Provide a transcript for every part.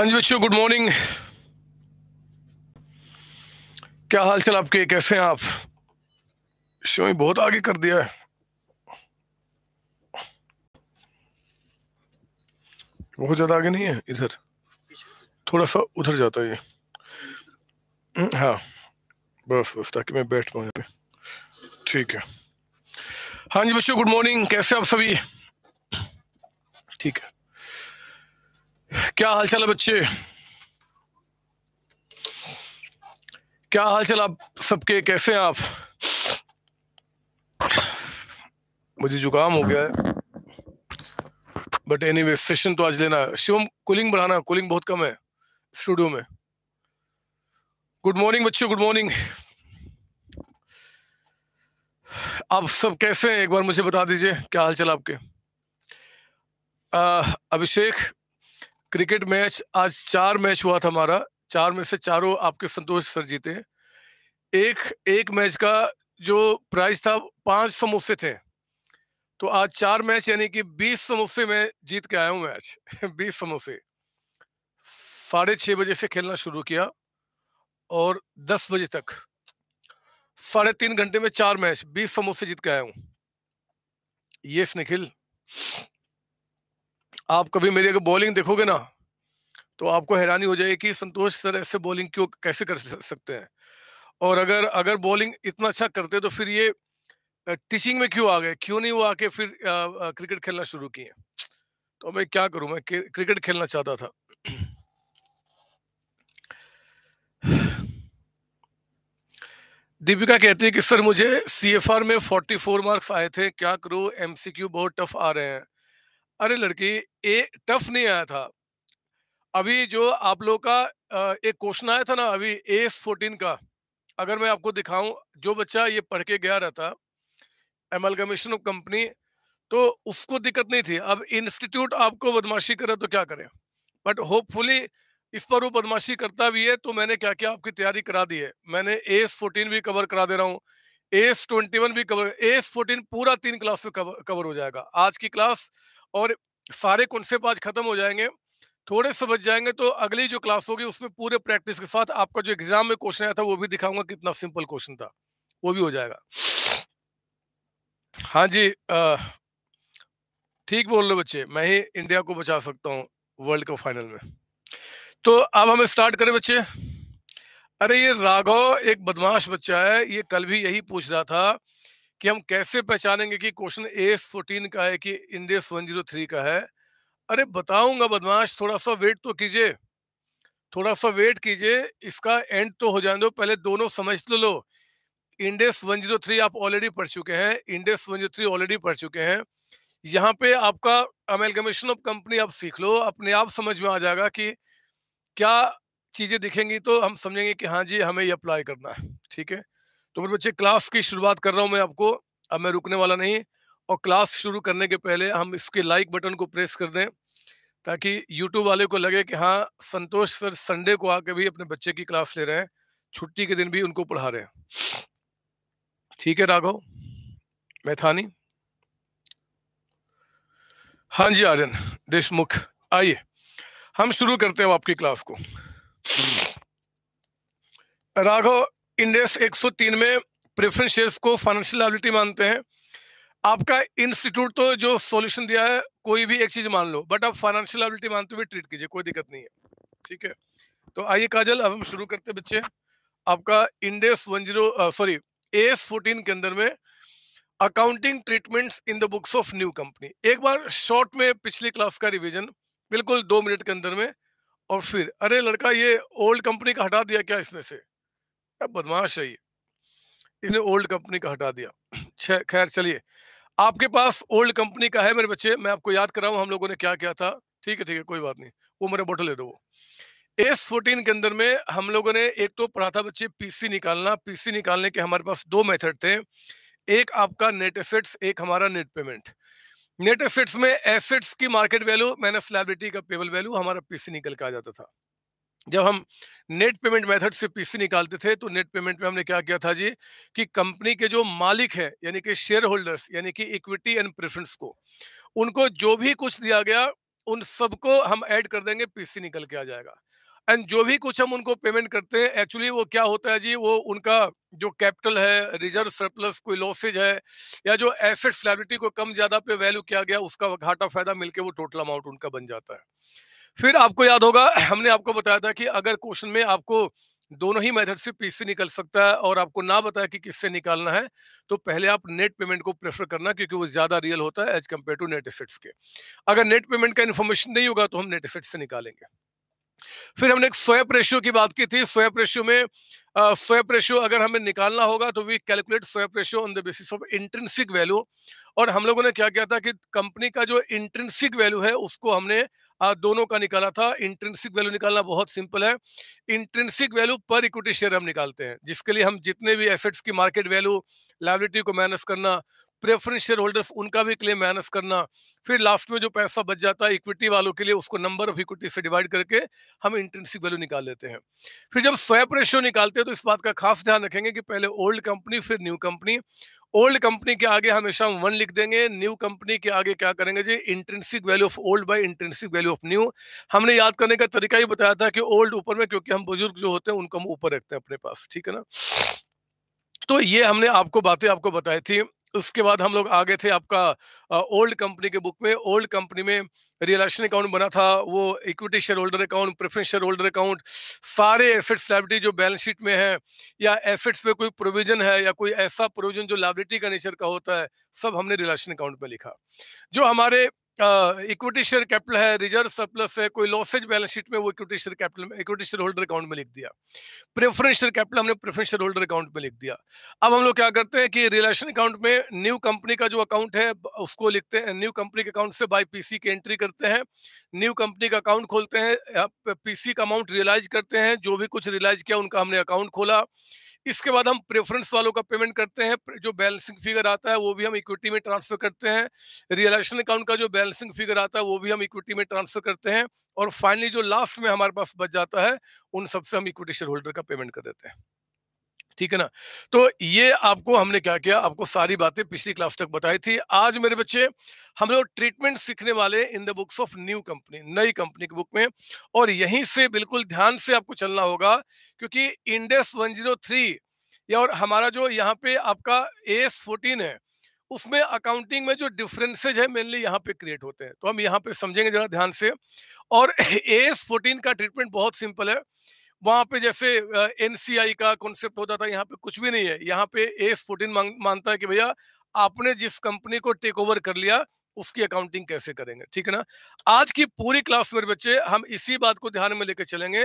हाँ जी बच्चों good morning क्या हाल चाल आपके कैसे हैं आप शो ही बहुत आगे कर दिया है बहुत ज्यादा आगे नहीं है इधर थोड़ा सा उधर जाता है ये हम्म, हाँ बस बस ताकि मैं बैठ पाऊँ पे ठीक है हाँ जी बच्चों गुड मॉर्निंग कैसे आप सभी ठीक है क्या चाल है बच्चे क्या हाल चाल आप सबके कैसे हैं आप मुझे जुकाम हो गया है बट एनी वे सेशन तो आज लेना है शिवम कूलिंग बढ़ाना कूलिंग बहुत कम है स्टूडियो में गुड मॉर्निंग बच्चों गुड मॉर्निंग आप सब कैसे हैं एक बार मुझे बता दीजिए क्या हाल चाल आपके अभिषेक क्रिकेट मैच आज चार मैच हुआ था हमारा चार में से चारों आपके संतोष सर जीते एक एक मैच का जो प्राइस था पांच समोसे थे तो आज चार मैच यानी कि बीस समोसे में जीत के आया हूँ मैच बीस समोसे साढ़े छः बजे से खेलना शुरू किया और दस बजे तक साढ़े तीन घंटे में चार मैच बीस समोसे जीत के आया हूँ ये निखिल आप कभी मेरी अगर बॉलिंग देखोगे ना तो आपको हैरानी हो जाएगी कि संतोष सर ऐसे बॉलिंग क्यों कैसे कर सकते हैं और अगर अगर बॉलिंग इतना अच्छा करते तो फिर ये टीचिंग में क्यों आ गए क्यों नहीं वो आके फिर आ, आ, क्रिकेट खेलना शुरू किए तो मैं क्या करूं मैं क्रिकेट खेलना चाहता था दीपिका कहती है कि सर मुझे सी में 44 मार्क्स आए थे क्या करूं एमसीक्यू बहुत टफ आ रहे हैं अरे लड़की ए टफ नहीं आया था अभी जो आप लोग का एक क्वेश्चन आया था ना अभी ए फोर्टीन का अगर मैं आपको दिखाऊं जो बच्चा ये पढ़ के गया रहता एमलगमेशन ऑफ कंपनी तो उसको दिक्कत नहीं थी अब इंस्टीट्यूट आपको बदमाशी करे तो क्या करें बट होपफुली इस पर वो बदमाशी करता भी है तो मैंने क्या क्या आपकी तैयारी करा दी है मैंने ए फोर्टीन भी कवर करा दे रहा हूँ एस ट्वेंटी वन भी कवर एस फोर्टीन पूरा तीन क्लास में कवर, कवर हो जाएगा आज की क्लास और सारे कॉन्सेप्ट आज खत्म हो जाएंगे थोड़े समझ जाएंगे तो अगली जो क्लास होगी उसमें पूरे प्रैक्टिस के साथ आपका जो एग्जाम में क्वेश्चन आया था वो भी दिखाऊंगा कितना सिंपल क्वेश्चन था वो भी हो जाएगा हाँ जी ठीक बोल रहे बच्चे मैं ही इंडिया को बचा सकता हूँ वर्ल्ड कप फाइनल में तो अब हम स्टार्ट करें बच्चे अरे ये राघव एक बदमाश बच्चा है ये कल भी यही पूछ रहा था कि हम कैसे पहचानेंगे कि क्वेश्चन ए फोर्टीन का है कि इंडेस वन जीरो थ्री का है अरे बताऊंगा बदमाश थोड़ा सा वेट तो कीजिए थोड़ा सा वेट कीजिए इसका एंड तो हो जाने दो पहले दोनों समझ तो लो इंडेस वन जीरो थ्री आप ऑलरेडी पढ़ चुके हैं Ind AS one zero three already पढ़ चुके हैं यहाँ पे आपका अमेलगमेशन ऑफ कंपनी आप सीख लो अपने आप समझ में आ जाएगा कि क्या चीज़ें दिखेंगी तो हम समझेंगे कि हाँ जी हमें ये अप्लाई करना है ठीक है तो मेरे बच्चे क्लास की शुरुआत कर रहा हूँ मैं आपको अब मैं रुकने वाला नहीं और क्लास शुरू करने के पहले हम इसके लाइक बटन को प्रेस कर दें ताकि यूट्यूब वाले को लगे कि हाँ संतोष सर संडे को आके भी अपने बच्चे की क्लास ले रहे हैं छुट्टी के दिन भी उनको पढ़ा रहे हैं ठीक है राघव मैथानी हाँ जी आर्यन देशमुख आइए हम शुरू करते हैं आपकी क्लास को राघव इंडेक्स 103 में प्रेफरेंस शेयर्स को फाइनेंशियल लाइबिलिटी मानते हैं आपका इंस्टीट्यूट तो जो सॉल्यूशन दिया है कोई भी एक चीज मान लो बट आप फाइनेंशियल लाइबिलिटी मानते हुए ट्रीट कीजिए कोई दिक्कत नहीं है ठीक है तो आइए काजल अब हम शुरू करते बच्चे आपका index one zero sorry S fourteen के अंदर में accounting treatments in the books of new company एक बार शॉर्ट में पिछली क्लास का रिवीजन बिल्कुल दो मिनट के अंदर में और फिर अरे लड़का ये ओल्ड कंपनी का हटा दिया क्या इसमें से अब बदमाश है ये इसने ओल्ड कंपनी का हटा दिया खैर चलिए आपके पास ओल्ड कंपनी का है मेरे बच्चे मैं आपको याद कर रहा हूँ हम लोगों ने क्या किया था ठीक है ठीक है कोई बात नहीं वो मेरा बोटल ले दो वो एस फोर्टीन के अंदर में हम लोगों ने एक तो पढ़ा था बच्चे पीसी निकालना पीसी निकालने के हमारे पास दो मेथड थे एक आपका नेट एसेट्स एक हमारा नेट पेमेंट नेट एसेट्स में एसेट्स की मार्केट वैल्यू माइनस लाइबिलिटी का पेबल वैल्यू हमारा पीसी निकल के आ जाता था जब हम नेट पेमेंट मेथड से पीसी निकालते थे तो नेट पेमेंट में हमने क्या किया था जी कि कंपनी के जो मालिक हैं यानी कि शेयर होल्डर्स यानी कि इक्विटी एंड प्रेफरेंस को उनको जो भी कुछ दिया गया उन सबको हम ऐड कर देंगे पीसी निकल के आ जाएगा एंड जो भी कुछ हम उनको पेमेंट करते हैं एक्चुअली वो क्या होता है जी वो उनका जो कैपिटल है रिजर्व सरप्लस कोई लॉसेज है या जो एसेट्स लाइबिलिटी को कम ज्यादा पे वैल्यू किया गया उसका घाटा फायदा मिलकर वो टोटल अमाउंट उनका बन जाता है फिर आपको याद होगा हमने आपको बताया था कि अगर क्वेश्चन में आपको दोनों ही मेथड से पीसी निकल सकता है और आपको ना बताया कि किससे निकालना है तो पहले आप नेट पेमेंट को प्रेफर करना क्योंकि वो ज़्यादा रियल होता है as compare to net assets के अगर नेट पेमेंट का इन्फॉर्मेशन नहीं होगा तो हम नेट एसेट से निकालेंगे फिर हमने एक स्वैप रेशियो की बात की थी स्वैप रेशियो में स्वैप रेशियो अगर हमें निकालना होगा तो we calculate swap ratio on the basis of intrinsic value और हम लोगों ने क्या किया था कि कंपनी का जो इंट्रेंसिक वैल्यू है उसको हमने दोनों का निकाला था इंट्रेंसिक वैल्यू निकालना बहुत सिंपल है इंट्रेंसिक वैल्यू पर इक्विटी शेयर हम निकालते हैं जिसके लिए हम जितने भी एसेट्स की मार्केट वैल्यू लाइबिलिटी को माइनस करना प्रेफरेंस शेयर होल्डर्स उनका भी क्लेम माइनस करना फिर लास्ट में जो पैसा बच जाता है इक्विटी वालों के लिए उसको नंबर ऑफ इक्विटी से डिवाइड करके हम इंट्रेंसिक वैल्यू निकाल लेते हैं फिर जब स्वैप रेशियो निकालते हैं तो इस बात का खास ध्यान रखेंगे कि पहले ओल्ड कंपनी फिर न्यू कंपनी ओल्ड कंपनी के आगे हमेशा हम वन लिख देंगे न्यू कंपनी के आगे क्या करेंगे जी intrinsic value of old by intrinsic value of new हमने याद करने का तरीका ही बताया था कि ओल्ड ऊपर में क्योंकि हम बुजुर्ग जो होते हैं उनको हम ऊपर रखते हैं अपने पास ठीक है ना तो ये हमने आपको बातें आपको बताई थी उसके बाद हम लोग आ गए थे आपका ओल्ड कंपनी के बुक में ओल्ड कंपनी में रियलाइजेशन अकाउंट बना था वो equity share holder account preference share holder account सारे एसेट्स लाइबिलिटी जो बैलेंस शीट में है या एसेट्स में कोई प्रोविजन है या कोई ऐसा प्रोविजन जो लाइबिलिटी का नेचर का होता है सब हमने रियलाइजेशन अकाउंट में लिखा जो हमारे इक्विटी शेयर कैपिटल है रिजर्व सरप्लस है कोई लॉसेज बैलेंस शीट में वो equity share capital equity share holder account में लिख दिया प्रेफरेंस शेयर कैपिटल हमने प्रेफरेंस शेयर होल्डर अकाउंट में लिख दिया अब हम लोग क्या करते हैं कि रिलेशन अकाउंट में न्यू कंपनी का जो अकाउंट है उसको लिखते हैं न्यू कंपनी के अकाउंट से बाई पीसी की एंट्री करते हैं न्यू कंपनी का अकाउंट खोलते हैं पीसी का अमाउंट रियलाइज करते हैं जो भी कुछ रियलाइज किया उनका हमने अकाउंट खोला इसके बाद हम प्रेफरेंस वालों का पेमेंट करते हैं जो बैलेंसिंग फिगर आता है वो भी हम इक्विटी में ट्रांसफर करते हैं रियलाइजेशन अकाउंट का जो बैलेंसिंग फिगर आता है वो भी हम इक्विटी में ट्रांसफर करते हैं और फाइनली जो लास्ट में हमारे पास बच जाता है उन सबसे हम इक्विटी शेयर होल्डर का पेमेंट कर देते हैं ठीक है ना तो ये आपको हमने क्या किया आपको सारी बातें पिछली क्लास तक बताई थी आज मेरे बच्चे हम लोग ट्रीटमेंट सीखने वाले in the books of new company नई कंपनी की बुक में और यहीं से बिल्कुल ध्यान से आपको चलना होगा क्योंकि इंडेस 103 या और हमारा जो यहाँ पे आपका एस फोर्टीन है उसमें अकाउंटिंग में जो डिफरेंसेज है मेनली यहाँ पे क्रिएट होते हैं तो हम यहाँ पे समझेंगे जरा ध्यान से और एस फोर्टीन का ट्रीटमेंट बहुत सिंपल है वहां पे जैसे एनसीआई का कॉन्सेप्ट होता था यहाँ पे कुछ भी नहीं है यहाँ पे ए फोर्टीन मानता है कि भैया आपने जिस कंपनी को टेक ओवर कर लिया उसकी अकाउंटिंग कैसे करेंगे ठीक है ना आज की पूरी क्लास मेरे बच्चे हम इसी बात को ध्यान में लेकर चलेंगे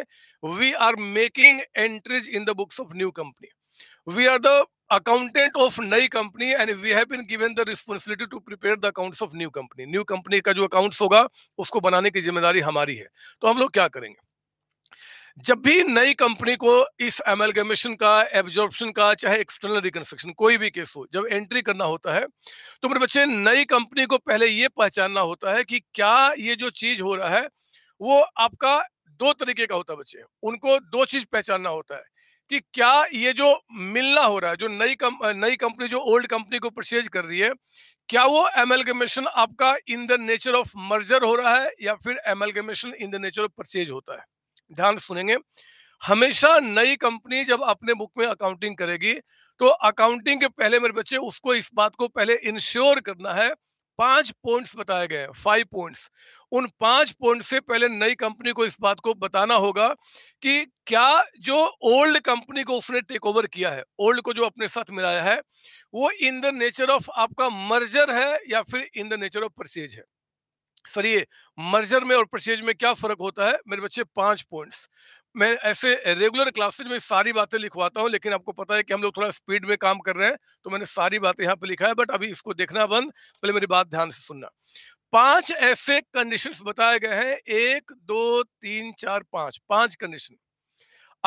we are making entries in the books of new company we are the accountant of नई company and we have been given the responsibility to prepare the accounts of new company new company का जो accounts होगा उसको बनाने की जिम्मेदारी हमारी है तो हम लोग क्या करेंगे जब भी नई कंपनी को इस एमलगेमेशन का एब्जॉर्प्शन का चाहे एक्सटर्नल रिकन्स्ट्रक्शन कोई भी केस हो जब एंट्री करना होता है तो मेरे बच्चे नई कंपनी को पहले ये पहचानना होता है कि क्या ये जो चीज हो रहा है वो आपका दो तरीके का होता है बच्चे उनको दो चीज पहचानना होता है कि क्या ये जो मिलना हो रहा है जो नई कम, नई कंपनी जो ओल्ड कंपनी को परचेज कर रही है क्या वो एमलगेमेशन आपका in the nature of merger हो रहा है या फिर amalgamation in the nature of purchase होता है ध्यान सुनेंगे हमेशा नई कंपनी जब अपने बुक में अकाउंटिंग करेगी तो अकाउंटिंग के पहले मेरे बच्चे उसको इस बात को पहले इंश्योर करना है पांच पॉइंट्स बताए गए फाइव पॉइंट्स उन पांच पॉइंट से पहले नई कंपनी को इस बात को बताना होगा कि क्या जो ओल्ड कंपनी को उसने टेक ओवर किया है ओल्ड को जो अपने साथ मिलाया है वो इन द नेचर ऑफ आपका मर्जर है या फिर in the nature of purchase है सर ये मर्जर में और परचेज में क्या फर्क होता है मेरे बच्चे पांच पॉइंट्स मैं ऐसे रेगुलर क्लासेज में सारी बातें लिखवाता हूँ लेकिन आपको पता है कि हम लोग थोड़ा स्पीड में काम कर रहे हैं तो मैंने सारी बातें यहाँ पे लिखा है बट अभी इसको देखना बंद पहले मेरी बात ध्यान से सुनना पांच ऐसे कंडीशन बताए गए हैं एक दो तीन चार पांच पांच कंडीशन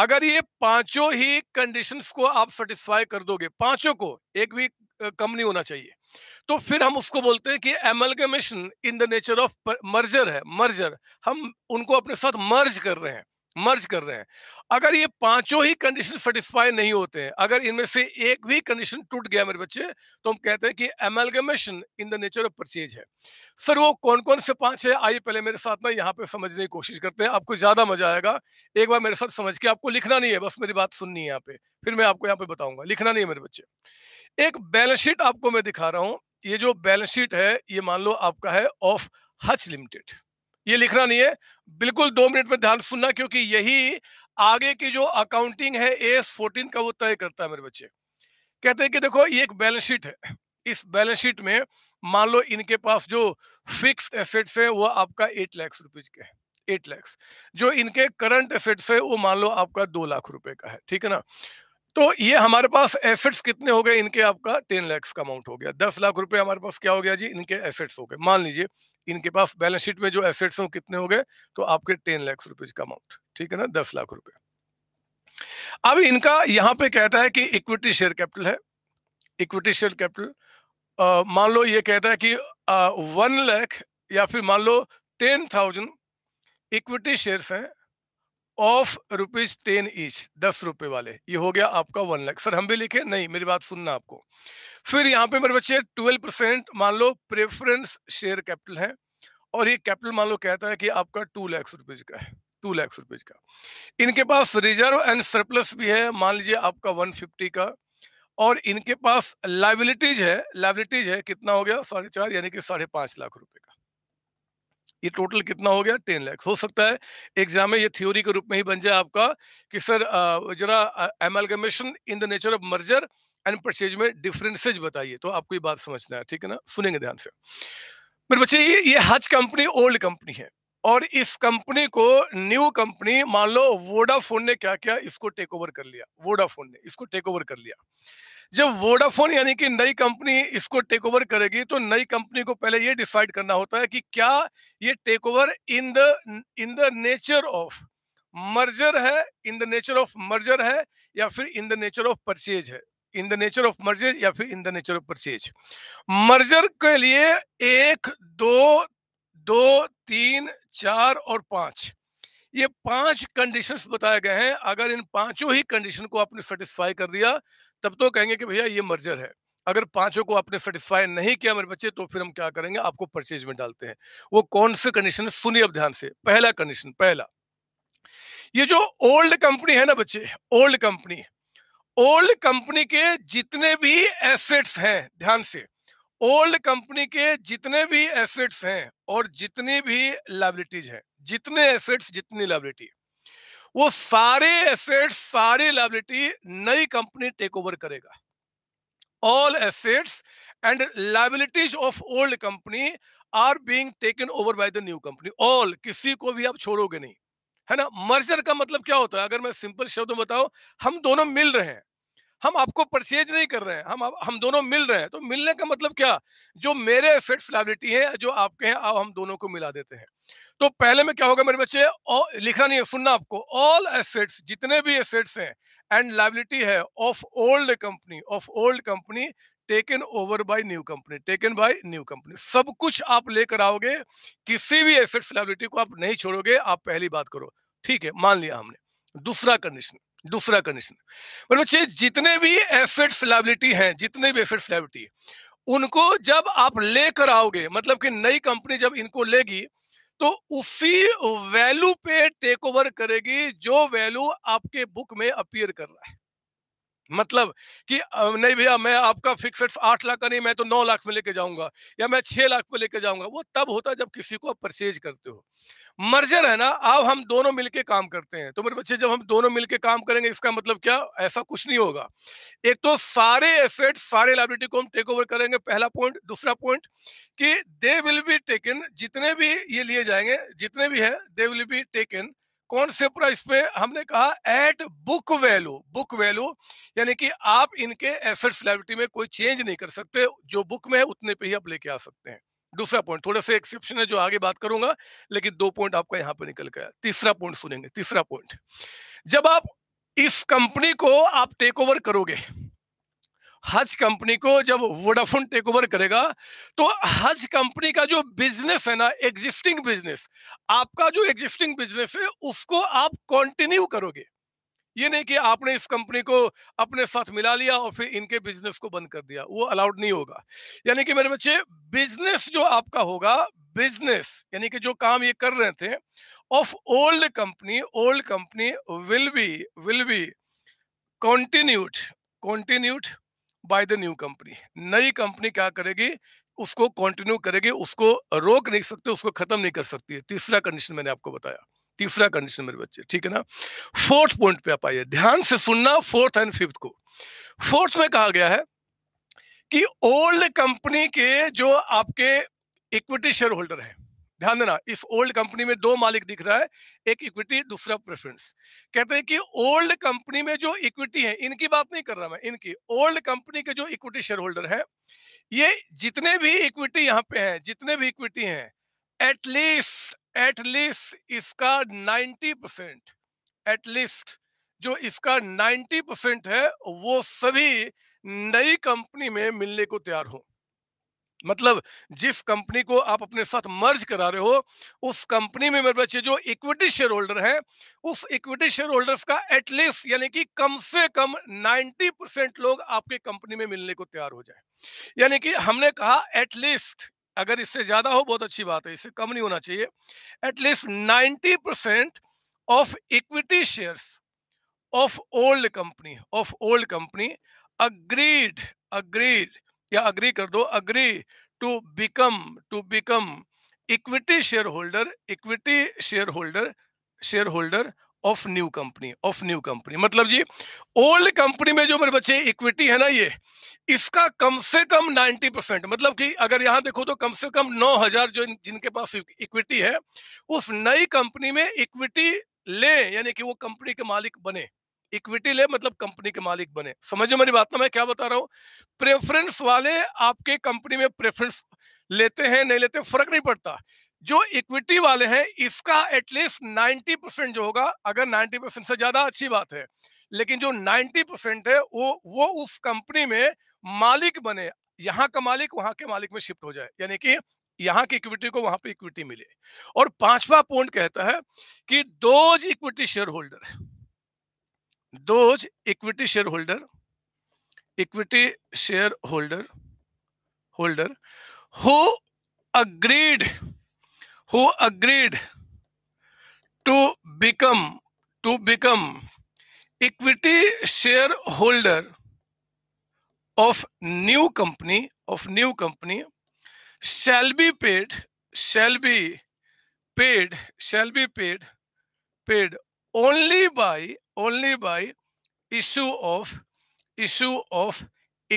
अगर ये पांचों ही कंडीशन को आप सेटिस्फाई कर दोगे पांचों को एक भी कम नहीं होना चाहिए तो फिर हम उसको बोलते हैं कि amalgamation in the nature of merger है मर्जर हम उनको अपने साथ मर्ज कर रहे हैं मर्ज कर रहे हैं अगर ये पांचों ही कंडीशन सेटिस्फाई नहीं होते हैं अगर इनमें से एक भी कंडीशन टूट गया मेरे बच्चे तो हम कहते हैं कि amalgamation in the nature of purchase है सर वो कौन कौन से पांच है आइए पहले मेरे साथ ना यहाँ पे समझने की कोशिश करते हैं आपको ज्यादा मजा आएगा एक बार मेरे साथ समझ के आपको लिखना नहीं है बस मेरी बात सुननी है यहाँ पे फिर मैं आपको यहाँ पे बताऊंगा लिखना नहीं है मेरे बच्चे एक बैलेंस शीट आपको मैं दिखा रहा हूँ ये जो बैलेंस शीट है ये मान लो आपका है ऑफ हच लिमिटेड ये लिखना नहीं है बिल्कुल दो मिनट में ध्यान सुनना क्योंकि यही आगे की जो अकाउंटिंग है एस फोर्टीन का वो तय करता है मेरे बच्चे कहते हैं कि देखो ये एक बैलेंस शीट है इस बैलेंस शीट में मान लो इनके पास जो फिक्स एसेट्स है वो आपका एट लाख रुपीज के है एट लैक्स जो इनके करंट एसेट्स है वो मान लो आपका दो लाख रुपए का है ठीक है ना तो ये हमारे पास एसेट्स कितने हो गए इनके आपका टेन लैक्स का अमाउंट हो गया दस लाख रुपए हमारे पास क्या हो गया जी इनके एसेट्स हो गए मान लीजिए इनके पास बैलेंस शीट में जो एसेट्स हैं कितने हो गए तो आपके टेन लैक्स रुपीज का अमाउंट ठीक है ना दस लाख रुपए अब इनका यहां पे कहता है कि इक्विटी शेयर कैपिटल है इक्विटी शेयर कैपिटल मान लो ये कहता है कि वन लैख या फिर मान लो टेन थाउजेंड इक्विटी शेयर्स हैं ऑफ रुपीज टेन ईच दस रुपए वाले ये हो गया आपका वन लाख सर हम भी लिखे नहीं मेरी बात सुनना आपको फिर यहाँ पे मेरे बच्चे ट्वेल्व परसेंट मान लो प्रेफरेंस शेयर कैपिटल है और ये कैपिटल मान लो कहता है कि आपका टू लैक्स रुपीज का है टू लैक्स रुपीज का इनके पास रिजर्व एंड सरप्लस भी है मान लीजिए आपका वन फिफ्टी का और इनके पास लाइबिलिटीज है लाइबिलिटीज है कितना हो गया साढ़े चार यानी कि साढ़े पांच लाख रुपए का ये टोटल कितना हो गया टेन लैक्स हो सकता है एग्जाम में ये थ्योरी के रूप में ही बन जाए आपका कि सर जरा amalgamation in the nature of merger and purchase में डिफरेंसेज बताइए तो आपको ये बात समझना है ठीक है ना सुनेंगे ध्यान से मेरे बच्चे ये ये हज कंपनी ओल्ड कंपनी है और इस कंपनी को न्यू कंपनी मान लो वोडाफोन ने क्या किया इसको टेक ओवर कर लिया वोडाफोन ने इसको टेक ओवर कर लिया जब वोडाफोन यानी कि नई कंपनी इसको टेक ओवर करेगी तो नई कंपनी को पहले ये डिसाइड करना होता है कि क्या ये take over in the in the nature of merger है in the nature of merger है या फिर in the nature of purchase है in the nature of merger या फिर in the nature of purchase merger के लिए एक दो दो तीन चार और पांच ये पांच कंडीशंस बताए गए हैं अगर इन पांचों ही कंडीशन को आपने सेटिस्फाई कर दिया तब तो कहेंगे कि भैया ये मर्जर है अगर पांचों को आपने सेटिस्फाई नहीं किया मेरे बच्चे तो फिर हम क्या करेंगे आपको परचेज में डालते हैं वो कौन से कंडीशन सुनिए अब ध्यान से पहला कंडीशन पहला ये जो ओल्ड कंपनी है ना बच्चे ओल्ड कंपनी ओल्ड कंपनी के जितने भी एसेट्स हैं ध्यान से ओल्ड कंपनी के जितने भी एसेट्स हैं और जितनी भी लाइबिलिटीज हैं जितने एसेट्स जितनी लाइबिलिटी वो सारे एसेट्स सारी लाइबिलिटी नई कंपनी टेक ओवर करेगा all assets and liabilities of old company are being taken over by the new company all किसी को भी आप छोड़ोगे नहीं है ना मर्जर का मतलब क्या होता है अगर मैं सिंपल शब्द बताऊं हम दोनों मिल रहे हैं हम आपको परचेज नहीं कर रहे हैं हम हम दोनों मिल रहे हैं तो मिलने का मतलब क्या जो मेरे इफेक्ट्स लाइबिलिटी है जो आपके हैं आप हम दोनों को मिला देते हैं तो पहले में क्या होगा मेरे बच्चे और लिखना नहीं है सुनना आपको ऑल एसेट्स जितने भी एसेट्स हैं एंड लाइबिलिटी है of old company of old company taken over by new company taken by new company सब कुछ आप लेकर आओगे किसी भी एसेट्स लाइबिलिटी को आप नहीं छोड़ोगे आप पहली बात करो ठीक है मान लिया हमने दूसरा कंडीशन दूसरा कंडीशन मतलब बच्चे जितने भी एसेट्स फ्लैबिलिटी हैं जितने भी फ्लैबिलिटी है उनको जब आप लेकर आओगे मतलब कि नई कंपनी जब इनको लेगी तो उसी वैल्यू पे टेक ओवर करेगी जो वैल्यू आपके बुक में अपीयर कर रहा है मतलब कि नहीं भैया मैं आपका फिक्सड आठ लाख का नहीं मैं तो नौ लाख में लेके जाऊंगा या मैं छह लाख में लेके जाऊंगा वो तब होता है जब किसी को आप परचेज करते हो मर्जर है ना अब हम दोनों मिलके काम करते हैं तो मेरे बच्चे जब हम दोनों मिलके काम करेंगे इसका मतलब क्या ऐसा कुछ नहीं होगा एक तो सारे एसेट सारे लाइब्रेटी को हम टेक ओवर करेंगे पहला पॉइंट दूसरा पॉइंट कि दे विल बी टेकन जितने भी ये लिए जाएंगे जितने भी है दे विल बी टेकन कौन से प्राइस पे हमने कहा at book value book value यानी कि आप इनके एसेट्स लाइब्रेटी में कोई चेंज नहीं कर सकते जो बुक में है उतने पे ही आप लेके आ सकते हैं दूसरा पॉइंट थोड़े से एक्सेप्शन है जो आगे बात करूंगा लेकिन दो पॉइंट आपका यहां पर निकल गया तीसरा पॉइंट सुनेंगे तीसरा पॉइंट जब आप इस कंपनी को आप टेक ओवर करोगे हज कंपनी को जब वोडाफोन टेक ओवर करेगा तो हज कंपनी का जो बिजनेस है ना एग्जिस्टिंग बिजनेस आपका जो एग्जिस्टिंग बिजनेस है उसको आप कंटिन्यू करोगे ये नहीं कि आपने इस कंपनी को अपने साथ मिला लिया और फिर इनके बिजनेस को बंद कर दिया वो अलाउड नहीं होगा यानी कि मेरे बच्चे बिजनेस जो आपका होगा बिजनेस यानी कि जो काम ये कर रहे थे of old company old company will be will be continued continued by the new company नई कंपनी क्या करेगी उसको कंटिन्यू करेगी उसको रोक नहीं सकते उसको खत्म नहीं कर सकती तीसरा कंडीशन मैंने आपको बताया तीसरा कंडीशन मेरे बच्चे ठीक है ना फोर्थ पॉइंट पे आप आइए ध्यान से सुनना फोर्थ एंड फिफ्थ को फोर्थ में कहा गया है कि ओल्ड कंपनी के जो आपके इक्विटी शेयर होल्डर हैं ध्यान देना इस ओल्ड कंपनी में दो मालिक दिख रहा है एक इक्विटी दूसरा प्रेफरेंस कहते हैं कि ओल्ड कंपनी में जो इक्विटी है इनकी बात नहीं कर रहा मैं इनकी ओल्ड कंपनी के जो इक्विटी शेयर होल्डर है ये जितने भी इक्विटी यहाँ पे हैं जितने भी इक्विटी हैं एटलीस्ट एटलीस्ट इसका 90 परसेंट एटलीस्ट जो इसका 90 परसेंट है वो सभी नई कंपनी में मिलने को तैयार हो मतलब जिस कंपनी को आप अपने साथ मर्ज करा रहे हो उस कंपनी में मेरे बच्चे जो इक्विटी शेयर होल्डर हैं उस इक्विटी शेयर होल्डर्स का एटलीस्ट यानी कि कम से कम 90 परसेंट लोग आपके कंपनी में मिलने को तैयार हो जाए यानी कि हमने कहा एटलीस्ट अगर इससे ज्यादा हो बहुत अच्छी बात है इससे कम नहीं होना चाहिए at least ninety percent of equity share of old company of old company agreed agreed या अग्री कर दो agree to become to become equity share holder equity share holder share holder of new company of new company मतलब जी old company में जो मेरे बच्चे equity है ना ये इसका कम से कम 90 परसेंट मतलब कि अगर यहां देखो तो कम से कम 9000 जो जिनके पास इक्विटी है उस नई कंपनी में इक्विटी ले यानी कि वो कंपनी के मालिक बने इक्विटी ले मतलब कंपनी के मालिक बने समझो मेरी बात ना मैं क्या बता रहा हूं प्रेफरेंस वाले आपके कंपनी में प्रेफरेंस लेते हैं नहीं लेते फर्क नहीं पड़ता जो इक्विटी वाले हैं इसका एटलीस्ट नाइन्टी परसेंट जो होगा अगर नाइन्टी परसेंट से ज्यादा अच्छी बात है लेकिन जो नाइन्टी परसेंट है वो वो उस कंपनी में मालिक बने यहाँ का मालिक वहां के मालिक में शिफ्ट हो जाए यानी कि यहाँ की इक्विटी को वहां पे इक्विटी मिले और पांचवा पॉइंट कहता है कि those equity share holder those equity share holder equity share holder holder who हो agreed to become to become equity share holder of new company of new company shall be paid shall be paid shall be paid paid only by only by issue of issue of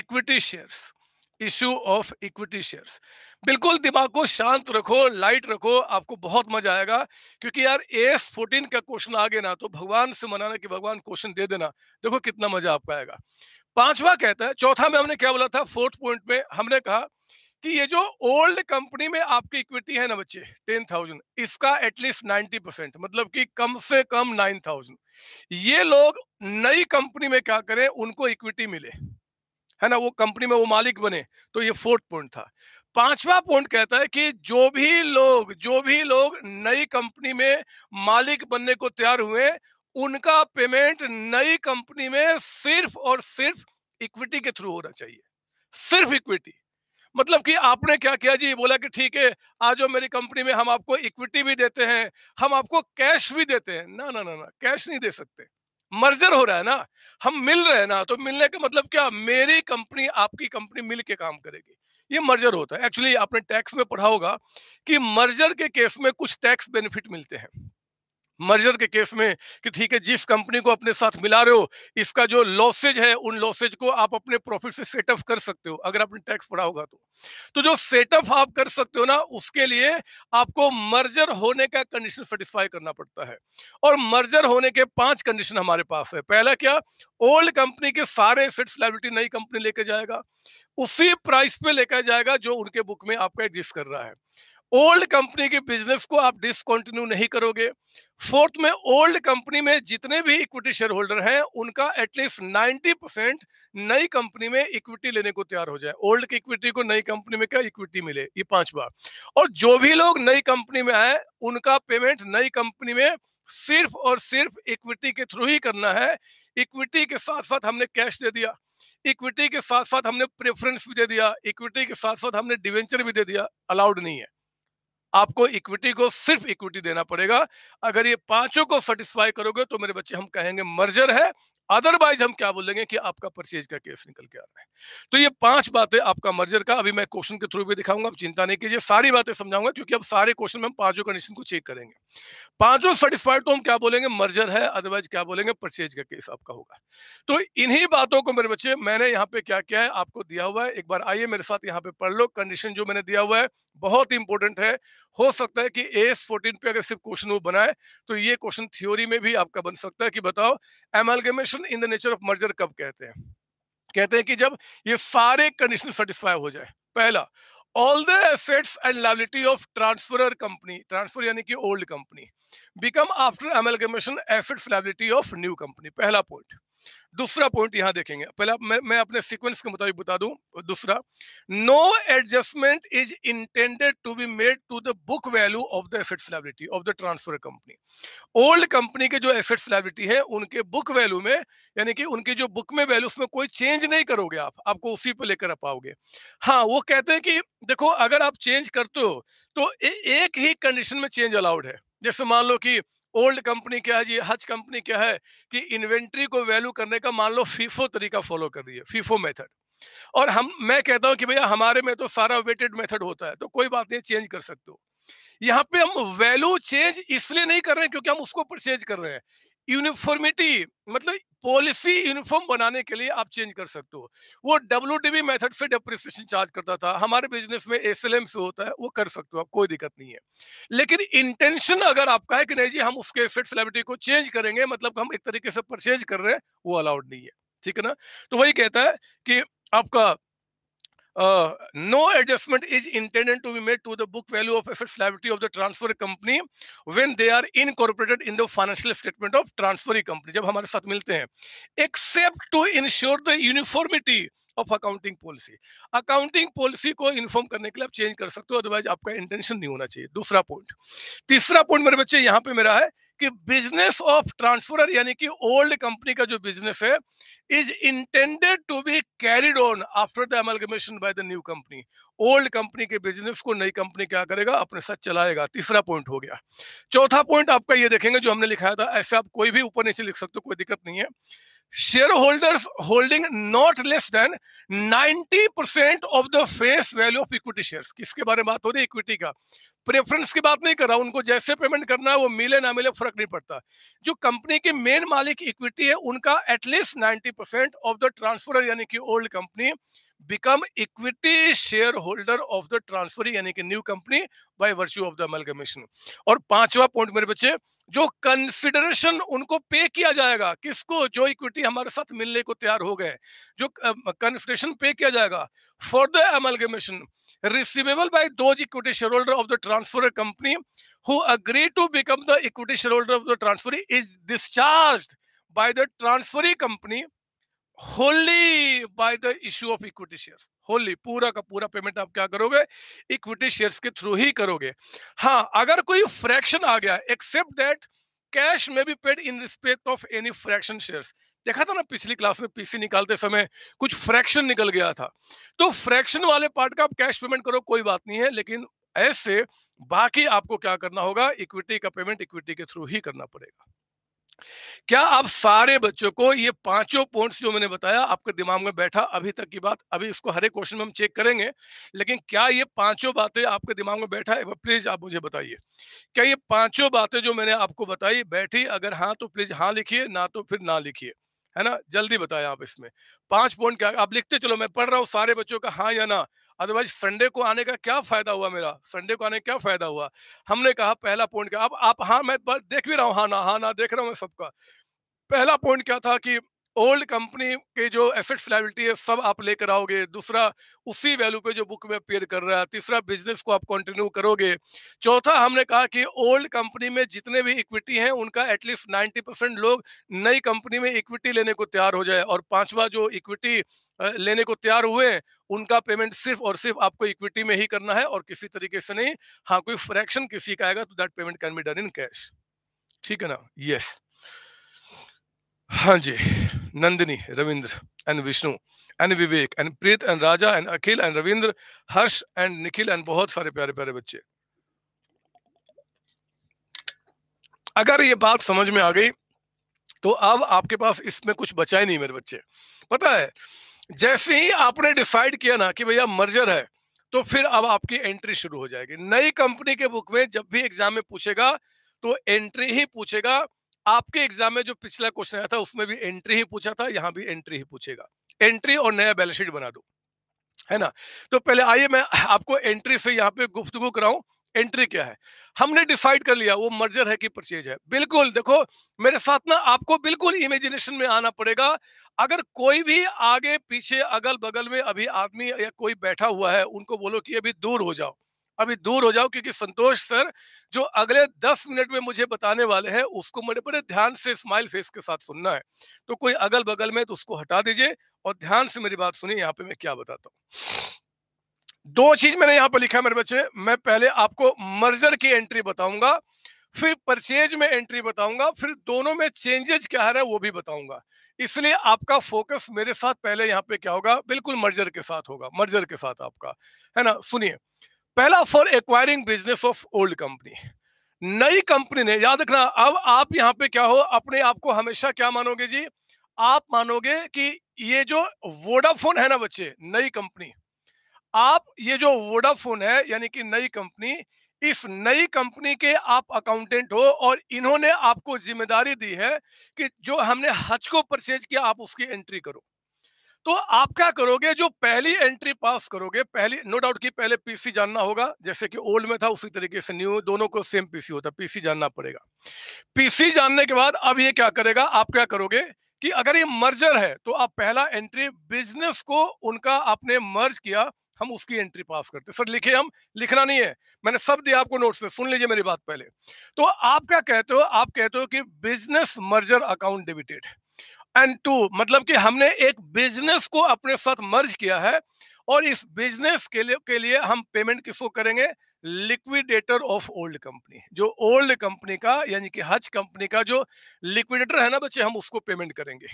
equity share issue of equity shares बिल्कुल दिमाग को शांत रखो light रखो आपको बहुत मजा आएगा क्योंकि यार एस फोर्टीन का क्वेश्चन आगे ना तो भगवान से मनाना कि भगवान क्वेश्चन दे देना देखो कितना मजा आपका आएगा पांचवा कहता है चौथा में हमने क्या बोला था फोर्थ पॉइंट में हमने कहा कि ये जो ओल्ड कंपनी में आपकी इक्विटी है ना बच्चे टेन थाउजेंड इसका एटलीस्ट नाइनटी परसेंट मतलब कि कम से कम नाइन थाउजेंड ये लोग नई कंपनी में क्या करें उनको इक्विटी मिले है ना वो कंपनी में वो मालिक बने तो ये फोर्थ पॉइंट था पांचवा पॉइंट कहता है कि जो भी लोग जो भी लोग नई कंपनी में मालिक बनने को तैयार हुए उनका पेमेंट नई कंपनी में सिर्फ और सिर्फ इक्विटी के थ्रू होना चाहिए सिर्फ इक्विटी मतलब कि आपने क्या किया जी बोला कि ठीक है आ जाओ मेरी कंपनी में हम आपको इक्विटी भी देते हैं हम आपको कैश भी देते हैं ना ना ना ना कैश नहीं दे सकते मर्जर हो रहा है ना हम मिल रहे हैं ना तो मिलने का मतलब क्या मेरी कंपनी आपकी कंपनी मिल के काम करेगी ये मर्जर होता है एक्चुअली आपने टैक्स में पढ़ा होगा कि मर्जर के केस में कुछ टैक्स बेनिफिट मिलते हैं मर्जर के केस में कि ठीक है जिस कंपनी को अपने साथ मिला रहे हो इसका जो लॉसेज है उन लॉसेज को आप अपने प्रॉफिट से सेटअप कर सकते हो अगर आपने टैक्स पड़ा होगा तो तो जो सेटअप आप कर सकते हो ना उसके लिए आपको मर्जर होने का कंडीशन सेटिस्फाई करना पड़ता है और मर्जर होने के पांच कंडीशन हमारे पास है पहला क्या ओल्ड कंपनी के सारे सेट्स लाइबिलिटी नई कंपनी लेके जाएगा उसी प्राइस पे लेकर जाएगा जो उनके बुक में आपका एग्जिस्ट कर रहा है ओल्ड कंपनी के बिजनेस को आप डिसकंटिन्यू नहीं करोगे फोर्थ में ओल्ड कंपनी में जितने भी इक्विटी शेयर होल्डर हैं उनका एटलीस्ट नाइन्टी परसेंट नई कंपनी में इक्विटी लेने को तैयार हो जाए ओल्ड की इक्विटी को नई कंपनी में क्या इक्विटी मिले ये पांच बार और जो भी लोग नई कंपनी में आए उनका पेमेंट नई कंपनी में सिर्फ और सिर्फ इक्विटी के थ्रू ही करना है इक्विटी के साथ साथ हमने कैश दे दिया इक्विटी के साथ साथ हमने प्रेफरेंस भी दे दिया इक्विटी के साथ साथ हमने डिवेंचर भी दे दिया अलाउड नहीं है आपको इक्विटी को सिर्फ इक्विटी देना पड़ेगा अगर ये पांचों को सेटिस्फाई करोगे तो मेरे बच्चे हम कहेंगे मर्जर है अदरवाइज हम क्या बोलेंगे कि आपका परचेज का केस निकल के आ रहा है तो ये पांच बातें आपका मर्जर का अभी मैं क्वेश्चन के थ्रू भी दिखाऊंगा आप चिंता नहीं कीजिए सारी बातें समझाऊंगा क्योंकि अब सारे क्वेश्चन में हम पांचों कंडीशन को चेक करेंगे पांचों सर्टिफाइड तो हम क्या बोलेंगे मर्जर है अदरवाइज क्या बोलेंगे परचेज का केस आपका होगा तो इन्हीं बातों को मेरे बच्चे मैंने यहाँ पे क्या क्या है आपको दिया हुआ है एक बार आइए मेरे साथ यहाँ पे पढ़ लो कंडीशन जो मैंने दिया हुआ है बहुत इंपॉर्टेंट है हो सकता है कि एस फोर्टीन पे अगर सिर्फ क्वेश्चन वो बनाए तो ये क्वेश्चन थ्योरी में भी आपका बन सकता है कि बताओ amalgamation in the nature of merger कब कहते हैं कहते हैं कि जब ये सारे कंडीशन सेटिस्फाई हो जाए पहला all the assets and liability of transfer company transfer यानी कि old company become after amalgamation assets liability of new company पहला पॉइंट दूसरा पॉइंट यहां देखेंगे पहला मैं, मैं अपने सीक्वेंस के मुताबिक बता दूं दूसरा no adjustment is intended to be made to the book value of the assets liability of the transfer company old company के जो एसेट्स लाइबिलिटी है उनके बुक वैल्यू में यानी कि उनकी जो बुक में वैल्यू उसमें कोई चेंज नहीं करोगे आप आपको उसी पर लेकर आ पाओगे हाँ वो कहते हैं कि देखो अगर आप चेंज करते हो तो ए, एक ही कंडीशन में चेंज अलाउड है जैसे मान लो कि ओल्ड कंपनी क्या है जी हज कंपनी क्या है कि इन्वेंट्री को वैल्यू करने का मान लो फीफो तरीका फॉलो कर रही है फीफो मेथड और हम मैं कहता हूं कि भैया हमारे में तो सारा वेटेड मेथड होता है तो कोई बात नहीं चेंज कर सकते हो यहाँ पे हम वैल्यू चेंज इसलिए नहीं कर रहे हैं क्योंकि हम उसको परचेज कर रहे हैं यूनिफॉर्मिटी मतलब पॉलिसी यूनिफॉर्म बनाने के लिए आप चेंज कर सकते हो वो डब्ल्यू मेथड से डेप्रिसिएशन चार्ज करता था हमारे बिजनेस में एस एल से होता है वो कर सकते हो आप कोई दिक्कत नहीं है लेकिन इंटेंशन अगर आपका है कि नहीं जी हम उसके एसेट लाइबिलिटी को चेंज करेंगे मतलब हम एक तरीके से परचेज कर रहे हैं वो अलाउड नहीं है ठीक है ना तो वही कहता है कि आपका uh, no adjustment is intended to be made to the book value of assets liability of the transfer company when they are incorporated in the financial statement of transferee company jab hamare sath milte hain except to ensure the uniformity of accounting policy accounting policy ko inform karne ke liye aap change kar sakte ho otherwise aapka intention nahi hona chahiye dusra point तीसरा point mere bachche yahan pe mera hai कि business of transfer यानी कि old company का जो business है is intended to be carried on after the amalgamation by the new company old company के business को नई कंपनी क्या करेगा अपने साथ चलाएगा तीसरा पॉइंट हो गया चौथा पॉइंट आपका ये देखेंगे जो हमने लिखाया था ऐसे आप कोई भी ऊपर नीचे लिख सकते हो कोई दिक्कत नहीं है share shareholders holding not less than 90% of the face value of equity share किसके बारे में बात हो रही है इक्विटी का प्रेफरेंस की बात नहीं कर रहा उनको जैसे पेमेंट करना है वो मिले ना मिले फर्क नहीं पड़ता जो कंपनी के मेन मालिक इक्विटी है उनका एटलीस्ट 90% ऑफ द ट्रांसफर यानी कि old company become equity share holder of the transferee यानी कि new company by virtue of the amalgamation और पांचवा पॉइंट मेरे बच्चे जो कंसिडरेशन उनको पे किया जाएगा किसको जो इक्विटी हमारे साथ मिलने को तैयार हो गए जो कंसिडरेशन पे किया जाएगा for the amalgamation receivable by those equity share holder of the transfer company who agree to become the equity share holder of the transfer is discharge by the transferee company wholly by the issue of equity shares wholly पूरा का पूरा payment आप क्या करोगे equity shares के through ही करोगे हाँ अगर कोई फ्रैक्शन आ गया एक्सेप्ट दैट कैश में be paid in respect of any fraction shares देखा था ना पिछली क्लास में पीसी निकालते समय कुछ फ्रैक्शन निकल गया था तो फ्रैक्शन वाले पार्ट का आप कैश पेमेंट करो कोई बात नहीं है लेकिन ऐसे बाकी आपको क्या करना होगा इक्विटी का पेमेंट इक्विटी के थ्रू ही करना पड़ेगा क्या आप सारे बच्चों को ये पांचों पॉइंट्स जो मैंने बताया आपके दिमाग में बैठा अभी तक की बात अभी इसको हर एक क्वेश्चन में हम चेक करेंगे लेकिन क्या ये पांचों बातें आपके दिमाग में बैठा है प्लीज आप मुझे बताइए क्या ये पांचों बातें जो मैंने आपको बताई बैठी अगर हाँ तो प्लीज हाँ लिखिए ना तो फिर ना लिखिए है ना जल्दी बताया आप इसमें पांच पॉइंट क्या आप लिखते चलो मैं पढ़ रहा हूँ सारे बच्चों का हाँ या ना अदरवाइज संडे को आने का क्या फायदा हुआ मेरा संडे को आने का क्या फायदा हुआ हमने कहा पहला पॉइंट क्या अब आप हाँ मैं देख भी रहा हूँ हाँ ना हाँ ना देख रहा हूँ मैं सबका पहला पॉइंट क्या था कि ओल्ड कंपनी के जो एसेट्स लाइबिलिटी है सब आप लेकर आओगे दूसरा उसी वैल्यू पे जो बुक में अपेयर कर रहा है तीसरा बिजनेस को आप कंटिन्यू करोगे चौथा हमने कहा कि ओल्ड कंपनी में जितने भी इक्विटी हैं उनका एटलीस्ट नाइन्टी परसेंट लोग नई कंपनी में इक्विटी लेने को तैयार हो जाए और पांचवा जो इक्विटी लेने को तैयार हुए उनका पेमेंट सिर्फ और सिर्फ आपको इक्विटी में ही करना है और किसी तरीके से नहीं हाँ कोई फ्रैक्शन किसी का आएगा तो that payment can be done in cash ठीक है ना यस yes. हाँ जी Nandini Ravindra and Vishnu and Vivek and Preet and Raja and Akhil and Ravindra Harsh and Nikhil and बहुत सारे प्यारे प्यारे बच्चे अगर ये बात समझ में आ गई तो अब आपके पास इसमें कुछ बचा ही नहीं मेरे बच्चे पता है जैसे ही आपने डिसाइड किया ना कि भैया मर्जर है तो फिर अब आपकी एंट्री शुरू हो जाएगी नई कंपनी के बुक में जब भी एग्जाम में पूछेगा तो एंट्री ही पूछेगा आपके एग्जाम में जो पिछला क्वेश्चन आया था उसमें भी एंट्री ही पूछा था यहाँ भी एंट्री ही पूछेगा एंट्री और नया बैलेंस शीट बना दो है ना तो पहले आइए मैं आपको एंट्री से यहाँ पे गुफ्तगु कराऊ एंट्री क्या है हमने डिसाइड कर लिया वो मर्जर है कि परचेज है बिल्कुल देखो मेरे साथ ना आपको बिल्कुल इमेजिनेशन में आना पड़ेगा अगर कोई भी आगे पीछे अगल बगल में अभी आदमी या कोई बैठा हुआ है उनको बोलो कि अभी दूर हो जाओ अभी दूर हो जाओ क्योंकि संतोष सर जो अगले दस मिनट में मुझे बताने वाले हैं उसको बड़े बड़े ध्यान से स्माइल फेस के साथ सुनना है तो कोई अगल बगल में तो उसको हटा दीजिए और ध्यान से मेरी बात सुनिए यहाँ पे मैं क्या बताता हूँ दो चीज मैंने यहाँ पर लिखा है मेरे बच्चे मैं पहले आपको मर्जर की एंट्री बताऊंगा फिर परचेज में एंट्री बताऊंगा फिर दोनों में चेंजेस क्या है वो भी बताऊंगा इसलिए आपका फोकस मेरे साथ पहले यहाँ पे क्या होगा बिल्कुल मर्जर के साथ होगा मर्जर के साथ आपका है ना सुनिए पहला for acquiring business of old company नई कंपनी ने याद रखना अब आप यहां पे क्या हो अपने आप को हमेशा क्या मानोगे जी आप मानोगे कि ये जो वोडाफोन है ना बच्चे नई कंपनी आप ये जो वोडाफोन है यानी कि नई कंपनी इस नई कंपनी के आप अकाउंटेंट हो और इन्होंने आपको जिम्मेदारी दी है कि जो हमने हज को परचेज किया आप उसकी एंट्री करो तो आप क्या करोगे जो पहली एंट्री पास करोगे पहली नो डाउट कि पहले पीसी जानना होगा जैसे कि ओल्ड में था उसी तरीके से न्यू दोनों को सेम पीसी होता पीसी जानना पड़ेगा पीसी जानने के बाद अब ये क्या करेगा आप क्या करोगे कि अगर ये मर्जर है तो आप पहला एंट्री बिजनेस को उनका आपने मर्ज किया हम उसकी एंट्री पास करते सर लिखे हम लिखना नहीं है मैंने सब दिया आपको नोट्स में सुन लीजिए मेरी बात पहले तो आप क्या कहते हो आप कहते हो कि बिजनेस मर्जर अकाउंट डेबिटेड है एंड टू मतलब कि हमने एक बिजनेस को अपने साथ मर्ज किया है और इस बिजनेस के लिए के लिए हम पेमेंट किसको करेंगे लिक्विडेटर ऑफ ओल्ड कंपनी जो ओल्ड कंपनी का यानी कि हज कंपनी का जो लिक्विडेटर है ना बच्चे हम उसको पेमेंट करेंगे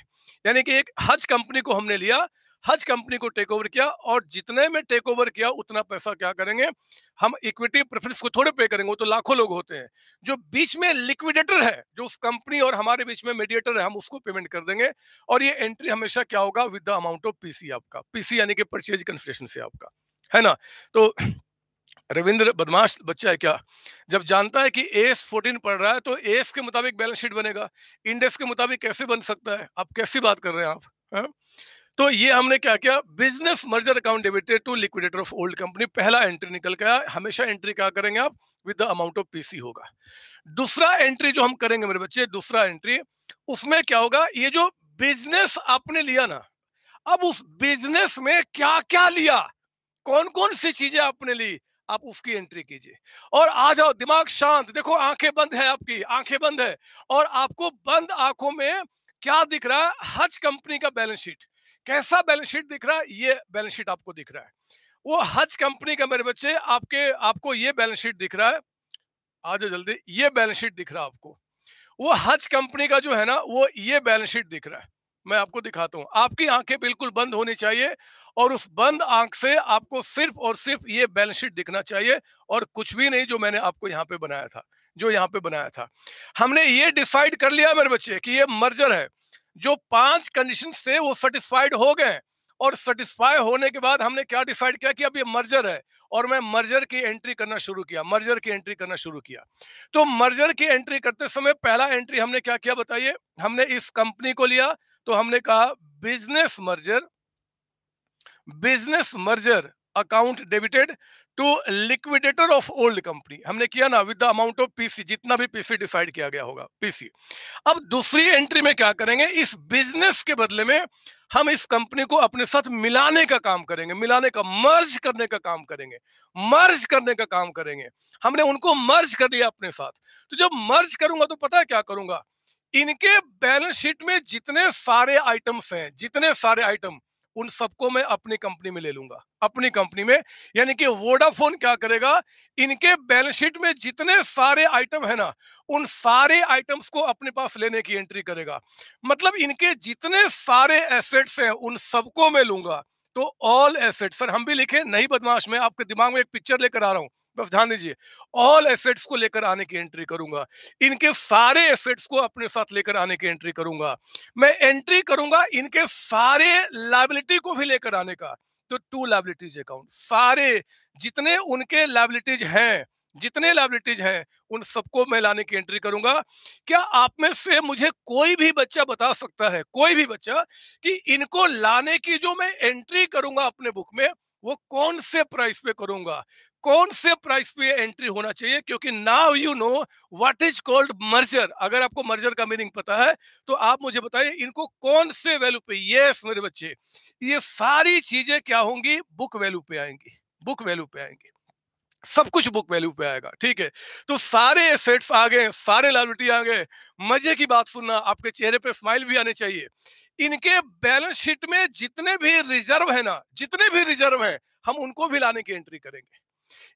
यानी कि एक हज कंपनी को हमने लिया हज कंपनी को टेक ओवर किया और जितने में टेक ओवर किया उतना पैसा क्या करेंगे हम इक्विटी प्रेफरेंस को थोड़े पे करेंगे वो तो लाखों लोग होते हैं जो बीच में लिक्विडेटर है जो उस कंपनी और हमारे बीच में मेडिएटर है हम उसको पेमेंट कर देंगे और ये एंट्री हमेशा क्या होगा with the amount of PC आपका पीसी यानी कि परचेज कंसेशन से आपका है ना तो रविंद्र बदमाश बच्चा है क्या जब जानता है कि एस फोर्टीन पढ़ रहा है तो एस के मुताबिक बैलेंस शीट बनेगा इंडेक्स के मुताबिक कैसे बन सकता है आप कैसी बात कर रहे हैं आप है? तो ये हमने क्या किया business merger account debited to liquidator of old company पहला एंट्री निकल गया हमेशा एंट्री क्या करेंगे आप with the amount of PC होगा दूसरा एंट्री जो हम करेंगे मेरे बच्चे दूसरा एंट्री उसमें क्या होगा ये जो बिजनेस आपने लिया ना अब उस बिजनेस में क्या क्या लिया कौन कौन सी चीजें आपने ली आप उसकी एंट्री कीजिए और आ जाओ दिमाग शांत देखो आंखें बंद है आपकी आंखें बंद है और आपको बंद आंखों में क्या दिख रहा है हज कंपनी का बैलेंस शीट कैसा बैलेंस शीट दिख रहा है ये बैलेंस शीट आपको दिख रहा है वो हज कंपनी का मेरे बच्चे आपके आपको ये बैलेंस शीट दिख रहा है आ जाओ जल्दी ये बैलेंस शीट दिख रहा है आपको वो हज कंपनी का जो है ना वो ये बैलेंस शीट दिख रहा है मैं आपको दिखाता हूँ आपकी आंखें बिल्कुल बंद होनी चाहिए और उस बंद आंख से आपको सिर्फ और सिर्फ ये बैलेंस शीट दिखना चाहिए और कुछ भी नहीं जो मैंने आपको यहाँ पे बनाया था जो यहाँ पे बनाया था हमने ये डिसाइड कर लिया मेरे बच्चे कि ये मर्जर है जो पांच कंडीशन से वो सेटिस्फाइड हो गए और सेटिस्फाई होने के बाद हमने क्या डिसाइड किया कि अब ये मर्जर है और मैं मर्जर की एंट्री करना शुरू किया मर्जर की एंट्री करना शुरू किया तो मर्जर की एंट्री करते समय पहला एंट्री हमने क्या किया बताइए हमने इस कंपनी को लिया तो हमने कहा business merger business merger account debited to liquidator of old company हमने किया ना with the amount of PC जितना भी पीसी डिसाइड किया गया होगा पीसी अब दूसरी एंट्री में क्या करेंगे इस बिजनेस के बदले में हम इस कंपनी को अपने साथ मिलाने का काम करेंगे मिलाने का मर्ज करने का काम करेंगे मर्ज करने का काम करेंगे हमने उनको मर्ज कर दिया अपने साथ तो जब मर्ज करूंगा तो पता है क्या करूंगा इनके बैलेंस शीट में जितने सारे आइटम्स हैं जितने सारे आइटम उन सबको मैं अपनी कंपनी में ले लूंगा अपनी कंपनी में यानी कि वोडाफोन क्या करेगा इनके बैलेंस शीट में जितने सारे आइटम है ना उन सारे आइटम्स को अपने पास लेने की एंट्री करेगा मतलब इनके जितने सारे एसेट्स हैं उन सबको मैं लूंगा तो ऑल एसेट सर हम भी लिखे नहीं बदमाश में आपके दिमाग में एक पिक्चर लेकर आ रहा हूं पर ध्यान दीजिए ऑल एसेट्स को लेकर आने की एंट्री करूंगा इनके सारे एसेट्स को अपने साथ लेकर आने की एंट्री करूंगा मैं एंट्री करूंगा इनके सारे लाइबिलिटी को भी लेकर आने का तो टू लाइबिलिटीज अकाउंट सारे जितने उनके लाइबिलिटीज हैं जितने लाइबिलिटीज हैं उन सबको मैं लाने की एंट्री करूंगा क्या आप में से मुझे कोई भी बच्चा बता सकता है कोई भी बच्चा कि इनको लाने की जो मैं एंट्री करूंगा अपने बुक में वो कौन से प्राइस पे करूंगा कौन से प्राइस पे एंट्री होना चाहिए क्योंकि now you know what is called merger अगर आपको मर्जर का मीनिंग पता है तो आप मुझे बताइए इनको कौन से वैल्यू पे यस मेरे बच्चे ये सारी चीजें क्या होंगी बुक वैल्यू पे आएंगी बुक वैल्यू पे आएंगी सब कुछ बुक वैल्यू पे आएगा ठीक है तो सारे सेट्स आ गए सारे लाइबिलिटी आ गए मजे की बात सुनना आपके चेहरे पे स्माइल भी आने चाहिए इनके बैलेंस शीट में जितने भी रिजर्व है ना जितने भी रिजर्व है हम उनको भी लाने की एंट्री करेंगे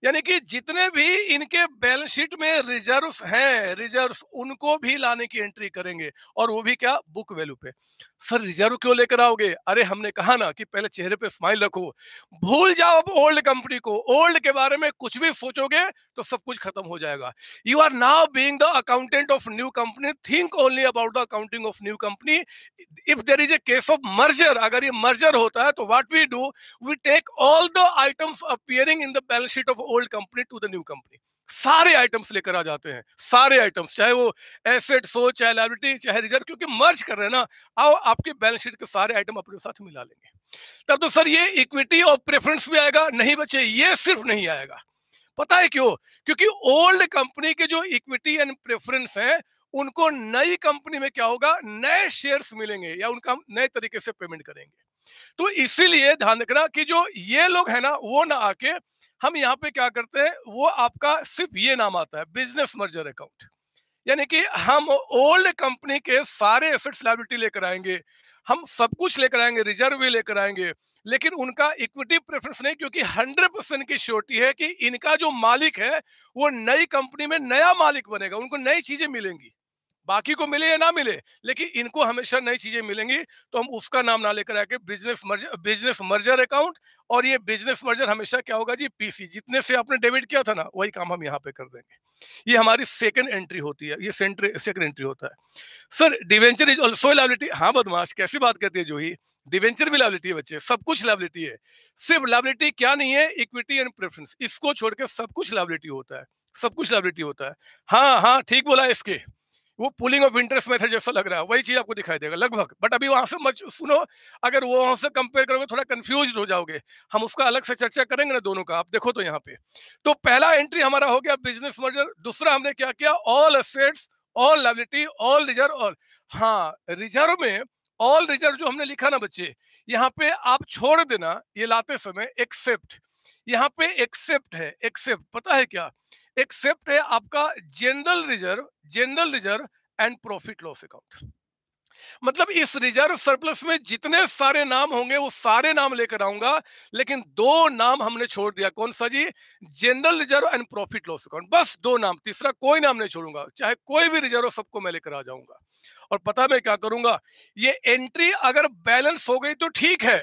यानी कि जितने भी इनके बैलेंस शीट में रिजर्व हैं रिजर्व उनको भी लाने की एंट्री करेंगे और वो भी क्या बुक वैल्यू पे सर रिजर्व क्यों लेकर आओगे अरे हमने कहा ना कि पहले चेहरे पे स्माइल रखो भूल जाओ अब ओल्ड कंपनी को ओल्ड के बारे में कुछ भी सोचोगे तो सब कुछ खत्म हो जाएगा you are now being the accountant of new company think only about the accounting of new company if there is a case of merger अगर ये मर्जर होता है तो what we do we take all the items appearing in the balance sheet sheet of old company to the new company सारे items लेकर आ जाते हैं सारे आइटम्स चाहे वो एसेट्स हो चाहे लाइब्रिटी चाहे रिजर्व क्योंकि मर्ज कर रहे हैं ना आओ आपके बैलेंस शीट के सारे आइटम अपने साथ मिला लेंगे तब तो सर ये इक्विटी और प्रेफरेंस भी आएगा नहीं बचे ये सिर्फ नहीं आएगा पता है क्यों क्योंकि ओल्ड कंपनी के जो इक्विटी एंड प्रेफरेंस है उनको नई कंपनी में क्या होगा नए शेयर्स मिलेंगे या उनका नए तरीके से पेमेंट करेंगे तो इसीलिए ध्यान रखना कि जो ये लोग है ना वो ना आके हम यहाँ पे क्या करते हैं वो आपका सिर्फ ये नाम आता है बिजनेस मर्जर अकाउंट यानी कि हम ओल्ड कंपनी के सारे एसेट्स लाइबिलिटी लेकर आएंगे हम सब कुछ लेकर आएंगे रिजर्व भी लेकर आएंगे लेकिन उनका इक्विटी प्रेफरेंस नहीं क्योंकि 100 परसेंट की श्योरिटी है कि इनका जो मालिक है वो नई कंपनी में नया मालिक बनेगा उनको नई चीजें मिलेंगी बाकी को मिले या ना मिले लेकिन इनको हमेशा नई चीजें मिलेंगी तो हम उसका नाम ना लेकर आके business merger business merger account और ये बिजनेस मर्जर हमेशा क्या होगा जी पीसी जितने से आपने डेबिट किया था ना वही काम हम यहाँ पे कर देंगे ये हमारी सेकंड एंट्री होती है ये सेकंड एंट्री होता है sir debenture is also liability हाँ बदमाश कैसी बात कहती है जो ही डिवेंचर भी लाइबिलिटी है बच्चे सब कुछ लाइबिलिटी है सिर्फ लाइबिलिटी क्या नहीं है इक्विटी एंड प्रेफरेंस इसको छोड़ के सब कुछ लाइबिलिटी होता है सब कुछ लाइबिलिटी होता है हाँ हाँ ठीक बोला इसके वो पुलिंग ऑफ इंटरेस्ट मेथड जैसा लग रहा है वही चीज आपको दिखाई देगा लगभग बट अभी वहां से मच सुनो अगर वो वहां से कंपेयर करोगे थोड़ा कंफ्यूज हो जाओगे हम उसका अलग से चर्चा करेंगे ना दोनों का आप देखो तो यहाँ पे तो पहला एंट्री हमारा हो गया बिजनेस मर्जर दूसरा हमने क्या किया all assets all liability all reserve all हाँ रिजर्व में ऑल रिजर्व जो हमने लिखा ना बच्चे यहाँ पे आप छोड़ देना ये लाते समय एक्सेप्ट यहाँ पे एक्सेप्ट है एक्सेप्ट पता है क्या एक्सेप्ट है आपका general reserve general reserve and profit loss account मतलब इस रिजर्व सरप्लस में जितने सारे नाम होंगे वो सारे नाम लेकर आऊंगा लेकिन दो नाम हमने छोड़ दिया कौन सा जी general reserve and profit loss account बस दो नाम तीसरा कोई नाम नहीं छोड़ूंगा चाहे कोई भी रिजर्व सबको मैं लेकर आ जाऊंगा और पता मैं क्या करूंगा ये एंट्री अगर बैलेंस हो गई तो ठीक है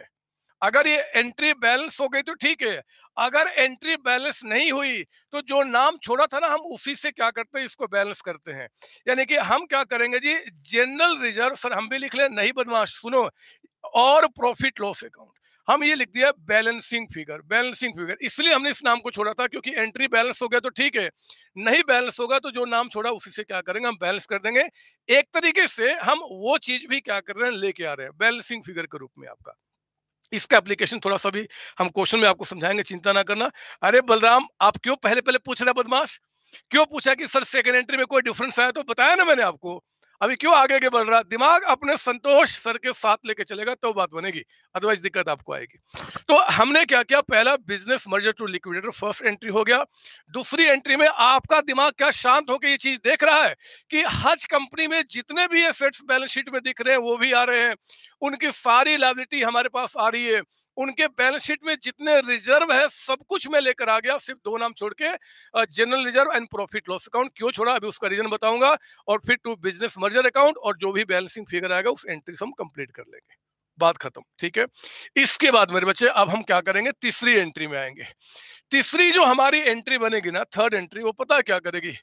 अगर ये एंट्री बैलेंस हो गई तो ठीक है अगर एंट्री बैलेंस नहीं हुई तो जो नाम छोड़ा था ना हम उसी से क्या करते हैं इसको बैलेंस करते हैं यानी कि हम क्या करेंगे जी जनरल रिजर्व सर हम भी लिख ले नहीं बदमाश सुनो और प्रॉफिट लॉस अकाउंट हम ये लिख दिया बैलेंसिंग फिगर बैलेंसिंग फिगर इसलिए हमने इस नाम को छोड़ा था क्योंकि एंट्री बैलेंस हो गया तो ठीक है नहीं बैलेंस होगा तो जो नाम छोड़ा उसी से क्या करेंगे हम बैलेंस कर देंगे एक तरीके से हम वो चीज भी क्या कर रहे हैं लेके आ रहे हैं बैलेंसिंग फिगर के रूप में आपका इसका एप्लीकेशन थोड़ा सा भी हम क्वेश्चन में आपको समझाएंगे चिंता ना करना अरे बलराम आप क्यों पहले पहले पूछ रहे बदमाश क्यों पूछा कि सर सेकेंड एंट्री में कोई डिफरेंस आया तो बताया ना मैंने आपको अभी क्यों आगे आगे बढ़ रहा दिमाग अपने संतोष सर के साथ लेके चलेगा तो बात बनेगी अदरवाइज दिक्कत आपको आएगी तो हमने क्या किया पहला business merger to liquidator first entry हो गया दूसरी एंट्री में आपका दिमाग क्या शांत होकर ये चीज देख रहा है कि हज कंपनी में जितने भी एसेट्स बैलेंस शीट में दिख रहे हैं वो भी आ रहे हैं उनकी सारी लाइबिलिटी हमारे पास आ रही है उनके बैलेंस शीट में जितने रिजर्व है सब कुछ मैं लेकर आ गया सिर्फ दो नाम छोड़ के general reserve and profit loss account क्यों छोड़ा अभी उसका रीजन बताऊंगा और फिर टू बिजनेस मर्जर अकाउंट और जो भी बैलेंसिंग फिगर आएगा उस एंट्री से हम कंप्लीट कर लेंगे बात खत्म ठीक है इसके बाद मेरे बच्चे अब हम क्या करेंगे तीसरी एंट्री में आएंगे तीसरी जो हमारी एंट्री बनेगी ना थर्ड एंट्री वो पता क्या करेगी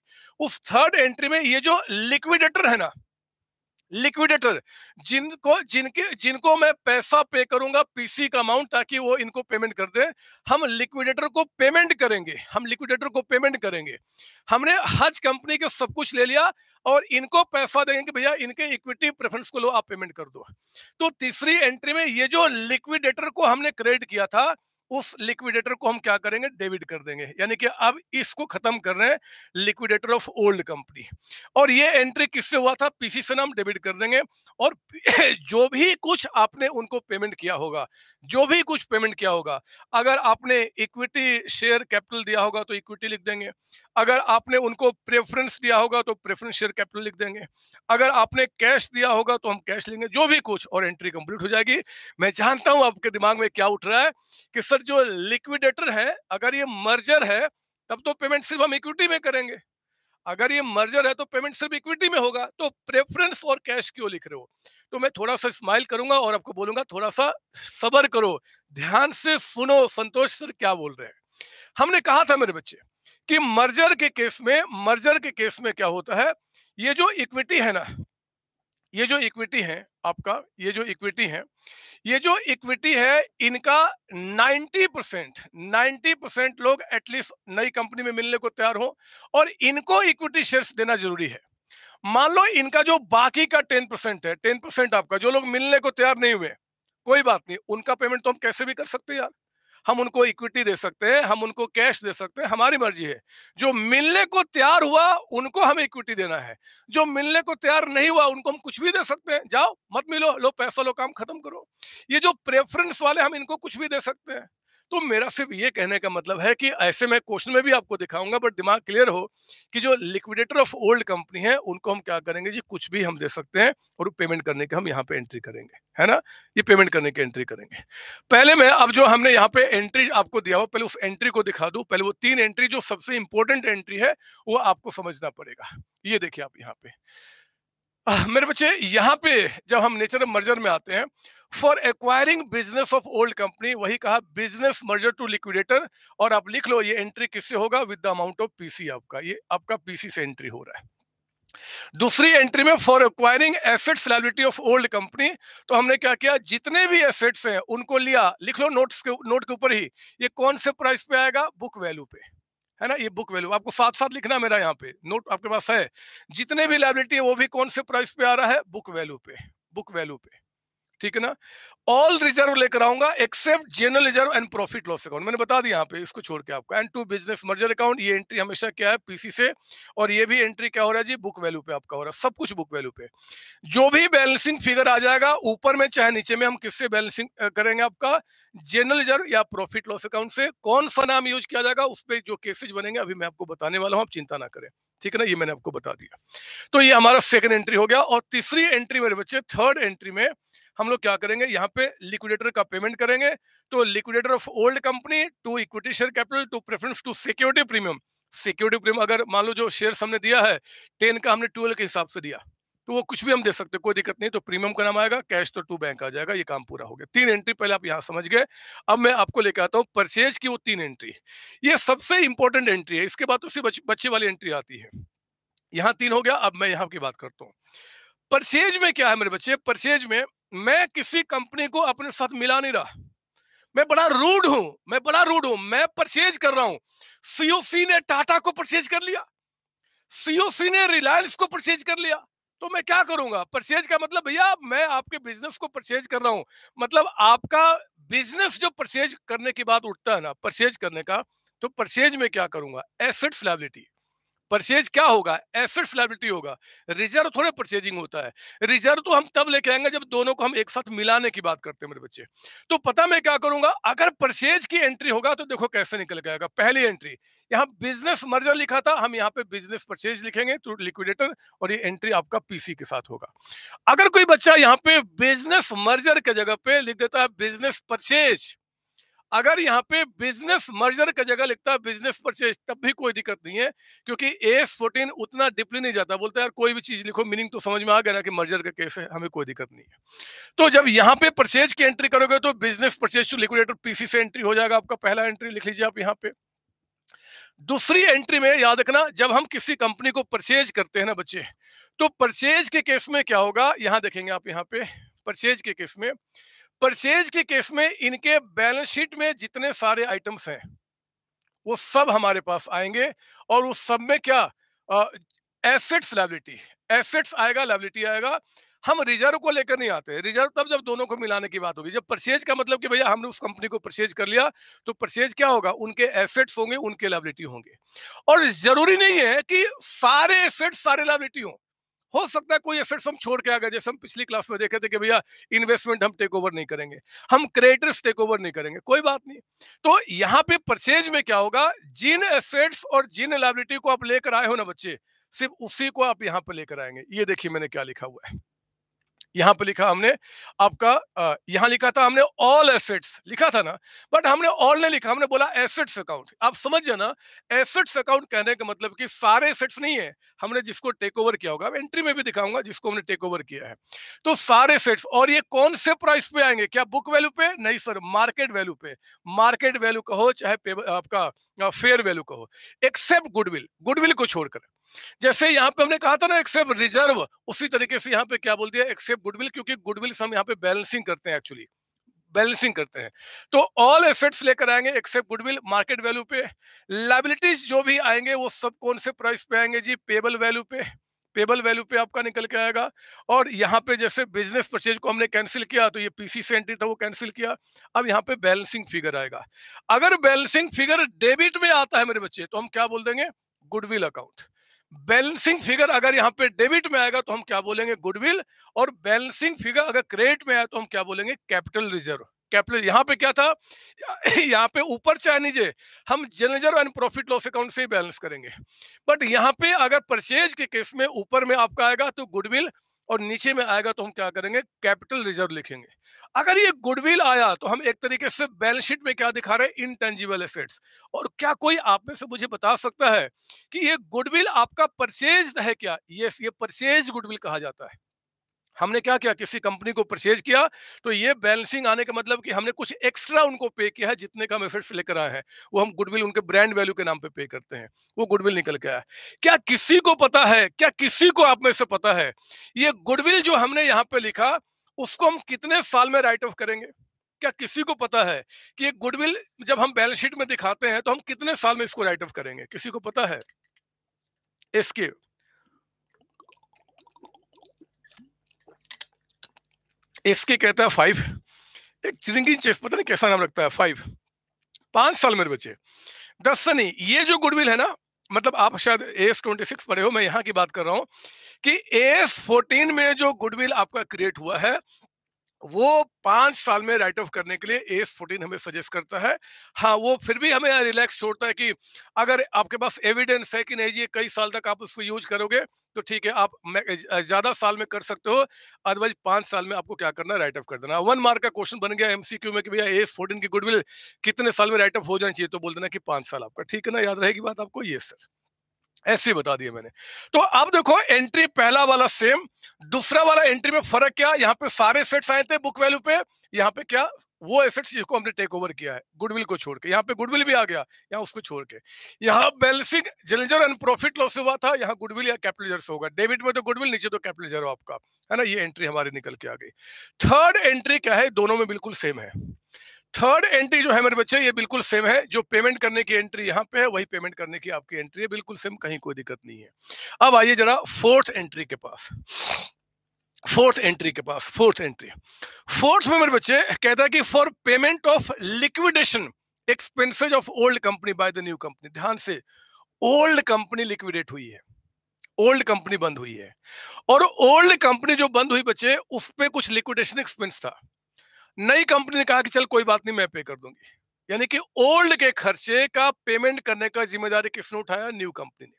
उस थर्ड एंट्री में ये जो लिक्विडेटर है ना लिक्विडेटर जिनको जिनके जिनको मैं पैसा पे करूंगा पीसी का अमाउंट ताकि वो इनको पेमेंट कर दे हम लिक्विडेटर को पेमेंट करेंगे हम लिक्विडेटर को पेमेंट करेंगे हमने हज कंपनी के सब कुछ ले लिया और इनको पैसा देंगे कि भैया इनके इक्विटी प्रेफरेंस को लो आप पेमेंट कर दो तो तीसरी एंट्री में ये जो लिक्विडेटर को हमने क्रेडिट किया था उस लिक्विडेटर को हम क्या करेंगे डेबिट कर देंगे यानी कि अब इसको खत्म कर रहे हैं लिक्विडेटर ऑफ ओल्ड कंपनी और ये एंट्री किससे हुआ था पीसी से नाम डेबिट कर देंगे और जो भी कुछ आपने उनको पेमेंट किया होगा जो भी कुछ पेमेंट किया होगा अगर आपने इक्विटी शेयर कैपिटल दिया होगा तो इक्विटी लिख देंगे अगर आपने उनको प्रेफरेंस दिया होगा तो प्रेफरेंस शेयर कैपिटल लिख देंगे अगर आपने कैश दिया होगा तो हम कैश लेंगे जो भी कुछ और एंट्री कंप्लीट हो जाएगी मैं जानता हूं आपके दिमाग में क्या उठ रहा है कि सर जो लिक्विडेटर है अगर ये मर्जर है तब तो पेमेंट सिर्फ हम इक्विटी में करेंगे अगर ये मर्जर है तो पेमेंट सिर्फ इक्विटी में होगा तो प्रेफरेंस और कैश क्यों लिख रहे हो तो मैं थोड़ा सा स्माइल करूंगा और आपको बोलूंगा थोड़ा सा सबर करो ध्यान से सुनो संतोष सर क्या बोल रहे हैं हमने कहा था मेरे बच्चे कि मर्जर के केस में मर्जर के केस में क्या होता है ये जो इक्विटी है ना ये जो इक्विटी है आपका ये जो इक्विटी है ये जो इक्विटी है इनका 90 परसेंट नाइन्टी परसेंट लोग एटलीस्ट नई कंपनी में मिलने को तैयार हो और इनको इक्विटी शेयर्स देना जरूरी है मान लो इनका जो बाकी का टेन परसेंट है टेन परसेंट आपका जो लोग मिलने को तैयार नहीं हुए कोई बात नहीं उनका पेमेंट तो हम कैसे भी कर सकते हैं यार हम उनको इक्विटी दे सकते हैं हम उनको कैश दे सकते हैं हमारी मर्जी है जो मिलने को तैयार हुआ उनको हमें इक्विटी देना है जो मिलने को तैयार नहीं हुआ उनको हम कुछ भी दे सकते हैं जाओ मत मिलो लो पैसा लो काम खत्म करो ये जो प्रेफरेंस वाले हम इनको कुछ भी दे सकते हैं तो मेरा सिर्फ ये कहने का मतलब है कि ऐसे में क्वेश्चन में भी आपको दिखाऊंगा बट दिमाग क्लियर हो कि जो लिक्विडेटर ऑफ ओल्ड कंपनी है उनको हम क्या करेंगे जी कुछ भी हम दे सकते हैं और पेमेंट करने के हम यहाँ पे एंट्री करेंगे है ना ये पेमेंट करने की एंट्री करेंगे पहले मैं अब जो हमने यहाँ पे एंट्री आपको दिया हो पहले उस एंट्री को दिखा दू पहले वो तीन एंट्री जो सबसे इंपॉर्टेंट एंट्री है वो आपको समझना पड़ेगा ये देखिए आप यहाँ पे मेरे बच्चे यहाँ पे जब हम नेचर मर्जर में आते हैं for acquiring business of old company वही कहा बिजनेस मर्जर टू लिक्विडेटर और आप लिख लो ये एंट्री किससे होगा with the amount of PC आपका ये आपका पीसी से एंट्री हो रहा है दूसरी एंट्री में for acquiring assets liability of old company तो हमने क्या किया जितने भी एसेट्स हैं उनको लिया लिख लो नोट्स के नोट के ऊपर ही ये कौन से प्राइस पे आएगा बुक वैल्यू पे है ना ये बुक वैल्यू आपको साथ साथ लिखना मेरा यहाँ पे नोट आपके पास है जितने भी लाइबिलिटी है वो भी कौन से प्राइस पे आ रहा है बुक वैल्यू पे बुक वैल्यू पे ठीक है ना ऑल रिजर्व लेकर आऊंगा except general reserve and profit loss account मैंने बता दिया यहाँ पे इसको छोड़ के आपको and to business merger account ये एंट्री हमेशा क्या है पीसी से और ये भी एंट्री क्या हो रहा है जी बुक वैल्यू पे आपका हो रहा है सब कुछ बुक वैल्यू पे जो भी बैलेंसिंग फिगर आ जाएगा ऊपर में चाहे नीचे में हम किससे बैलेंसिंग करेंगे आपका जनरल रिजर्व या प्रॉफिट लॉस अकाउंट से कौन सा नाम यूज किया जाएगा उस पर जो केसेज बनेंगे अभी मैं आपको बताने वाला हूँ आप चिंता ना करें ठीक है ना ये मैंने आपको बता दिया तो ये हमारा सेकंड एंट्री हो गया और तीसरी एंट्री मेरे बच्चे थर्ड एंट्री में हम लोग क्या करेंगे यहाँ पे लिक्विडेटर का पेमेंट करेंगे तो liquidator of old company to equity share capital to preference to security premium security premium अगर मान लो जो शेयर हमने दिया है टेन का हमने ट्वेल्व के हिसाब से दिया तो वो कुछ भी हम दे सकते कोई दिक्कत नहीं तो प्रीमियम का नाम आएगा कैश तो टू बैंक आ जाएगा ये काम पूरा हो गया तीन एंट्री पहले आप यहाँ समझ गए अब मैं आपको लेकर आता हूँ परचेज की वो तीन एंट्री ये सबसे इंपॉर्टेंट एंट्री है इसके बाद उसी बच, बच्चे वाली एंट्री आती है यहाँ तीन हो गया अब मैं यहाँ की बात करता हूँ परचेज में क्या है मेरे बच्चे परचेज में मैं किसी कंपनी को अपने साथ मिला नहीं रहा मैं बड़ा रूड हूं मैं बड़ा रूड हूं मैं परचेज कर रहा हूं सीओसी ने टाटा को परचेज कर लिया सीओसी ने रिलायंस को परचेज कर लिया तो मैं क्या करूंगा परचेज का मतलब भैया मैं आपके बिजनेस को परचेज कर रहा हूं मतलब आपका बिजनेस जो परचेज करने की बात उठता है ना परचेज करने का तो परचेज में क्या करूंगा एसेट्स लाइबिलिटी परचेज क्या होगा एसेट्स लाइबिलिटी होगा रिजर्व थोड़े परचेजिंग होता है रिजर्व तो हम तब लेके आएंगे जब दोनों को हम एक साथ मिलाने की बात करते हैं मेरे बच्चे तो पता मैं क्या करूंगा अगर परचेज की एंट्री होगा तो देखो कैसे निकल जाएगा पहली एंट्री यहाँ बिजनेस मर्जर लिखा था हम यहाँ पे बिजनेस परचेज लिखेंगे थ्रू तो लिक्विडेटर और ये एंट्री आपका पीसी के साथ होगा अगर कोई बच्चा यहाँ पे बिजनेस मर्जर के जगह पे लिख देता है बिजनेस परचेज अगर यहाँ पे बिजनेस मर्जर का जगह लिखता है बिजनेस परचेज तब भी कोई दिक्कत नहीं है क्योंकि एस फोर्टीन उतना डीपली नहीं जाता बोलता यार कोई भी चीज लिखो मीनिंग तो समझ में आ गया ना कि मर्जर का केस है हमें कोई दिक्कत नहीं है तो जब यहाँ पे परचेज की एंट्री करोगे तो business purchase to liquidator PC से एंट्री हो जाएगा आपका पहला एंट्री लिख लीजिए आप यहाँ पे दूसरी एंट्री में याद रखना जब हम किसी कंपनी को परचेज करते हैं ना बच्चे तो परचेज के केस में क्या होगा यहां देखेंगे आप यहाँ पे परचेज के केस में परचेज के केस में इनके बैलेंस शीट में जितने सारे आइटम्स हैं वो सब हमारे पास आएंगे और उस सब में क्या एसेट्स लाइबिलिटी एसेट्स आएगा लाइबिलिटी आएगा हम रिजर्व को लेकर नहीं आते रिजर्व तब जब दोनों को मिलाने की बात होगी जब परचेज का मतलब कि भैया हमने उस कंपनी को परचेज कर लिया तो परचेज क्या होगा उनके एसेट्स होंगे उनके लाइबिलिटी होंगे और जरूरी नहीं है कि सारे एसेट्स सारे लाइबिलिटी हों हो सकता है कोई एसेट्स हम छोड़ के आ गए जैसे हम पिछली क्लास में देखे थे कि भैया इन्वेस्टमेंट हम टेक ओवर नहीं करेंगे हम क्रेडिट्स टेक ओवर नहीं करेंगे कोई बात नहीं तो यहाँ पे परचेज में क्या होगा जिन एसेट्स और जिन लाइबिलिटी को आप लेकर आए हो ना बच्चे सिर्फ उसी को आप यहाँ पर लेकर आएंगे ये देखिए मैंने क्या लिखा हुआ है यहां पर लिखा हमने आपका यहां लिखा था हमने ऑल एसेट्स लिखा था ना बट हमने ऑल ने लिखा हमने बोला एसेट्स अकाउंट आप समझ जाना एसेट्स अकाउंट कहने का मतलब कि सारे एसेट्स नहीं है हमने जिसको टेक ओवर किया होगा एंट्री में भी दिखाऊंगा जिसको हमने टेक ओवर किया है तो सारे सेट्स और ये कौन से प्राइस पे आएंगे क्या बुक वैल्यू पे नहीं सर मार्केट वैल्यू पे मार्केट वैल्यू कहो चाहे आपका फेयर वैल्यू कहो एक्सेप्ट गुडविल गुडविल को छोड़कर जैसे यहाँ पे हमने कहा था ना एक्सेप्ट रिजर्व उसी तरीके से यहाँ पे क्या बोल दिया एक्सेप्ट गुडविल क्योंकि गुडविल से हम यहाँ पे बैलेंसिंग करते हैं एक्चुअली बैलेंसिंग करते हैं तो ऑल एसेट्स लेकर आएंगे एक्सेप्ट गुडविल मार्केट वैल्यू पे लाइबिलिटीज जो भी आएंगे वो सब कौन से प्राइस पे आएंगे जी पेबल वैल्यू पे पेबल वैल्यू पे आपका निकल के आएगा और यहाँ पे जैसे बिजनेस परचेज को हमने कैंसिल किया तो ये पीसी से एंट्री था वो कैंसिल किया अब यहाँ पे बैलेंसिंग फिगर आएगा अगर बैलेंसिंग फिगर डेबिट में आता है मेरे बच्चे तो हम क्या बोल देंगे गुडविल अकाउंट बैलेंसिंग फिगर अगर यहाँ पे डेबिट में आएगा तो हम क्या बोलेंगे गुडविल और बैलेंसिंग फिगर अगर क्रेडिट में आया तो हम क्या बोलेंगे कैपिटल रिजर्व कैपिटल यहाँ पे क्या था यहाँ पे ऊपर चाहे नीचे हम general and profit loss account से ही बैलेंस करेंगे बट यहाँ पे अगर परचेज के केस में ऊपर में आपका आएगा तो गुडविल और नीचे में आएगा तो हम क्या करेंगे कैपिटल रिजर्व लिखेंगे अगर ये गुडविल आया तो हम एक तरीके से बैलेंस शीट में क्या दिखा रहे हैं इनटेंजिबल एसेट्स और क्या कोई आप में से मुझे बता सकता है कि ये गुडविल आपका परचेज है क्या ये ये परचेज गुडविल कहा जाता है हमने क्या किया किसी कंपनी को परचेज किया तो ये बैलेंसिंग आने का मतलब कि हमने कुछ एक्स्ट्रा उनको पे किया है जितने का हम एफेट्स लेकर आए हैं वो हम गुडविल उनके ब्रांड वैल्यू के नाम पे पे करते हैं वो गुडविल निकल के आया क्या किसी को पता है क्या किसी को आप में से पता है ये गुडविल जो हमने यहाँ पे लिखा उसको हम कितने साल में राइट ऑफ करेंगे क्या किसी को पता है कि एक गुडविल जब हम बैलेंस शीट में दिखाते हैं तो हम कितने साल में इसको राइट ऑफ करेंगे किसी को पता है इसके इसके कहता है फाइव एक चिरंगी चेस पता नहीं कैसा नाम रखता है फाइव पांच साल मेरे बच्चे दस सनी ये जो गुडविल है ना मतलब आप शायद ए एफ ट्वेंटी सिक्स पढ़े हो मैं यहाँ की बात कर रहा हूँ कि ए एफ फोर्टीन में जो गुडविल आपका क्रिएट हुआ है वो पांच साल में राइट ऑफ करने के लिए ए एफ फोर्टीन हमें सजेस्ट करता है हाँ वो फिर भी हमें रिलैक्स छोड़ता है कि अगर आपके पास एविडेंस है कि नहीं जी कई साल तक आप उसको यूज करोगे तो ठीक है आप ज्यादा साल में कर सकते हो अदरवाइज पांच साल में आपको क्या करना है राइट ऑफ कर देना वन मार्क का क्वेश्चन बन गया एमसीक्यू में कि भैया एस फोर्टीन की गुडविल कितने साल में राइट ऑफ हो जाना चाहिए तो बोल देना कि पांच साल आपका ठीक है ना याद रहेगी बात आपको ये सर ऐसे बता दिया मैंने तो अब देखो एंट्री पहला वाला सेम दूसरा वाला एंट्री में फर्क क्या यहाँ पे सारे सेट्स आए थे बुक वैल्यू पे यहाँ पे क्या वो एसेट्स जिसको हमने टेक ओवर किया है गुडविल को छोड़ के यहाँ पे गुडविल भी आ गया यहाँ उसको छोड़ के यहाँ बैलेंसिंग जलेंजर एंड प्रॉफिट लॉस हुआ था यहाँ गुडविल या कैपिटल होगा डेबिट में तो गुडविल नीचे तो कैपिटल आपका है ना ये एंट्री हमारी निकल के आ गई थर्ड एंट्री क्या है दोनों में बिल्कुल सेम है थर्ड एंट्री जो है मेरे बच्चे ये बिल्कुल सेम है जो पेमेंट करने की एंट्री यहाँ पे है वही पेमेंट करने की आपकी एंट्री है बिल्कुल सेम कहीं कोई दिक्कत नहीं है अब आइए जरा फोर्थ एंट्री के पास फोर्थ एंट्री के पास फोर्थ एंट्री फोर्थ में मेरे बच्चे कहता है कि for payment of liquidation expenses of old company by the new company ध्यान से ओल्ड कंपनी लिक्विडेट हुई है ओल्ड कंपनी बंद हुई है और ओल्ड कंपनी जो बंद हुई बच्चे उस पर कुछ लिक्विडेशन एक्सपेंस था नई कंपनी ने कहा कि चल कोई बात नहीं मैं पे कर दूंगी यानी कि ओल्ड के खर्चे का पेमेंट करने का जिम्मेदारी किसने उठाया न्यू कंपनी ने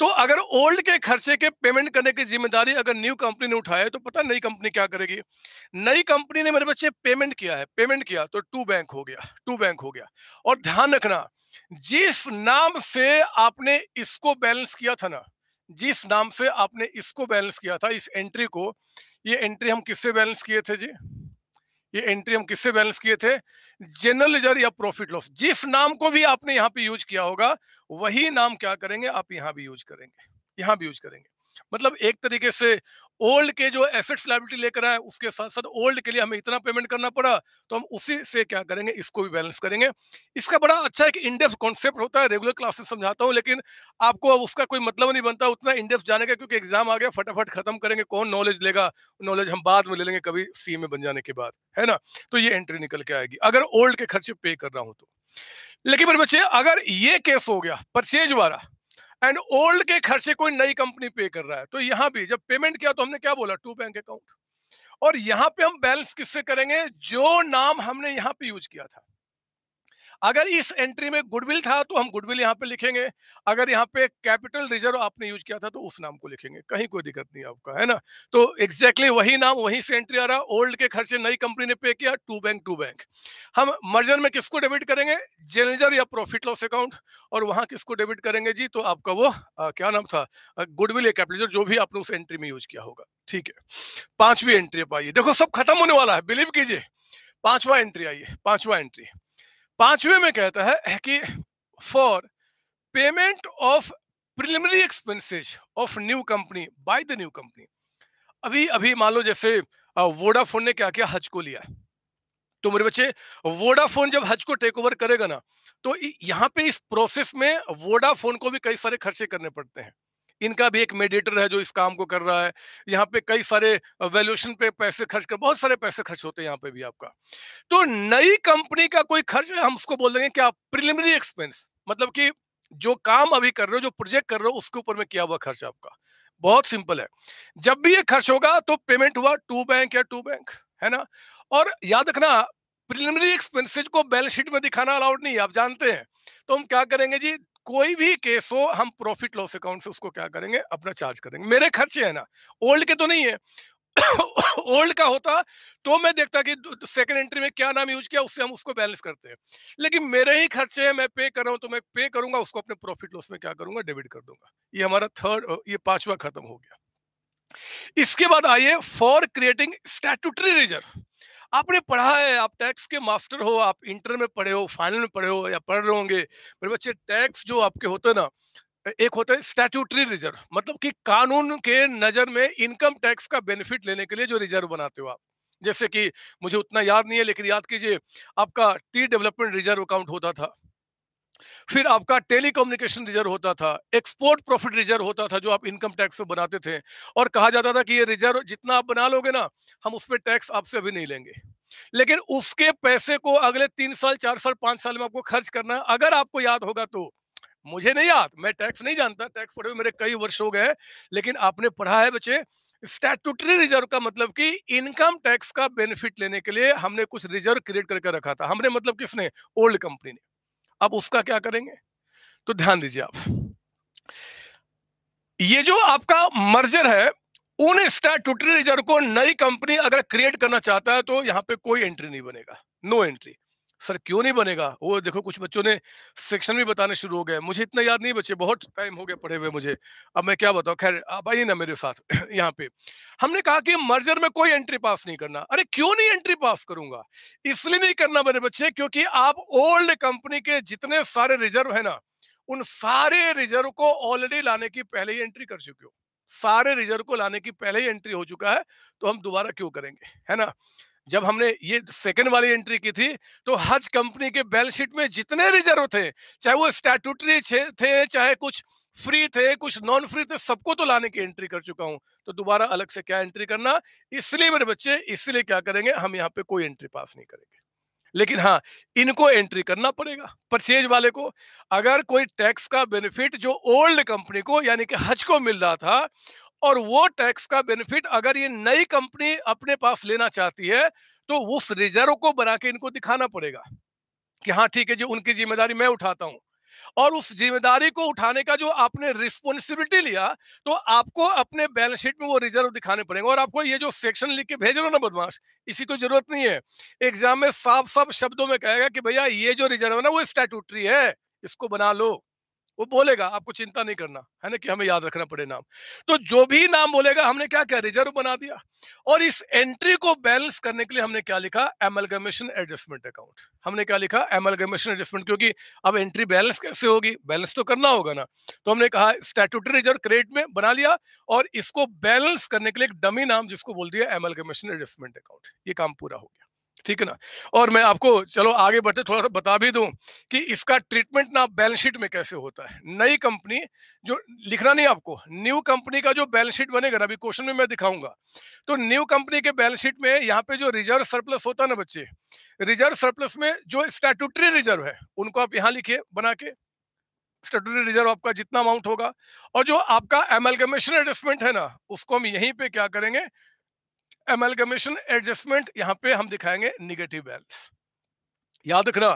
तो अगर ओल्ड के खर्चे के पेमेंट करने की जिम्मेदारी अगर न्यू कंपनी ने उठाया तो पता नई कंपनी क्या करेगी नई कंपनी ने मेरे बच्चे पेमेंट किया है पेमेंट किया तो टू बैंक हो गया टू बैंक हो गया और ध्यान रखना जिस नाम से आपने इसको बैलेंस किया था ना जिस नाम से आपने इसको बैलेंस किया था इस एंट्री को ये एंट्री हम किससे बैलेंस किए थे जी ये एंट्री हम किससे बैलेंस किए थे जनरल रिजर्व या प्रॉफिट लॉस जिस नाम को भी आपने यहाँ पे यूज किया होगा वही नाम क्या करेंगे आप यहाँ भी यूज करेंगे यहाँ भी यूज करेंगे मतलब एक तरीके से ओल्ड के जो एसेट्स लाइबिलिटी लेकर आए उसके साथ साथ ओल्ड के लिए हमें इतना पेमेंट करना पड़ा तो हम उसी से क्या करेंगे इसको भी बैलेंस करेंगे इसका बड़ा अच्छा एक इंडेक्स कॉन्सेप्ट होता है रेगुलर क्लास से समझाता हूँ लेकिन आपको अब उसका कोई मतलब नहीं बनता उतना इंडेक्स जाने का क्योंकि एग्जाम आ गया फटाफट खत्म करेंगे कौन नॉलेज लेगा नॉलेज हम बाद में ले लेंगे कभी सी में बन जाने के बाद है ना तो ये एंट्री निकल के आएगी अगर ओल्ड के खर्चे पे कर रहा हूँ तो लेकिन मेरे बच्चे अगर ये केस हो गया परचेज वाला एंड ओल्ड के खर्चे कोई नई कंपनी पे कर रहा है तो यहाँ भी जब पेमेंट किया तो हमने क्या बोला टू बैंक अकाउंट और यहां पे हम बैलेंस किससे करेंगे जो नाम हमने यहां पे यूज किया था अगर इस एंट्री में गुडविल था तो हम गुडविल यहाँ पे लिखेंगे अगर यहाँ पे कैपिटल रिजर्व आपने यूज किया था तो उस नाम को लिखेंगे कहीं कोई दिक्कत नहीं आपका है ना तो एग्जैक्टली exactly वही नाम वहीं से एंट्री आ रहा ओल्ड के खर्चे नई कंपनी ने पे किया टू बैंक टू बैंक हम मर्जर में किसको डेबिट करेंगे जेनेजर या प्रॉफिट लॉस अकाउंट और वहां किसको डेबिट करेंगे जी तो आपका वो आ, क्या नाम था गुडविल या कैपिटल जो भी आपने उस एंट्री में यूज किया होगा ठीक है पांचवी एंट्री पाइए देखो सब खत्म होने वाला है बिलीव कीजिए पांचवा एंट्री आइए पांचवा एंट्री पांचवे में कहता है कि for payment of preliminary expenses of new company by the new company अभी अभी मान लो जैसे वोडाफोन ने क्या किया हज को लिया तो मेरे बच्चे वोडाफोन जब हज को टेक ओवर करेगा ना तो यहाँ पे इस प्रोसेस में वोडाफोन को भी कई सारे खर्चे करने पड़ते हैं इनका भी एक मेडिएटर है जो इस काम को कर रहा है यहाँ पे कई सारे वैल्यूएशन पे पैसे खर्च कर बहुत सारे पैसे खर्च होते हैं यहाँ पे भी आपका तो नई कंपनी का कोई खर्च है हम उसको बोल देंगे क्या प्रिलिमिनरी एक्सपेंस मतलब कि जो काम अभी कर रहे हो जो प्रोजेक्ट कर रहे हो उसके ऊपर में किया हुआ खर्च आपका बहुत सिंपल है जब भी ये खर्च होगा तो पेमेंट हुआ टू बैंक या टू बैंक है ना और याद रखना प्रिलिमिनरी एक्सपेंसेज को बैलेंस शीट में दिखाना अलाउड नहीं है आप जानते हैं तो हम क्या करेंगे जी कोई भी केस हो हम प्रॉफिट लॉस अकाउंट से उसको क्या करेंगे अपना चार्ज करेंगे मेरे खर्चे है ना ओल्ड के तो नहीं है ओल्ड का होता तो मैं देखता कि सेकंड एंट्री में क्या नाम यूज किया उससे हम उसको बैलेंस करते हैं लेकिन मेरे ही खर्चे हैं मैं पे कर रहा हूं तो मैं पे करूंगा उसको अपने प्रॉफिट लॉस में क्या करूंगा डेबिट कर दूंगा ये हमारा थर्ड ये पांचवा खत्म हो गया इसके बाद आइए फॉर क्रिएटिंग स्टैटूटरी रिजर्व आपने पढ़ा है आप टैक्स के मास्टर हो आप इंटर में पढ़े हो फाइनल में पढ़े हो या पढ़ रहे होंगे मेरे बच्चे टैक्स जो आपके होते हैं ना एक होता है स्टैट्यूटरी रिजर्व मतलब कि कानून के नज़र में इनकम टैक्स का बेनिफिट लेने के लिए जो रिजर्व बनाते हो आप जैसे कि मुझे उतना याद नहीं है लेकिन याद कीजिए आपका टी डेवलपमेंट रिजर्व अकाउंट होता था फिर आपका टेलीकम्युनिकेशन रिजर्व होता था एक्सपोर्ट प्रॉफिट रिजर्व होता था जो आप इनकम टैक्स पे बनाते थे और कहा जाता था कि ये रिजर्व जितना आप बना लोगे ना हम उस पर टैक्स आपसे अभी नहीं लेंगे लेकिन उसके पैसे को अगले तीन साल चार साल पांच साल में आपको खर्च करना है अगर आपको याद होगा तो मुझे नहीं याद मैं टैक्स नहीं जानता टैक्स पढ़े हुए मेरे कई वर्ष हो गए लेकिन आपने पढ़ा है बच्चे स्टैटूटरी रिजर्व का मतलब कि इनकम टैक्स का बेनिफिट लेने के लिए हमने कुछ रिजर्व क्रिएट करके रखा था हमने मतलब किसने ओल्ड कंपनी ने अब उसका क्या करेंगे तो ध्यान दीजिए आप ये जो आपका मर्जर है उन स्टैट्यूटरी रिजर्व को नई कंपनी अगर क्रिएट करना चाहता है तो यहां पे कोई एंट्री नहीं बनेगा नो एंट्री सर क्यों नहीं बनेगा वो देखो कुछ बच्चों ने सेक्शन भी बताने शुरू हो गए मुझे इतना याद नहीं बचे बहुत टाइम हो गया पढ़े हुए मुझे अब मैं क्या बताऊँ खैर आप आइए ना मेरे साथ यहाँ पे हमने कहा कि मर्जर में कोई एंट्री पास नहीं करना अरे क्यों नहीं एंट्री पास करूंगा इसलिए नहीं करना मेरे बच्चे क्योंकि आप ओल्ड कंपनी के जितने सारे रिजर्व है ना उन सारे रिजर्व को ऑलरेडी लाने की पहले ही एंट्री कर चुके हो सारे रिजर्व को लाने की पहले ही एंट्री हो चुका है तो हम दोबारा क्यों करेंगे है ना जब हमने ये सेकंड वाली एंट्री की थी तो हज कंपनी के बैलेंस शीट में जितने रिजर्व थे चाहे वो स्टैटूटरी थे चाहे कुछ फ्री थे कुछ नॉन फ्री थे सबको तो लाने की एंट्री कर चुका हूं तो दोबारा अलग से क्या एंट्री करना इसलिए मेरे बच्चे इसलिए क्या करेंगे हम यहाँ पे कोई एंट्री पास नहीं करेंगे लेकिन हाँ इनको एंट्री करना पड़ेगा परचेज वाले को अगर कोई टैक्स का बेनिफिट जो ओल्ड कंपनी को यानी कि हज को मिल रहा था और वो टैक्स का बेनिफिट अगर ये नई कंपनी अपने पास लेना चाहती है तो उस रिजर्व को बना के इनको दिखाना पड़ेगा कि हाँ ठीक है जी उनकी जिम्मेदारी मैं उठाता हूँ और उस जिम्मेदारी को उठाने का जो आपने रिस्पॉन्सिबिलिटी लिया तो आपको अपने बैलेंस शीट में वो रिजर्व दिखाने पड़ेंगे और आपको ये जो सेक्शन लिख के भेज रहे हो ना बदमाश इसी को जरूरत नहीं है एग्जाम में साफ साफ शब्दों में कहेगा कि भैया ये जो रिजर्व है ना वो स्टैटूटरी है इसको बना लो वो बोलेगा आपको चिंता नहीं करना है ना कि हमें याद रखना पड़े नाम तो जो भी नाम बोलेगा हमने क्या क्या रिजर्व बना दिया और इस एंट्री को बैलेंस करने के लिए हमने क्या लिखा एमलगमेशन एडजस्टमेंट अकाउंट हमने क्या लिखा एमलगमेशन एडजस्टमेंट क्योंकि अब एंट्री बैलेंस कैसे होगी बैलेंस तो करना होगा ना तो हमने कहा स्टैट्यूटरी रिजर्व क्रेडिट में बना लिया और इसको बैलेंस करने के लिए एक डमी नाम जिसको बोल दिया एमलगमेशन एडजस्टमेंट अकाउंट ये काम पूरा हो गया ठीक है ना और मैं आपको चलो आगे बढ़ते थोड़ा सा बता भी दूं कि इसका ट्रीटमेंट ना बैलेंस शीट में कैसे होता है नई कंपनी जो लिखना नहीं आपको न्यू कंपनी का जो बैलेंस शीट बनेगा ना अभी क्वेश्चन में मैं दिखाऊंगा तो न्यू कंपनी के बैलेंस शीट में यहाँ पे जो रिजर्व सरप्लस होता है ना बच्चे रिजर्व सरप्लस में जो स्टेटूटरी रिजर्व है उनको आप यहाँ लिखिए बना के स्टेटरी रिजर्व आपका जितना अमाउंट होगा और जो आपका एमएलगमेशन एडजस्टमेंट है ना उसको हम यहीं पर क्या करेंगे एमलगमेशन एडजस्टमेंट यहाँ पे हम दिखाएंगे निगेटिव बैलेंस याद रखना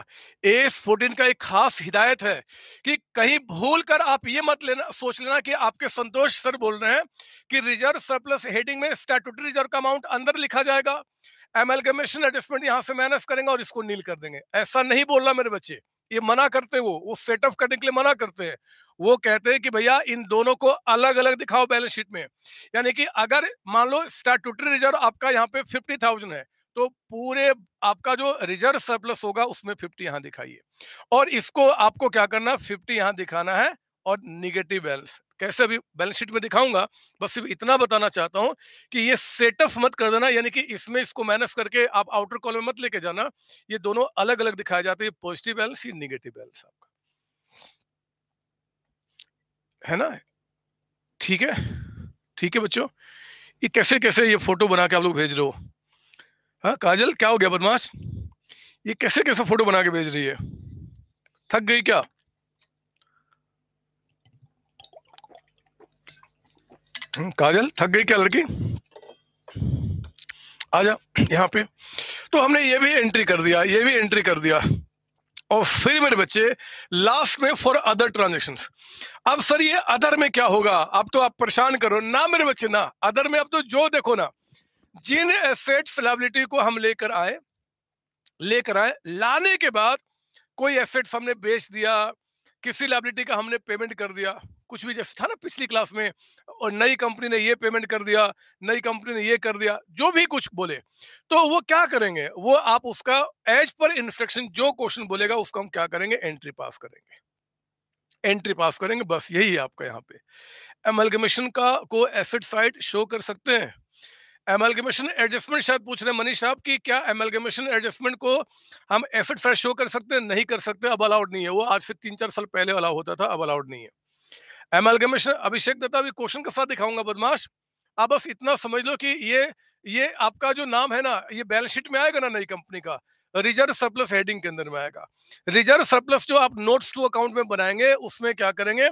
एस फोर्टीन का एक खास हिदायत है कि कहीं भूल कर आप ये मत लेना सोच लेना कि आपके संतोष सर बोल रहे हैं कि रिजर्व सरप्लस हेडिंग में स्टैटूटरी रिजर्व का अमाउंट अंदर लिखा जाएगा एमएलगमेशन एडजस्टमेंट यहां से माइनस करेंगे और इसको नील कर देंगे ऐसा नहीं बोल रहा मेरे बच्चे ये मना करते वो वो सेटअप करने के लिए मना करते हैं वो कहते हैं कि भैया इन दोनों को अलग अलग दिखाओ बैलेंस शीट में यानी कि अगर मान लो स्टैटूटरी रिजर्व आपका यहाँ पे फिफ्टी थाउजेंड है तो पूरे आपका जो रिजर्व सरप्लस होगा उसमें फिफ्टी यहाँ दिखाइए और इसको आपको क्या करना फिफ्टी यहाँ दिखाना है और निगेटिव बैलेंस कैसे अभी बैलेंस शीट में दिखाऊंगा बस सिर्फ इतना बताना चाहता हूं कि ये सेटअप मत कर देना यानी कि इसमें इसको माइनस करके आप आउटर कॉल में मत लेके जाना ये दोनों अलग अलग दिखाए जाते हैं पॉजिटिव बैलेंस ये निगेटिव बैलेंस आपका है ना ठीक है ठीक है बच्चों ये कैसे कैसे ये फोटो बना के आप लोग भेज रहे हो हाँ काजल क्या हो गया बदमाश ये कैसे कैसे फोटो बना के भेज रही है थक गई क्या हम्म, काजल थक गई क्या लड़की जा यहाँ पे तो हमने ये भी एंट्री कर दिया ये भी एंट्री कर दिया और फिर मेरे बच्चे लास्ट में फॉर अदर ट्रांजेक्शन अब सर ये अदर में क्या होगा अब तो आप परेशान करो ना मेरे बच्चे ना अदर में अब तो जो देखो ना जिन एसेट्स लाइबिलिटी को हम लेकर आए लेकर आए लाने के बाद कोई एसेट्स हमने बेच दिया किसी लाइबिलिटी का हमने पेमेंट कर दिया कुछ भी जैसे था ना पिछली क्लास में और नई कंपनी ने ये पेमेंट कर दिया नई कंपनी ने ये कर दिया जो भी कुछ बोले तो वो क्या करेंगे वो आप उसका एज पर इंस्ट्रक्शन जो क्वेश्चन बोलेगा उसको हम क्या करेंगे एंट्री पास करेंगे एंट्री पास करेंगे बस यही है आपका यहाँ पे एमलगमेशन का को एसेट साइड शो कर सकते हैं एमलगमेशन एडजस्टमेंट शायद पूछ रहे मनीष साहब कि क्या एमलगमेशन एडजस्टमेंट को हम एसेट साइड शो कर सकते हैं नहीं कर सकते अब अलाउड नहीं है वो आज से तीन चार साल पहले अलाउ होता था अब अलाउड नहीं है एमलगमेशन अभिषेक दत्ता भी क्वेश्चन के साथ दिखाऊंगा बदमाश आप बस इतना समझ लो कि ये ये आपका जो नाम है ना ये बैलेंस शीट में आएगा ना नई कंपनी का रिजर्व सरप्लस हेडिंग के अंदर में आएगा रिजर्व सरप्लस जो आप नोट्स टू अकाउंट में बनाएंगे उसमें क्या करेंगे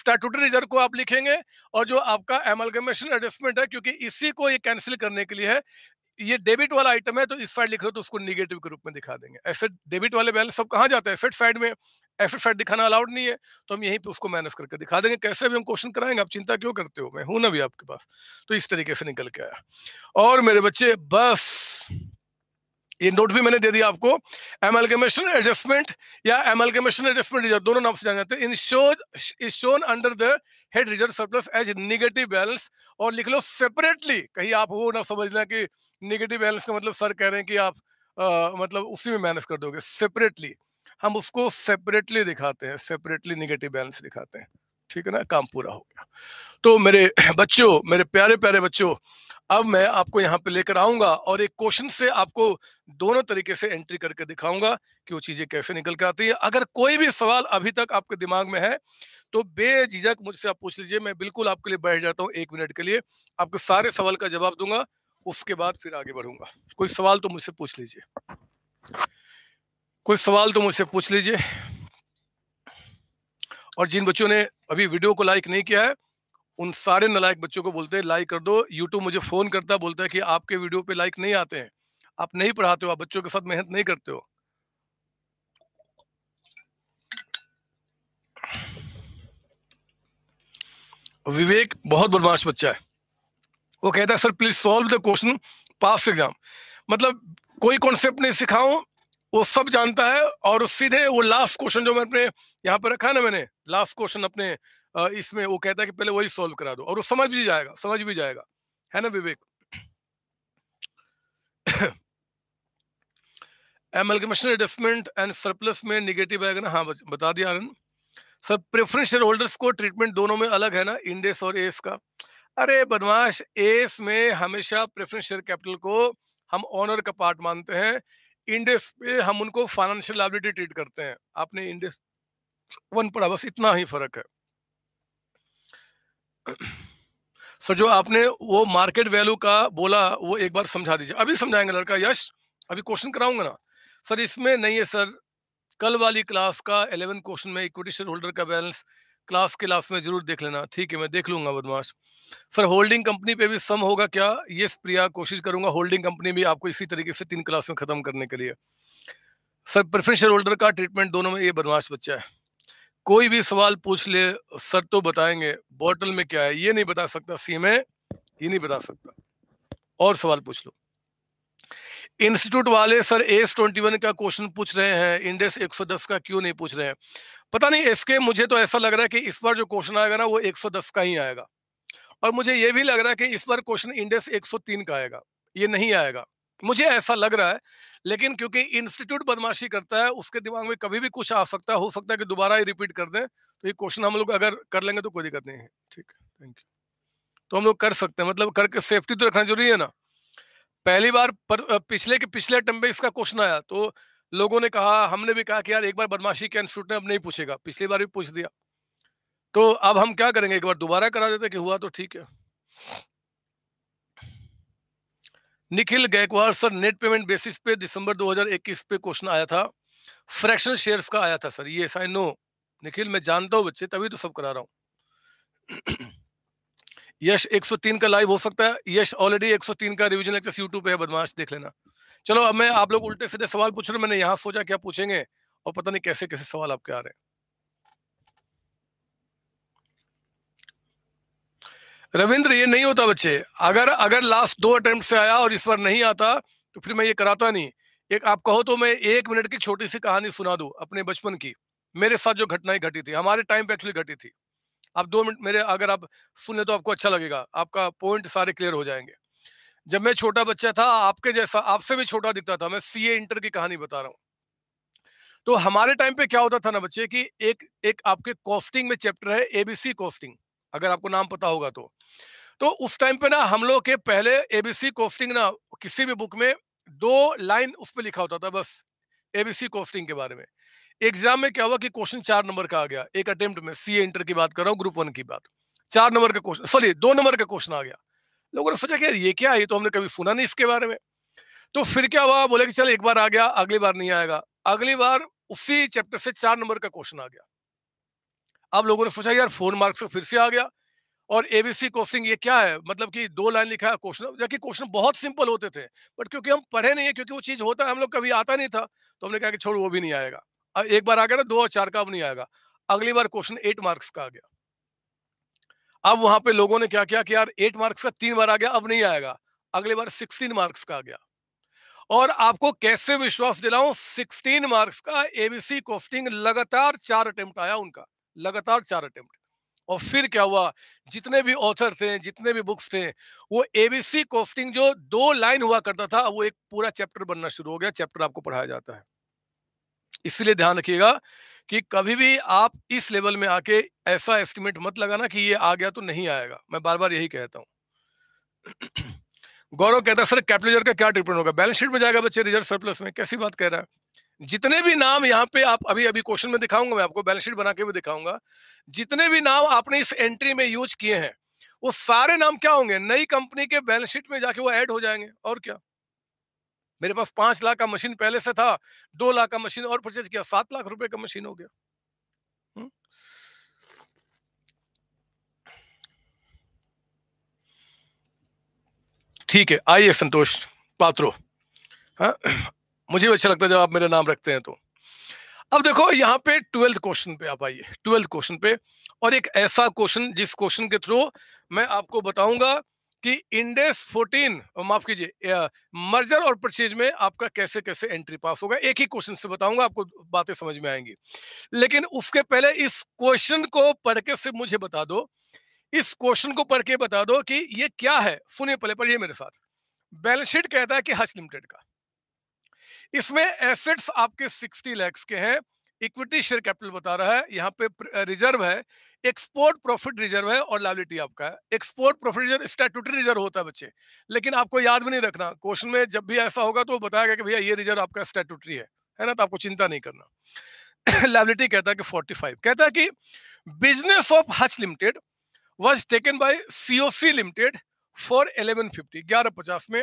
स्टैटूटरी रिजर्व को आप लिखेंगे और जो आपका एमलगमेशन एडजस्टमेंट है क्योंकि इसी को ये कैंसिल करने के लिए है ये डेबिट वाला आइटम है तो इस साइड लिख रहे हो तो उसको निगेटिव के रूप में दिखा देंगे एसेट डेबिट वाले बैलेंस सब कहाँ जाता है एसेट साइड में एसेट साइड दिखाना अलाउड नहीं है तो हम यहीं पे उसको माइनस करके दिखा देंगे कैसे भी हम क्वेश्चन कराएंगे आप चिंता क्यों करते हो मैं हूं ना भी आपके पास तो इस तरीके से निकल के आया और मेरे बच्चे बस ये नोट भी मैंने दे दिया आपको एमलगमेशन एडजस्टमेंट या एमलगमेशन एडजस्टमेंट रिजर्व दोनों नाम से जाने जाते हैं in show is shown under the head reserve surplus as negative balance और लिख लो सेपरेटली कहीं आप वो ना समझ लें कि निगेटिव बैलेंस का मतलब सर कह रहे हैं कि आप आ, मतलब उसी में मैनेज कर दोगे सेपरेटली हम उसको सेपरेटली दिखाते हैं सेपरेटली निगेटिव बैलेंस दिखाते हैं ठीक है ना काम पूरा हो गया तो मेरे बच्चों मेरे प्यारे प्यारे बच्चों अब मैं आपको यहाँ पे लेकर आऊंगा और एक क्वेश्चन से आपको दोनों तरीके से एंट्री करके दिखाऊंगा कि वो चीजें कैसे निकल के आती है अगर कोई भी सवाल अभी तक आपके दिमाग में है तो बेझिझक मुझसे आप पूछ लीजिए मैं बिल्कुल आपके लिए बैठ जाता हूँ एक मिनट के लिए आपके सारे सवाल का जवाब दूंगा उसके बाद फिर आगे बढ़ूंगा कोई सवाल तो मुझसे पूछ लीजिए कोई सवाल तो मुझसे पूछ लीजिए और जिन बच्चों ने अभी वीडियो को लाइक नहीं किया है उन सारे नलायक बच्चों को बोलते हैं लाइक कर दो यूट्यूब मुझे फोन करता है बोलता है कि आपके वीडियो पे लाइक नहीं आते हैं आप नहीं पढ़ाते हो आप बच्चों के साथ मेहनत नहीं करते हो विवेक बहुत बदमाश बच्चा है वो कहता है sir please solve the question pass exam मतलब कोई कॉन्सेप्ट नहीं सिखाऊं वो सब जानता है और सीधे वो लास्ट क्वेश्चन जो मैंने यहाँ पर रखा ना मैंने लास्ट क्वेश्चन अपने इसमें वो कहता है कि पहले वही सॉल्व करा दो और वो समझ भी जाएगा समझ भी जाएगा है ना Vivek amalgamation adjustment and surplus में निगेटिव आएगा ना हाँ बता दिया Anand sir preference share holders को ट्रीटमेंट दोनों में अलग है ना इंडेस और एस का अरे बदमाश एस में हमेशा प्रेफरेंस शेयर कैपिटल को हम ऑनर का पार्ट मानते हैं इंडेक्स पे हम उनको फाइनेंशियल लाइबिलिटी ट्रीट करते हैं आपने इंडेक्स वन पढ़ा बस इतना ही फर्क है सर जो आपने वो मार्केट वैल्यू का बोला वो एक बार समझा दीजिए अभी समझाएंगे लड़का यश अभी क्वेश्चन कराऊंगा ना सर इसमें नहीं है सर कल वाली क्लास का एलेवन क्वेश्चन में इक्विटी शेयर होल्डर का बैलेंस क्लास के लास्ट में जरूर देख लेना ठीक है मैं देख लूंगा बदमाश सर होल्डिंग कंपनी पे भी सम होगा क्या ये प्रिया कोशिश करूंगा होल्डिंग कंपनी भी आपको इसी तरीके से तीन क्लास में खत्म करने के लिए सर प्रेफरेंस होल्डर का ट्रीटमेंट दोनों में ये बदमाश बच्चा है कोई भी सवाल पूछ ले सर तो बताएंगे बॉटल में क्या है ये नहीं बता सकता सी में ये नहीं बता सकता और सवाल पूछ लो इंस्टीट्यूट वाले सर एस ट्वेंटी वन का क्वेश्चन पूछ रहे हैं इंडेक्स 110 का क्यों नहीं पूछ रहे हैं पता नहीं इसके मुझे तो ऐसा लग रहा है कि इस बार जो क्वेश्चन आएगा ना वो 110 का ही आएगा और मुझे ये भी लग रहा है कि इस बार क्वेश्चन इंडेक्स 103 का आएगा ये नहीं आएगा मुझे ऐसा लग रहा है लेकिन क्योंकि इंस्टीट्यूट बदमाशी करता है उसके दिमाग में कभी भी कुछ आ सकता है हो सकता है कि दोबारा ही रिपीट कर दें तो ये क्वेश्चन हम लोग अगर कर लेंगे तो कोई दिक्कत नहीं है ठीक है थैंक यू तो हम लोग कर सकते हैं मतलब करके सेफ्टी तो रखना जरूरी है ना पहली बार पर पिछले के पिछले अटैम्प में इसका क्वेश्चन आया तो लोगों ने कहा हमने भी कहा कि यार एक बार बदमाशी के इंस्टीट्यूट ने अब नहीं पूछेगा पिछली बार भी पूछ दिया तो अब हम क्या करेंगे एक बार दोबारा करा देते कि हुआ तो ठीक है Nikhil Gaikwad sir net payment basis पे दिसंबर 2021 पे क्वेश्चन आया था फ्रैक्शन शेयर्स का आया था सर ये आई नो निखिल मैं जानता हूँ बच्चे तभी तो सब करा रहा हूँ यश 103 का लाइव हो सकता है यश ऑलरेडी 103 का रिवीजन एक्सेस यूट्यूब पे है बदमाश देख लेना चलो अब मैं आप लोग उल्टे सीधे सवाल पूछ रहे मैंने यहाँ सोचा क्या पूछेंगे और पता नहीं कैसे कैसे सवाल आपके आ रहे हैं रविंद्र ये नहीं होता बच्चे अगर अगर लास्ट दो अटेम्प्ट से आया और इस बार नहीं आता तो फिर मैं ये कराता नहीं एक आप कहो तो मैं एक मिनट की छोटी सी कहानी सुना दू अपने बचपन की मेरे साथ जो घटनाएं घटी थी हमारे टाइम पे एक्चुअली घटी थी आप दो मिनट मेरे अगर आप सुने तो आपको अच्छा लगेगा आपका पॉइंट सारे क्लियर हो जाएंगे जब मैं छोटा बच्चा था आपके जैसा आपसे भी छोटा दिखता था मैं ए इंटर की कहानी बता रहा हूँ तो हमारे टाइम पे क्या होता था ना बच्चे कि एक एक आपके कॉस्टिंग में चैप्टर है एबीसी कॉस्टिंग अगर आपको नाम पता होगा तो तो उस टाइम पे ना हम लोग के पहले एबीसी कॉस्टिंग ना किसी भी बुक में दो लाइन उस पर लिखा होता था बस एबीसी कॉस्टिंग के बारे में एग्जाम में क्या हुआ कि क्वेश्चन चार नंबर का आ गया एक अटेम्प्ट में सी इंटर की बात कर रहा हूँ ग्रुप वन की बात चार नंबर का क्वेश्चन सॉरी दो नंबर का क्वेश्चन आ गया लोगों ने सोचा कि ये क्या ये तो हमने कभी सुना नहीं इसके बारे में तो फिर क्या हुआ बोले कि चल एक बार आ गया अगली बार नहीं आएगा अगली बार उसी चैप्टर से चार नंबर का क्वेश्चन आ गया अब लोगों ने सोचा यार फोर तो मार्क्स फिर से आ गया और एबीसी क्वेश्चन ये क्या है मतलब कि दो लाइन लिखा है क्वेश्चन जबकि क्वेश्चन बहुत सिंपल होते थे बट क्योंकि हम पढ़े नहीं है क्योंकि वो चीज़ होता है हम लोग कभी आता नहीं था तो हमने कहा कि छोड़ वो भी नहीं आएगा एक बार आ गया ना दो और चार का अब नहीं आएगा अगली बार क्वेश्चन एट मार्क्स का आ गया अब वहां पे लोगों ने क्या किया कि यार एट मार्क्स का तीन बार आ गया अब नहीं आएगा अगले बार सिक्सटीन मार्क्स का आ गया और आपको कैसे विश्वास दिलाऊं सिक्सटीन मार्क्स का एबीसी कोस्टिंग लगातार चार अटेम्प्ट आया उनका लगातार चार अटेम्प्ट और फिर क्या हुआ जितने भी ऑथर थे जितने भी बुक्स थे वो एबीसी कोस्टिंग जो दो लाइन हुआ करता था वो एक पूरा चैप्टर बनना शुरू हो गया चैप्टर आपको पढ़ाया जाता है इसलिए ध्यान रखिएगा कि कभी भी आप इस लेवल में आके ऐसा एस्टिमेट मत लगाना कि ये आ गया तो नहीं आएगा मैं बार बार यही कहता हूँ गौरव कहता है सर कैपिटल का क्या ट्रिपमेंट होगा बैलेंस शीट में जाएगा बच्चे रिजर्व सरप्लस में कैसी बात कह रहा है जितने भी नाम यहाँ पे आप अभी अभी क्वेश्चन में दिखाऊंगा मैं आपको बैलेंस शीट बना के भी दिखाऊंगा जितने भी नाम आपने इस एंट्री में यूज किए हैं वो सारे नाम क्या होंगे नई कंपनी के बैलेंस शीट में जाके वो ऐड हो जाएंगे और क्या मेरे पास पांच लाख का मशीन पहले से था दो लाख का मशीन और परचेज किया सात लाख रुपए का मशीन हो गया ठीक है आइए संतोष पात्रो हाँ, मुझे भी अच्छा लगता है जब आप मेरा नाम रखते हैं तो अब देखो यहाँ पे ट्वेल्थ क्वेश्चन पे आप आइए ट्वेल्थ क्वेश्चन पे और एक ऐसा क्वेश्चन जिस क्वेश्चन के थ्रू मैं आपको बताऊंगा कि इंडेस 14 माफ कीजिए मर्जर और परचेज में आपका कैसे कैसे एंट्री पास होगा एक ही क्वेश्चन से बताऊंगा आपको बातें समझ में आएंगी लेकिन उसके पहले इस क्वेश्चन को पढ़ के सिर्फ मुझे बता दो इस क्वेश्चन को पढ़ के बता दो कि ये क्या है सुनिए पहले पढ़िए मेरे साथ बैलेंस शीट कहता है कि हच लिमिटेड का इसमें एसेट्स आपके सिक्सटी लैक्स के हैं इक्विटी शेयर कैपिटल बता रहा है यहाँ पे रिजर्व है एक्सपोर्ट प्रॉफिट रिजर्व है और लाइबिलिटी आपका है export profit reserve statutory reserve होता है बच्चे लेकिन आपको याद भी नहीं रखना क्वेश्चन में जब भी ऐसा होगा तो वो बताया गया कि भैया ये रिजर्व आपका स्टैट्यूटरी है है ना तो आपको चिंता नहीं करना लाइबिलिटी कहता है कि 45 कहता है कि business of Hutch limited was taken by C limited for eleven fifty ग्यारह पचास में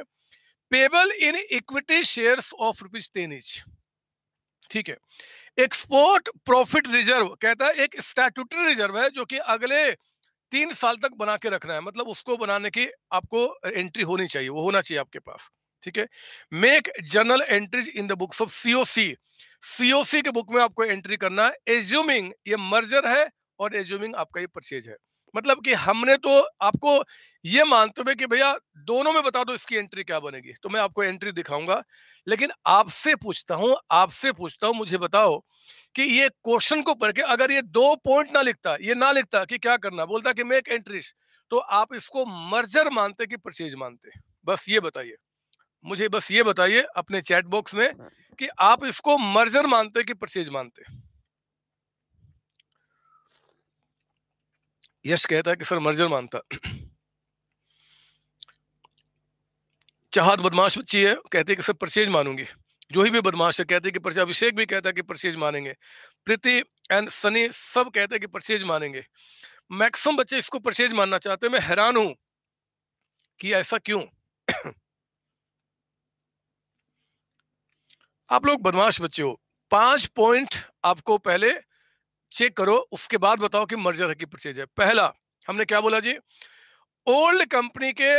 payable in equity share of rupees ten each ठीक है एक्सपोर्ट प्रॉफिट रिजर्व कहता है एक स्टैट्यूटरी रिजर्व है जो कि अगले तीन साल तक बना के रखना है मतलब उसको बनाने की आपको एंट्री होनी चाहिए वो होना चाहिए आपके पास ठीक है make journal entries in the books of CO CO COC के बुक में आपको एंट्री करना है एज्यूमिंग ये मर्जर है और एज्यूमिंग आपका ये परचेज है मतलब कि हमने तो आपको ये मानते हुए कि भैया दोनों में बता दो इसकी एंट्री क्या बनेगी तो मैं आपको एंट्री दिखाऊंगा लेकिन आपसे पूछता हूं आपसे पूछता हूं मुझे बताओ कि ये क्वेश्चन को पढ़ के अगर ये दो पॉइंट ना लिखता ये ना लिखता कि क्या करना बोलता कि एक एंट्रीज तो आप इसको मर्जर मानते कि परचेज मानते बस ये बताइए मुझे बस ये बताइए अपने चैट बॉक्स में हाँ। कि आप इसको मर्जर मानते कि परचेज मानते यश कहता है कि सर मर्जर मानता चाहत बदमाश बच्ची है कहती है कि सर परचेज मानूंगी जो ही भी बदमाश है कहते हैं कि परचेज अभिषेक भी कहता है कि परचेज मानेंगे प्रीति एंड सनी सब कहते हैं कि परचेज मानेंगे मैक्सिमम बच्चे इसको परचेज मानना चाहते हैं मैं हैरान हूं कि ऐसा क्यों आप लोग बदमाश बच्चे हो पांच पॉइंट आपको पहले चेक करो उसके बाद बताओ कि मर्जर है कि परचेज है पहला हमने क्या बोला जी ओल्ड कंपनी के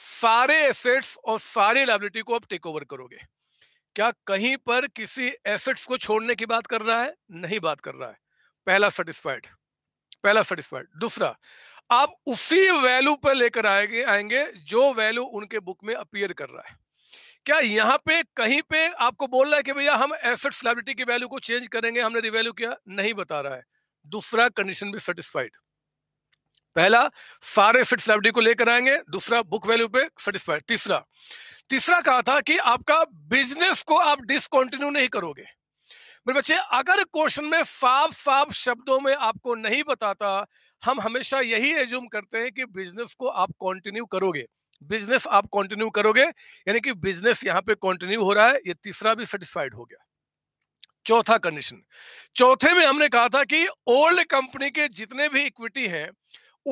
सारे एसेट्स और सारे लाइबिलिटी को आप टेक ओवर करोगे क्या कहीं पर किसी एसेट्स को छोड़ने की बात कर रहा है नहीं बात कर रहा है पहला सेटिस्फाइड पहला सेटिस्फाइड दूसरा आप उसी वैल्यू पर लेकर आएंगे आएंगे जो वैल्यू उनके बुक में अपियर कर रहा है क्या यहाँ पे कहीं पे आपको बोल रहा है कि भैया हम एसेट्स लाइबिलिटी की वैल्यू को चेंज करेंगे हमने रिवैल्यू किया नहीं बता रहा है दूसरा कंडीशन भी सेटिस्फाइड पहला सारे एसेट्स लाइबिलिटी को लेकर आएंगे दूसरा बुक वैल्यू पे सेटिस्फाइड तीसरा तीसरा कहा था कि आपका बिजनेस को आप डिसकंटिन्यू नहीं करोगे मेरे बच्चे अगर क्वेश्चन में साफ साफ शब्दों में आपको नहीं बताता हम हमेशा यही एज्यूम करते हैं कि बिजनेस को आप कंटिन्यू करोगे बिजनेस आप कंटिन्यू करोगे यानी कि बिजनेस यहां पे कंटिन्यू हो रहा है ये तीसरा भी सेटिस्फाइड हो गया चौथा कंडीशन चौथे में हमने कहा था कि ओल्ड कंपनी के जितने भी इक्विटी हैं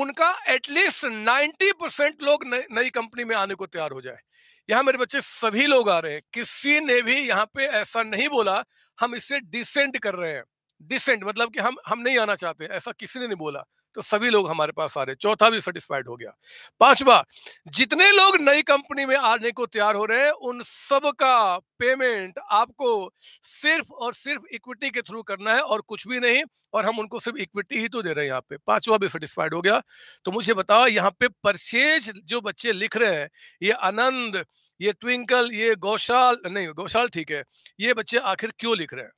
उनका एटलीस्ट नाइन्टी परसेंट लोग नई कंपनी में आने को तैयार हो जाए यहां मेरे बच्चे सभी लोग आ रहे हैं किसी ने भी यहाँ पे ऐसा नहीं बोला हम इससे डिसेंड कर रहे हैं डिसेंड मतलब कि हम हम नहीं आना चाहते ऐसा किसी ने नहीं बोला तो सभी लोग हमारे पास आ रहे चौथा भी सेटिस्फाइड हो गया पांचवा जितने लोग नई कंपनी में आने को तैयार हो रहे हैं उन सब का पेमेंट आपको सिर्फ और सिर्फ इक्विटी के थ्रू करना है और कुछ भी नहीं और हम उनको सिर्फ इक्विटी ही तो दे रहे हैं यहाँ पे पांचवा भी सेटिस्फाइड हो गया तो मुझे बताओ यहाँ पे परचेज जो बच्चे लिख रहे हैं ये आनंद ये ट्विंकल ये गौशाल नहीं गौशाल ठीक है ये बच्चे आखिर क्यों लिख रहे हैं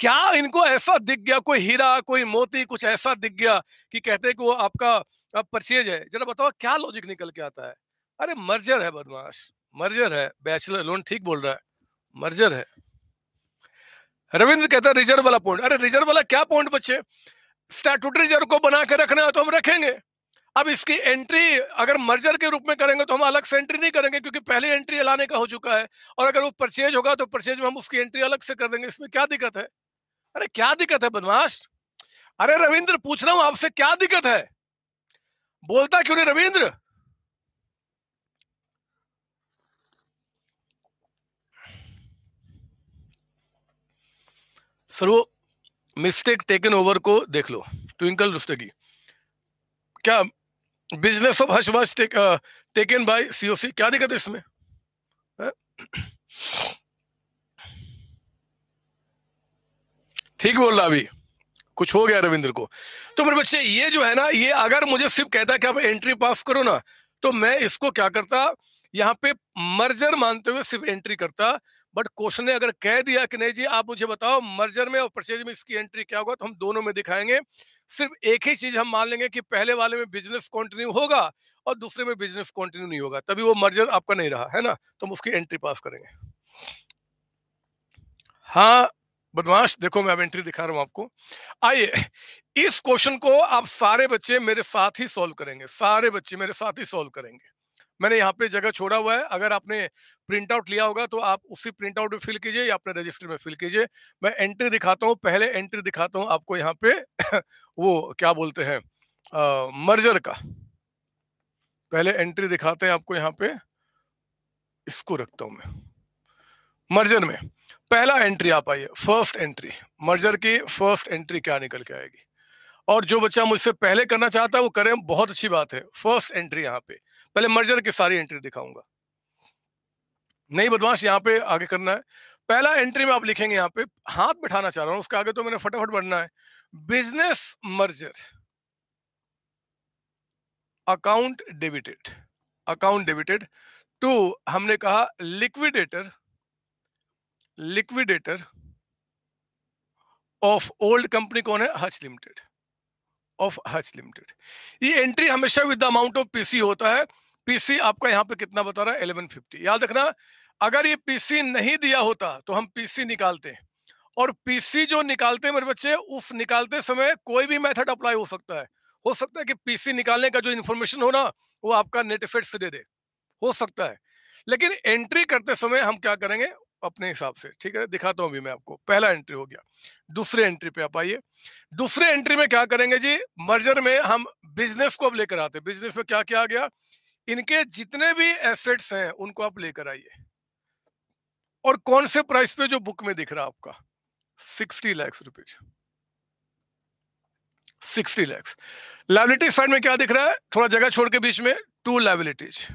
क्या इनको ऐसा दिख गया कोई हीरा कोई मोती कुछ ऐसा दिख गया कि कहते कि वो आपका अब परचेज है जरा बताओ क्या लॉजिक निकल के आता है अरे मर्जर है बदमाश मर्जर है बैचलर लोन ठीक बोल रहा है मर्जर है रविंद्र कहता है रिजर्व वाला पॉइंट अरे रिजर्व वाला क्या पॉइंट बच्चे स्टैट्यूट रिजर्व को बना के रखना है तो हम रखेंगे अब इसकी एंट्री अगर मर्जर के रूप में करेंगे तो हम अलग से एंट्री नहीं करेंगे क्योंकि पहले एंट्री लाने का हो चुका है और अगर वो परचेज होगा तो परचेज में हम उसकी एंट्री अलग से कर देंगे इसमें क्या दिक्कत है अरे क्या दिक्कत है बदमाश अरे रविंद्र पूछ रहा हूं आपसे क्या दिक्कत है बोलता क्यों नहीं रविंद्र सर वो मिस्टेक टेकन ओवर को देख लो ट्विंकल रुस्तगी क्या बिजनेस ऑफ हशवाश टेकन बाय सीओसी क्या दिक्कत है इसमें ठीक बोल रहा अभी कुछ हो गया रविंद्र को तो मेरे बच्चे ये जो है ना ये अगर मुझे सिर्फ कहता है कि आप एंट्री पास करो ना तो मैं इसको क्या करता यहाँ पे मर्जर मानते हुए सिर्फ एंट्री करता बट क्वेश्चन ने अगर कह दिया कि नहीं जी आप मुझे बताओ मर्जर में और परचेज में इसकी एंट्री क्या होगा तो हम दोनों में दिखाएंगे सिर्फ एक ही चीज हम मान लेंगे कि पहले वाले में बिजनेस कंटिन्यू होगा और दूसरे में बिजनेस कंटिन्यू नहीं होगा तभी वो मर्जर आपका नहीं रहा है ना तो हम उसकी एंट्री पास करेंगे हाँ बदमाश देखो मैं अब एंट्री दिखा रहा हूं आपको आइए इस क्वेश्चन को आप सारे बच्चे मेरे साथ ही सॉल्व करेंगे सारे बच्चे मेरे साथ ही सॉल्व करेंगे मैंने यहाँ पे जगह छोड़ा हुआ है अगर आपने प्रिंट आउट लिया होगा तो आप उसी प्रिंट आउट में फिल कीजिए या अपने रजिस्टर में फिल कीजिए मैं एंट्री दिखाता हूँ पहले एंट्री दिखाता हूँ आपको यहाँ पे वो क्या बोलते हैं मर्जर का पहले एंट्री दिखाते हैं आपको यहाँ पे इसको रखता हूँ मैं मर्जर में पहला एंट्री आप आइए फर्स्ट एंट्री मर्जर की फर्स्ट एंट्री क्या निकल के आएगी और जो बच्चा मुझसे पहले करना चाहता है वो करें बहुत अच्छी बात है फर्स्ट एंट्री यहाँ पे पहले मर्जर की सारी एंट्री दिखाऊंगा नहीं बदमाश यहाँ पे आगे करना है पहला एंट्री में आप लिखेंगे यहाँ पे हाथ बैठाना चाह रहा हूँ उसके आगे तो मैंने फटाफट बढ़ना है business merger account debited account debited to हमने कहा liquidator liquidator of old company कौन है Hutch limited of Hutch limited ये एंट्री हमेशा with the amount of PC होता है पीसी आपका यहां पे कितना बता रहा है एलेवन फिफ्टी याद रखना अगर ये पीसी नहीं दिया होता तो हम पीसी निकालते हैं और पीसी जो निकालते हैं मेरे बच्चे उस निकालते समय कोई भी मेथड अप्लाई हो सकता है हो सकता है कि पीसी निकालने का जो इन्फॉर्मेशन हो ना वो आपका नेट इफेक्ट दे दे हो सकता है लेकिन एंट्री करते समय हम क्या करेंगे अपने हिसाब से ठीक है दिखाता हूं अभी मैं आपको पहला एंट्री हो गया दूसरे एंट्री पे आप आइए दूसरे एंट्री में क्या करेंगे जी मर्जर में हम बिजनेस को अब लेकर आते हैं बिजनेस में क्या आ गया इनके जितने भी एसेट्स हैं उनको आप लेकर आइए और कौन से प्राइस पे जो बुक में दिख रहा आपका sixty lakhs rupees sixty lakhs liability side में क्या दिख रहा है थोड़ा जगह छोड़ के बीच में to liabilities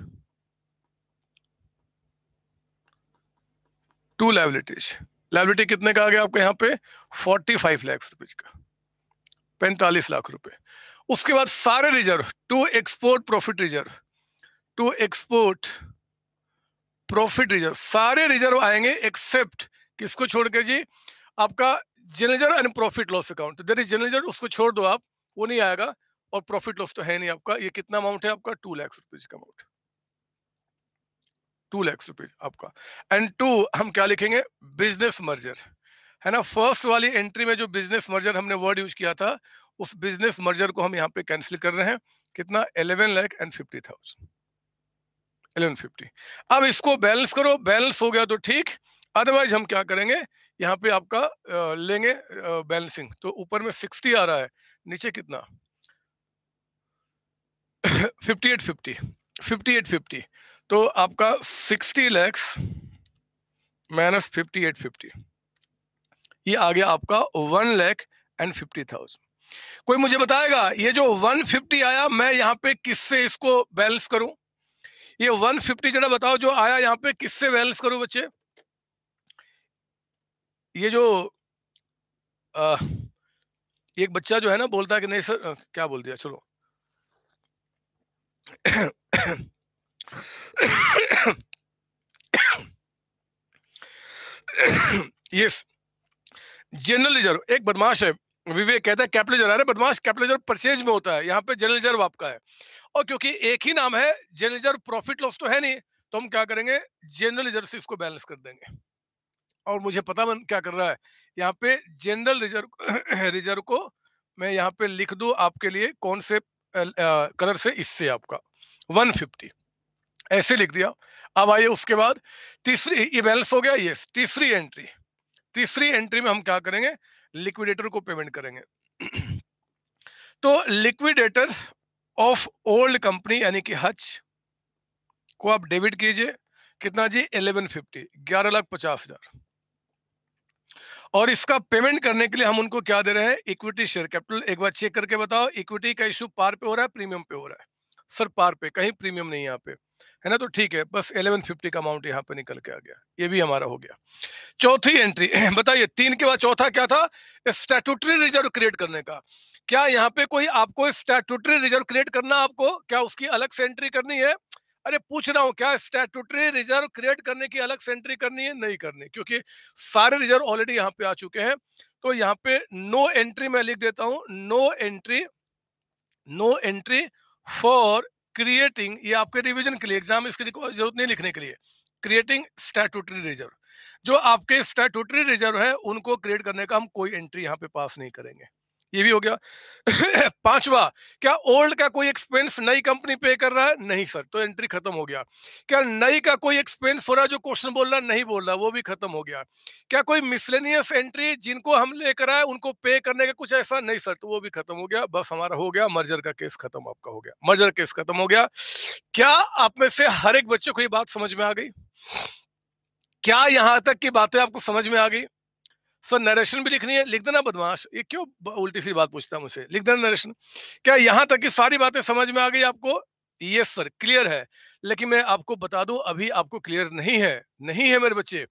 to liabilities liability कितने का आ गया आपके यहाँ पे फोर्टी फाइव लैक्स रुपीज का पैंतालीस लाख रुपए उसके बाद सारे reserve to export profit reserve to export profit reserve सारे रिजर्व आएंगे एक्सेप्ट किसको छोड़ के जी आपका generator and profit loss account there is generator उसको छोड़ दो आप वो नहीं आएगा और प्रॉफिट लॉस तो है नहीं आपका ये कितना अमाउंट है आपका टू लैक्स रुपीज का अमाउंट टू लैक्स रुपीज आपका एंड टू हम क्या लिखेंगे बिजनेस मर्जर है ना फर्स्ट वाली एंट्री में जो बिजनेस मर्जर हमने वर्ड यूज किया था उस बिजनेस मर्जर को हम यहाँ पे कैंसिल कर रहे हैं कितना eleven lakh and fifty thousand eleven fifty अब इसको बैलेंस करो बैलेंस हो गया तो ठीक अदरवाइज हम क्या करेंगे यहाँ पे आपका लेंगे बैलेंसिंग तो ऊपर में सिक्सटी आ रहा है नीचे कितना fifty eight fifty fifty eight fifty तो आपका sixty lakhs minus fifty eight fifty ये आ गया आपका one lakh and fifty thousand कोई मुझे बताएगा ये जो वन फिफ्टी आया मैं यहाँ पे किससे इसको बैलेंस करूं ये वन फिफ्टी जरा बताओ जो आया यहाँ पे किससे बैलेंस करूं बच्चे ये जो आ, एक बच्चा जो है ना बोलता है कि नहीं सर क्या बोल दिया चलो यस जनरल रिजर्व एक बदमाश है विवेक कहता है कैपिटल रिजर्व बदमाश कैपिटल रिजर्व परचेज में होता है यहाँ पे जनरल रिजर्व आपका है और क्योंकि एक ही नाम है जनरल रिजर्व प्रॉफिट लॉस तो है नहीं तो हम क्या करेंगे जनरल रिजर्व से इसको बैलेंस कर देंगे और मुझे पता मन क्या कर रहा है यहाँ पे जनरल रिजर्व रिजर्व को मैं यहाँ पे लिख दू आपके लिए कौन से कलर से इससे आपका वन फिफ्टी ऐसे लिख दिया अब आइए उसके बाद तीसरी ये बैलेंस हो गया ये तीसरी एंट्री तीसरी एंट्री में हम क्या करेंगे लिक्विडेटर को पेमेंट करेंगे तो लिक्विडेटर ऑफ ओल्ड कंपनी यानी कि हच को आप डेबिट कीजिए कितना जी इलेवन फिफ्टी ग्यारह लाख पचास हजार और इसका पेमेंट करने के लिए हम उनको क्या दे रहे हैं इक्विटी शेयर कैपिटल एक बार चेक करके बताओ इक्विटी का इशू पार पे हो रहा है प्रीमियम पे हो रहा है सर पार पे कहीं प्रीमियम नहीं यहाँ पे है ना तो ठीक है बस 1150 का अमाउंट यहाँ पे निकल के आ गया ये भी हमारा हो गया चौथी एंट्री बताइए तीन के बाद चौथा क्या था स्टैट्यूटरी रिजर्व क्रिएट करने का क्या यहाँ पे कोई आपको स्टैट्यूटरी रिजर्व क्रिएट करना आपको क्या उसकी अलग से एंट्री करनी है अरे पूछ रहा हूँ क्या स्टैट्यूटरी रिजर्व क्रिएट करने की अलग से एंट्री करनी है नहीं करनी क्योंकि सारे रिजर्व ऑलरेडी यहाँ पे आ चुके हैं तो यहाँ पे नो एंट्री मैं लिख देता हूँ no entry no entry for creating ये आपके रिविजन के लिए एग्जाम इसके जरूरत नहीं लिखने के लिए क्रिएटिंग स्टैटूटरी रिजर्व जो आपके स्टैटूटरी रिजर्व है उनको क्रिएट करने का हम कोई एंट्री यहाँ पे पास नहीं करेंगे ये भी हो गया पांचवा क्या ओल्ड का कोई एक्सपेंस नई कंपनी पे कर रहा है नहीं सर तो एंट्री खत्म हो गया क्या नई का कोई एक्सपेंस हो रहा जो क्वेश्चन बोल रहा नहीं बोल रहा वो भी खत्म हो गया क्या कोई मिसलेनियस एंट्री जिनको हम लेकर आए उनको पे करने का कुछ ऐसा नहीं सर तो वो भी खत्म हो गया बस हमारा हो गया मर्जर का केस खत्म आपका हो गया मर्जर केस खत्म हो गया क्या आप में से हर एक बच्चे को ये बात समझ में आ गई क्या यहां तक की बातें आपको समझ में आ गई सर नरेशन भी लिखनी है लिख देना बदमाश ये क्यों उल्टी सी बात पूछता मुझसे लिख देना नरेशन क्या यहाँ तक की सारी बातें समझ में आ गई आपको ये सर क्लियर है लेकिन मैं आपको बता दूं अभी आपको क्लियर नहीं है नहीं है मेरे बच्चे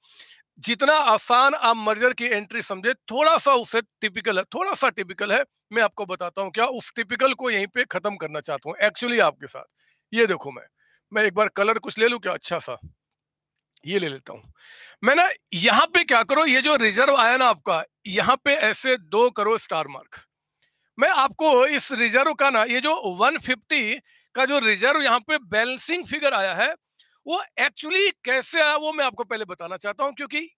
जितना आसान आप मर्जर की एंट्री समझे थोड़ा सा उसे टिपिकल है थोड़ा सा टिपिकल है मैं आपको बताता हूँ क्या उस टिपिकल को यहीं पे खत्म करना चाहता हूँ एक्चुअली आपके साथ ये देखो मैं मैं एक बार कलर कुछ ले लू क्या अच्छा सा ये ले लेता हूं मैं ना यहाँ पे क्या करो ये जो रिजर्व आया ना आपका यहाँ पे ऐसे दो करो स्टार मार्क मैं आपको इस रिजर्व का ना ये जो 150 का जो रिजर्व यहाँ पे बैलेंसिंग फिगर आया है वो एक्चुअली कैसे आया वो मैं आपको पहले बताना चाहता हूँ क्योंकि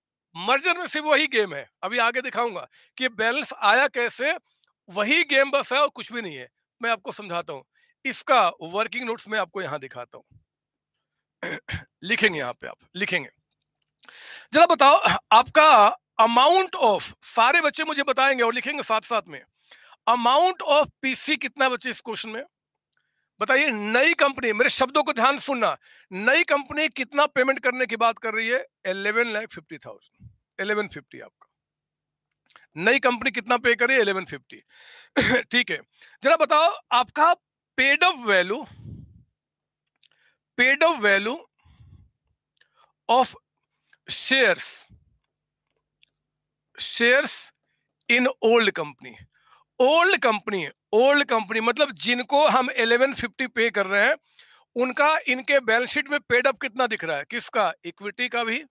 मर्जर में सिर्फ वही गेम है अभी आगे दिखाऊंगा कि बैलेंस आया कैसे वही गेम बस है और कुछ भी नहीं है मैं आपको समझाता हूँ इसका वर्किंग नोट्स में आपको यहाँ दिखाता हूँ लिखेंगे यहाँ पे आप लिखेंगे जरा बताओ आपका अमाउंट ऑफ सारे बच्चे मुझे बताएंगे और लिखेंगे साथ साथ में अमाउंट ऑफ पीसी कितना बच्चे इस क्वेश्चन में बताइए नई कंपनी मेरे शब्दों को ध्यान सुनना नई कंपनी कितना पेमेंट करने की बात कर रही है eleven lakh fifty thousand eleven fifty आपका नई कंपनी कितना पे करी एलेवन फिफ्टी ठीक है जरा बताओ आपका paid up value paid off value of shares shares in old company old company old company मतलब जिनको हम 1150 पे कर रहे हैं उनका इनके बैलेंस शीट में पेड अप कितना दिख रहा है किसका इक्विटी का भी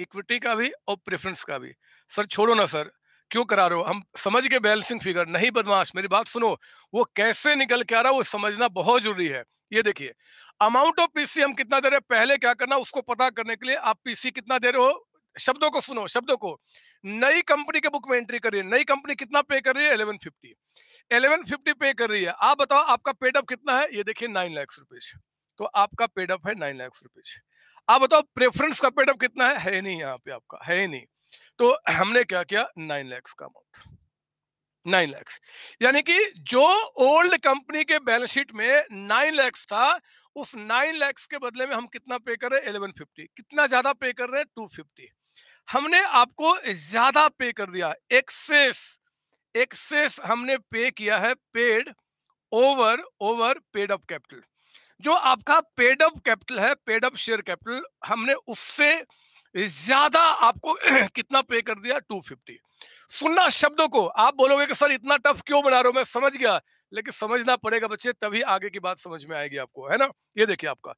इक्विटी का भी और प्रेफरेंस का भी सर छोड़ो ना सर क्यों करा रहे हो हम समझ के बैलेंसिंग फिगर नहीं बदमाश मेरी बात सुनो वो कैसे निकल के आ रहा है वो समझना बहुत जरूरी है ये देखिए अमाउंट ऑफ पीसी हम कितना दे रहे हैं पहले क्या करना उसको पता करने के लिए आप पीसी कितना दे रहे हो शब्दों को सुनो शब्दों को नई कंपनी के बुक में एंट्री कर रही है नई कंपनी कितना पे कर रही है एलेवन फिफ्टी एलेवन फिफ्टी पे कर रही है आप बताओ आपका पेडअप कितना है ये देखिए नाइन लाख रुपीज तो आपका पेडअप है नाइन लाख रुपीज आप बताओ प्रेफरेंस का पेडअप कितना है है नहीं यहाँ पे आपका है ही नहीं तो हमने क्या किया नाइन लैक्स का अमाउंट नाइन लैक्स यानी कि जो ओल्ड कंपनी के बैलेंस शीट में नाइन लैक्स था उस नाइन लैक्स के बदले में हम कितना पे कर रहे हैं एलेवन फिफ्टी कितना ज्यादा पे कर रहे हैं टू फिफ्टी हमने आपको ज्यादा पे कर दिया एक्सेस एक्सेस हमने पे किया है paid over over paid up capital जो आपका पेड अप कैपिटल है पेड अप शेयर कैपिटल हमने उससे ज्यादा आपको कितना पे कर दिया 250 सुनना शब्दों को आप बोलोगे कि सर इतना टफ क्यों बना रहे हो मैं समझ गया लेकिन समझना पड़ेगा बच्चे तभी आगे की बात समझ में आएगी आपको है ना ये देखिए आपका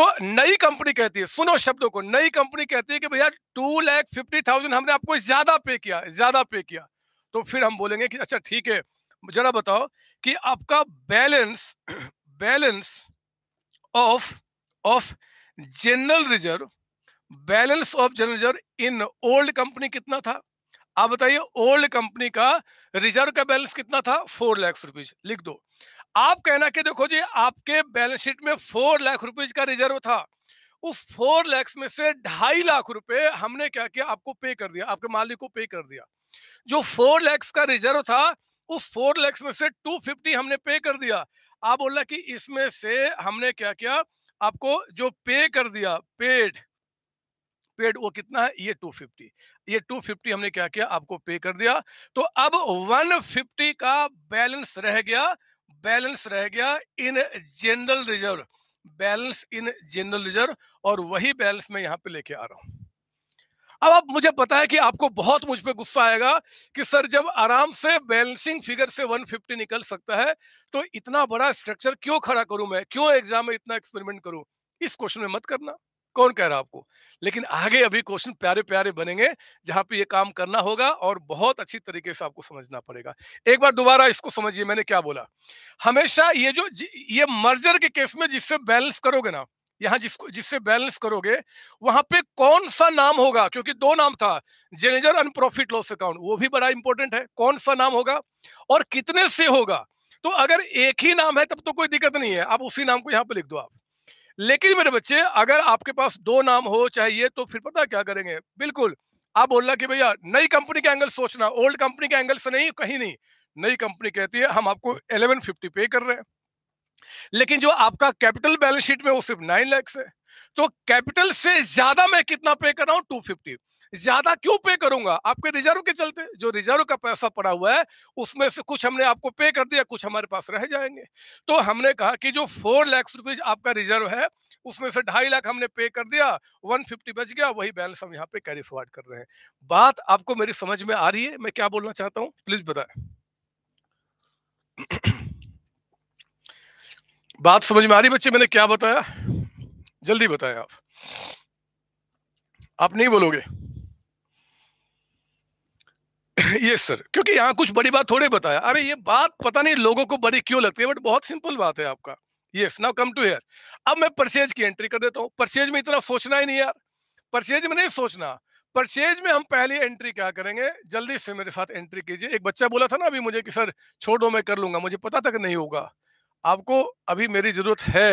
तो नई कंपनी कहती है सुनो शब्दों को नई कंपनी कहती है कि भैया टू लैख फिफ्टी थाउजेंड हमने आपको ज्यादा पे किया ज्यादा पे किया तो फिर हम बोलेंगे कि अच्छा ठीक है जरा बताओ कि आपका balance balance of of general reserve balance of general reserve in old company कितना था आप बताइए ओल्ड कंपनी का रिजर्व का बैलेंस कितना था फोर लाख रुपीज लिख दो आप कहना कि देखो जी आपके बैलेंस शीट में फोर लाख रुपीज का रिजर्व था उस फोर लैक्स में से ढाई लाख रुपए हमने क्या किया आपको पे कर दिया आपके मालिक को पे कर दिया जो फोर लैक्स का रिजर्व था उस फोर लैक्स में से टू फिफ्टी हमने पे कर दिया आप बोल रहे कि इसमें से हमने क्या किया आपको जो पे कर दिया पेड पेड वो कितना है ये 250 ये 250 हमने क्या किया आपको पे कर दिया तो अब 150 का बैलेंस रह गया बैलेंस रह गया in general reserve balance in general reserve और वही बैलेंस मैं यहां पे लेके आ रहा हूं अब आप मुझे पता है कि आपको बहुत मुझ पर गुस्सा आएगा कि सर जब आराम से बैलेंसिंग फिगर से 150 निकल सकता है तो इतना बड़ा स्ट्रक्चर क्यों खड़ा करूं मैं क्यों एग्जाम में इतना एक्सपेरिमेंट करूं इस क्वेश्चन में मत करना कौन कह रहा आपको लेकिन आगे अभी क्वेश्चन प्यारे प्यारे बनेंगे जहां पे ये काम करना होगा और बहुत अच्छी तरीके से आपको समझना पड़ेगा एक बार दोबारा इसको समझिए मैंने क्या बोला हमेशा ये जो ये मर्जर के केस में जिससे बैलेंस करोगे ना यहाँ जिसको जिससे बैलेंस करोगे वहां पे कौन सा नाम होगा क्योंकि दो नाम था जेनेजर प्रॉफिट लॉस अकाउंट वो भी बड़ा इंपॉर्टेंट है कौन सा नाम होगा और कितने से होगा तो अगर एक ही नाम है तब तो कोई दिक्कत नहीं है आप उसी नाम को यहाँ पे लिख दो आप लेकिन मेरे बच्चे अगर आपके पास दो नाम हो चाहिए तो फिर पता क्या करेंगे बिल्कुल आप बोल रहा कि भैया नई कंपनी के एंगल सोचना ओल्ड कंपनी के एंगल से नहीं कहीं नहीं नई कंपनी कहती है हम आपको 1150 पे कर रहे हैं लेकिन जो आपका कैपिटल बैलेंस शीट में वो सिर्फ नाइन लैक्स है तो कैपिटल से ज्यादा मैं कितना पे कर रहा हूं टू फिफ्टी ज्यादा क्यों पे करूंगा आपके रिजर्व के चलते जो रिजर्व का पैसा पड़ा हुआ है उसमें से कुछ हमने आपको पे कर दिया कुछ हमारे पास रह जाएंगे तो हमने कहा कि जो फोर लैक्स रुपीज आपका रिजर्व है उसमें से ढाई लाख हमने पे कर दिया वन फिफ्टी बच गया वही बैलेंस हम यहाँ पे कैरी फॉरवर्ड कर रहे हैं बात आपको मेरी समझ में आ रही है मैं क्या बोलना चाहता हूँ प्लीज बताए बात समझ में आ रही बच्चे मैंने क्या बताया जल्दी बताए आप आप नहीं बोलोगे ये सर क्योंकि यहाँ कुछ बड़ी बात थोड़े बताया अरे ये बात पता नहीं लोगों को बड़ी क्यों लगती है बट बहुत सिंपल बात है आपका yes now come to here अब मैं परचेज की एंट्री कर देता हूँ परचेज में इतना सोचना ही नहीं यार परचेज में नहीं सोचना परचेज में हम पहली एंट्री क्या करेंगे जल्दी से मेरे साथ एंट्री कीजिए एक बच्चा बोला था ना अभी मुझे कि सर छोड़ो मैं कर लूंगा मुझे पता तक नहीं होगा आपको अभी मेरी जरूरत है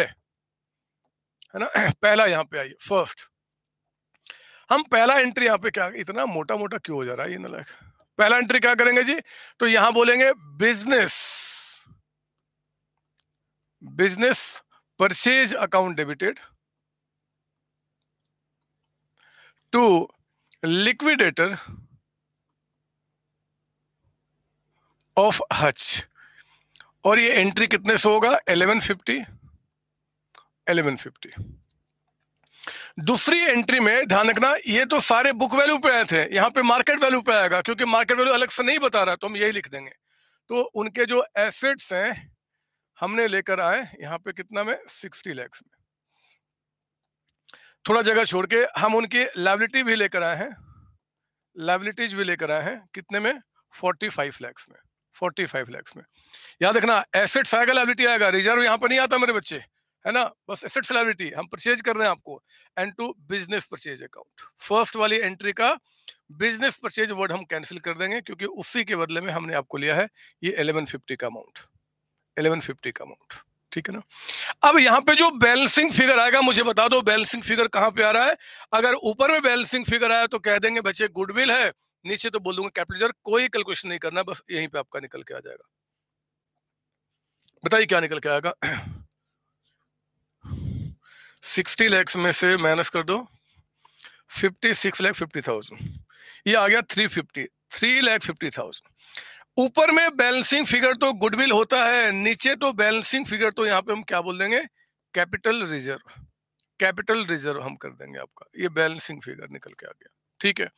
है ना पहला यहाँ पे आइए फर्स्ट हम पहला एंट्री यहाँ पे क्या इतना मोटा मोटा क्यों हो जा रहा है ये नलायक पहला एंट्री क्या करेंगे जी तो यहां बोलेंगे business business purchase account debited to liquidator of Hutch और ये एंट्री कितने से होगा 1150 1150 दूसरी एंट्री में ध्यान रखना ये तो सारे बुक वैल्यू पे आए थे यहाँ पे मार्केट वैल्यू पे आएगा क्योंकि मार्केट वैल्यू अलग से नहीं बता रहा तो हम यही लिख देंगे तो उनके जो एसेट्स हैं हमने लेकर आए यहाँ पे कितना में सिक्सटी लैक्स में थोड़ा जगह छोड़ के हम उनकी लाइबिलिटी भी लेकर आए हैं लाइबिलिटीज भी लेकर आए हैं कितने में फोर्टी फाइव लैक्स में फोर्टी फाइव लैक्स में याद रखना एसेट्स आएगा लाइबिलिटी आएगा रिजर्व यहाँ पर नहीं आता मेरे बच्चे है ना बस एसेट सेलेब्रिटी हम परचेज कर रहे हैं आपको and to business purchase account first वाली एंट्री का बिजनेस परचेज वर्ड हम कैंसिल कर देंगे क्योंकि उसी के बदले में हमने आपको लिया है ये एलेवन फिफ्टी का अमाउंट एलेवन फिफ्टी का अमाउंट ठीक है ना अब यहाँ पे जो बैलेंसिंग फिगर आएगा मुझे बता दो बैलेंसिंग फिगर कहाँ पे आ रहा है अगर ऊपर में बैलेंसिंग फिगर आया तो कह देंगे बच्चे गुडविल है नीचे तो बोल दूंगा कैपिटल कोई कैलकुलेशन नहीं करना बस यहीं पे आपका निकल के आ जाएगा बताइए क्या निकल के आएगा सिक्सटी लैक्स में से माइनस कर दो fifty six lakh fifty thousand ये आ गया three fifty three lakh fifty thousand ऊपर में बैलेंसिंग फिगर तो गुडविल होता है नीचे तो बैलेंसिंग फिगर तो यहाँ पे हम क्या बोल देंगे कैपिटल रिजर्व कैपिटल रिजर्व हम कर देंगे आपका ये बैलेंसिंग फिगर निकल के आ गया ठीक है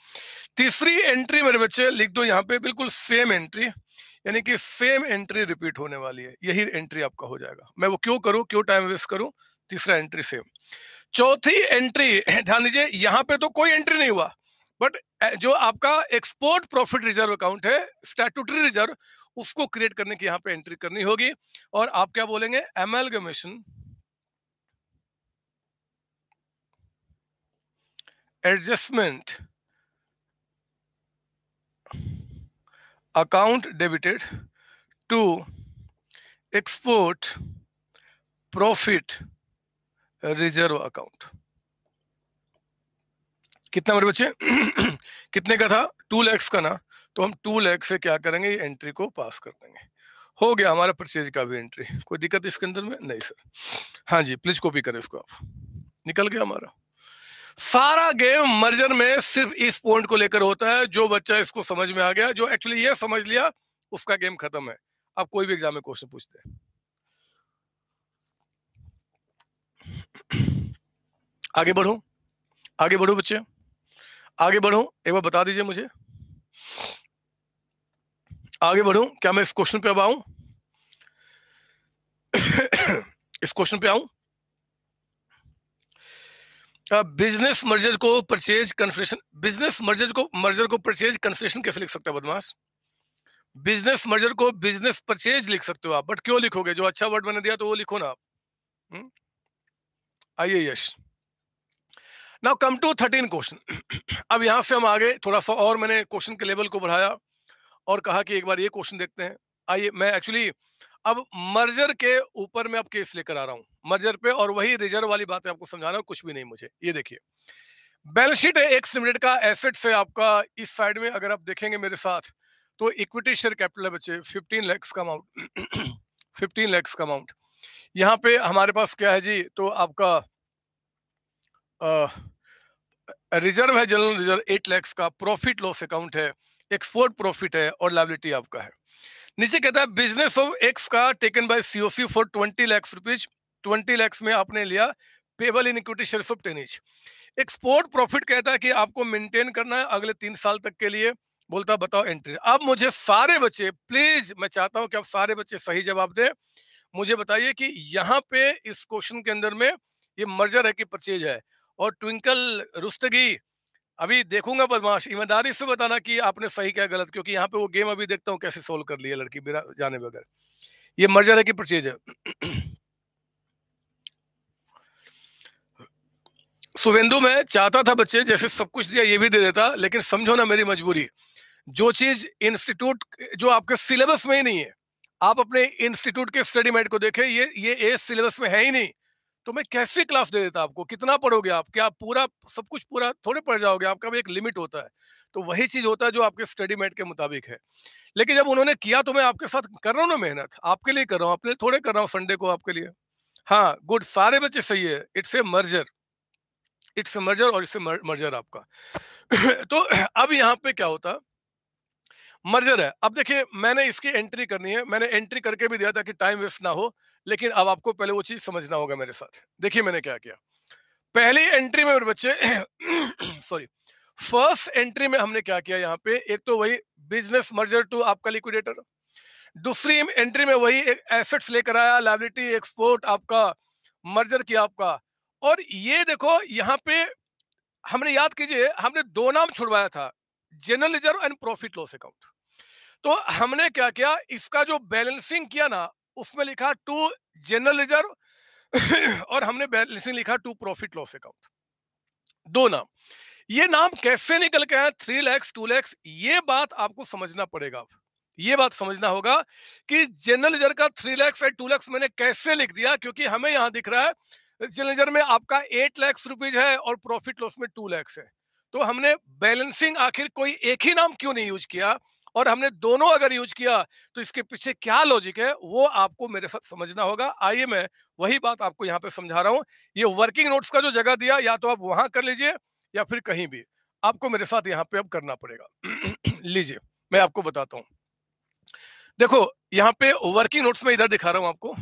तीसरी एंट्री मेरे बच्चे लिख दो यहाँ पे बिल्कुल सेम एंट्री यानी कि सेम एंट्री रिपीट होने वाली है यही एंट्री आपका हो जाएगा मैं वो क्यों करूँ क्यों टाइम वेस्ट करूँ तीसरा एंट्री सेम चौथी एंट्री ध्यान दीजिए यहाँ पे तो कोई एंट्री नहीं हुआ बट जो आपका एक्सपोर्ट प्रॉफिट रिजर्व अकाउंट है स्टैटूटरी रिजर्व उसको क्रिएट करने की यहाँ पे एंट्री करनी होगी और आप क्या बोलेंगे amalgamation adjustment account debited to export profit reserve account कितना मेरे बच्चे कितने का था टू लैक्स का ना तो हम टू लैख से क्या करेंगे एंट्री को पास कर देंगे हो गया हमारा परचेज का भी एंट्री कोई दिक्कत इसके अंदर में नहीं सर हाँ जी प्लीज कॉपी करें इसको आप निकल गया हमारा सारा गेम मर्जर में सिर्फ इस पॉइंट को लेकर होता है जो बच्चा इसको समझ में आ गया जो एक्चुअली ये समझ लिया उसका गेम खत्म है आप कोई भी एग्जाम में क्वेश्चन पूछते हैं आगे बढ़ो आगे बढ़ो बच्चे आगे बढ़ो एक बार बता दीजिए मुझे आगे बढ़ो क्या मैं इस क्वेश्चन पे अब आऊं इस क्वेश्चन पे आऊं बिजनेस मर्जर को परचेज कन्फ्रेशन बिजनेस मर्जर को मर्जर को परचेज कन्फ्रेशन कैसे लिख सकते हैं बदमाश बिजनेस मर्जर को बिजनेस परचेज लिख सकते हो आप बट क्यों लिखोगे जो अच्छा वर्ड मैंने दिया तो वो लिखो ना आप हम्म? आइए yes now come to thirteen question अब यहां से हम आगे थोड़ा सा और मैंने क्वेश्चन के लेवल को बढ़ाया और कहा कि एक बार ये क्वेश्चन देखते हैं आइए मैं एक्चुअली अब मर्जर के ऊपर मैं अब केस लेकर आ रहा हूं मर्जर पे और वही रिजर्व वाली बात आपको आपको समझाना और कुछ भी नहीं मुझे ये देखिए बैलेंस शीट है एक लिमिटेड का एसेट से आपका इस साइड में अगर आप देखेंगे मेरे साथ तो इक्विटी शेयर कैपिटल है बच्चे फिफ्टीन लैक्स का अमाउंट फिफ्टीन लैक्स का अमाउंट यहाँ पे हमारे पास क्या है जी तो आपका रिजर्व है जनरल रिजर्व एट लैक्स का प्रॉफिट लॉस अकाउंट है एक्सपोर्ट प्रॉफिट है और लाइबिलिटी आपका है नीचे कहता है बिजनेस ऑफ एक्स का taken by COC for twenty lakhs rupees twenty lakhs में आपने लिया payable in equity share of ten each export profit कहता है कि आपको मेंटेन करना है अगले तीन साल तक के लिए बोलता बताओ एंट्री अब मुझे सारे बच्चे प्लीज मैं चाहता हूं कि आप सारे बच्चे सही जवाब दें मुझे बताइए कि यहाँ पे इस क्वेश्चन के अंदर में ये मर्जर है कि परचेज है और ट्विंकल रुस्तगी अभी देखूंगा बदमाश ईमानदारी से बताना कि आपने सही क्या गलत क्योंकि यहाँ पे वो गेम अभी देखता हूँ कैसे सोल्व कर लिया लड़की बिना जाने बगैर ये मर्जर है कि परचेज है सुवेंदु मैं चाहता था बच्चे जैसे सब कुछ दिया ये भी दे देता लेकिन समझो ना मेरी मजबूरी जो चीज इंस्टीट्यूट जो आपके सिलेबस में ही नहीं है आप अपने इंस्टीट्यूट के स्टडी मेट को देखें ये ये ए सिलेबस में है ही नहीं तो मैं कैसे क्लास दे देता आपको कितना पढ़ोगे आप क्या पूरा सब कुछ पूरा थोड़े पढ़ जाओगे आपका भी एक लिमिट होता है तो वही चीज होता है जो आपके स्टडी मेट के मुताबिक है लेकिन जब उन्होंने किया तो मैं आपके साथ कर रहा हूँ ना मेहनत आपके लिए कर रहा हूँ अपने थोड़े कर रहा हूँ संडे को आपके लिए हाँ गुड सारे बच्चे सही है it's a merger it's a merger और इट्स ए मर्जर आपका तो अब यहाँ पे क्या होता मर्जर है अब देखिए मैंने इसकी एंट्री करनी है मैंने एंट्री करके भी दिया था कि टाइम वेस्ट ना हो लेकिन अब आपको पहले वो चीज समझना होगा मेरे साथ देखिए मैंने क्या किया पहली एंट्री में मेरे बच्चे सॉरी फर्स्ट एंट्री में हमने क्या किया यहाँ पे एक तो वही बिजनेस मर्जर टू आपका लिक्विडेटर दूसरी एंट्री में वही एक एसेट्स लेकर आया लाइबिलिटी एक्सपोर्ट आपका मर्जर किया आपका और ये देखो यहाँ पे हमने याद कीजिए हमने दो नाम छुड़वाया था general reserve and profit loss account तो हमने क्या किया इसका जो बैलेंसिंग किया ना उसमें लिखा टू जनरल रिजर्व और हमने बैलेंसिंग लिखा टू प्रॉफिट लॉस अकाउंट दो नाम ये नाम कैसे निकल के आए थ्री लैक्स टू लैक्स ये बात आपको समझना पड़ेगा ये बात समझना होगा कि जनरल रिजर्व का three lakhs and two lakhs मैंने कैसे लिख दिया क्योंकि हमें यहां दिख रहा है जनरल रिजर्व में आपका एट लैक्स रुपीज है और प्रॉफिट लॉस में टू लैक्स है तो हमने बैलेंसिंग आखिर कोई एक ही नाम क्यों नहीं यूज किया और हमने दोनों अगर यूज किया तो इसके पीछे क्या लॉजिक है वो आपको मेरे साथ समझना होगा आइए मैं वही बात आपको यहाँ पे समझा रहा हूँ ये वर्किंग नोट्स का जो जगह दिया या तो आप वहां कर लीजिए या फिर कहीं भी आपको मेरे साथ यहाँ पे अब करना पड़ेगा लीजिए मैं आपको बताता हूँ देखो यहाँ पे वर्किंग नोट्स में इधर दिखा रहा हूँ आपको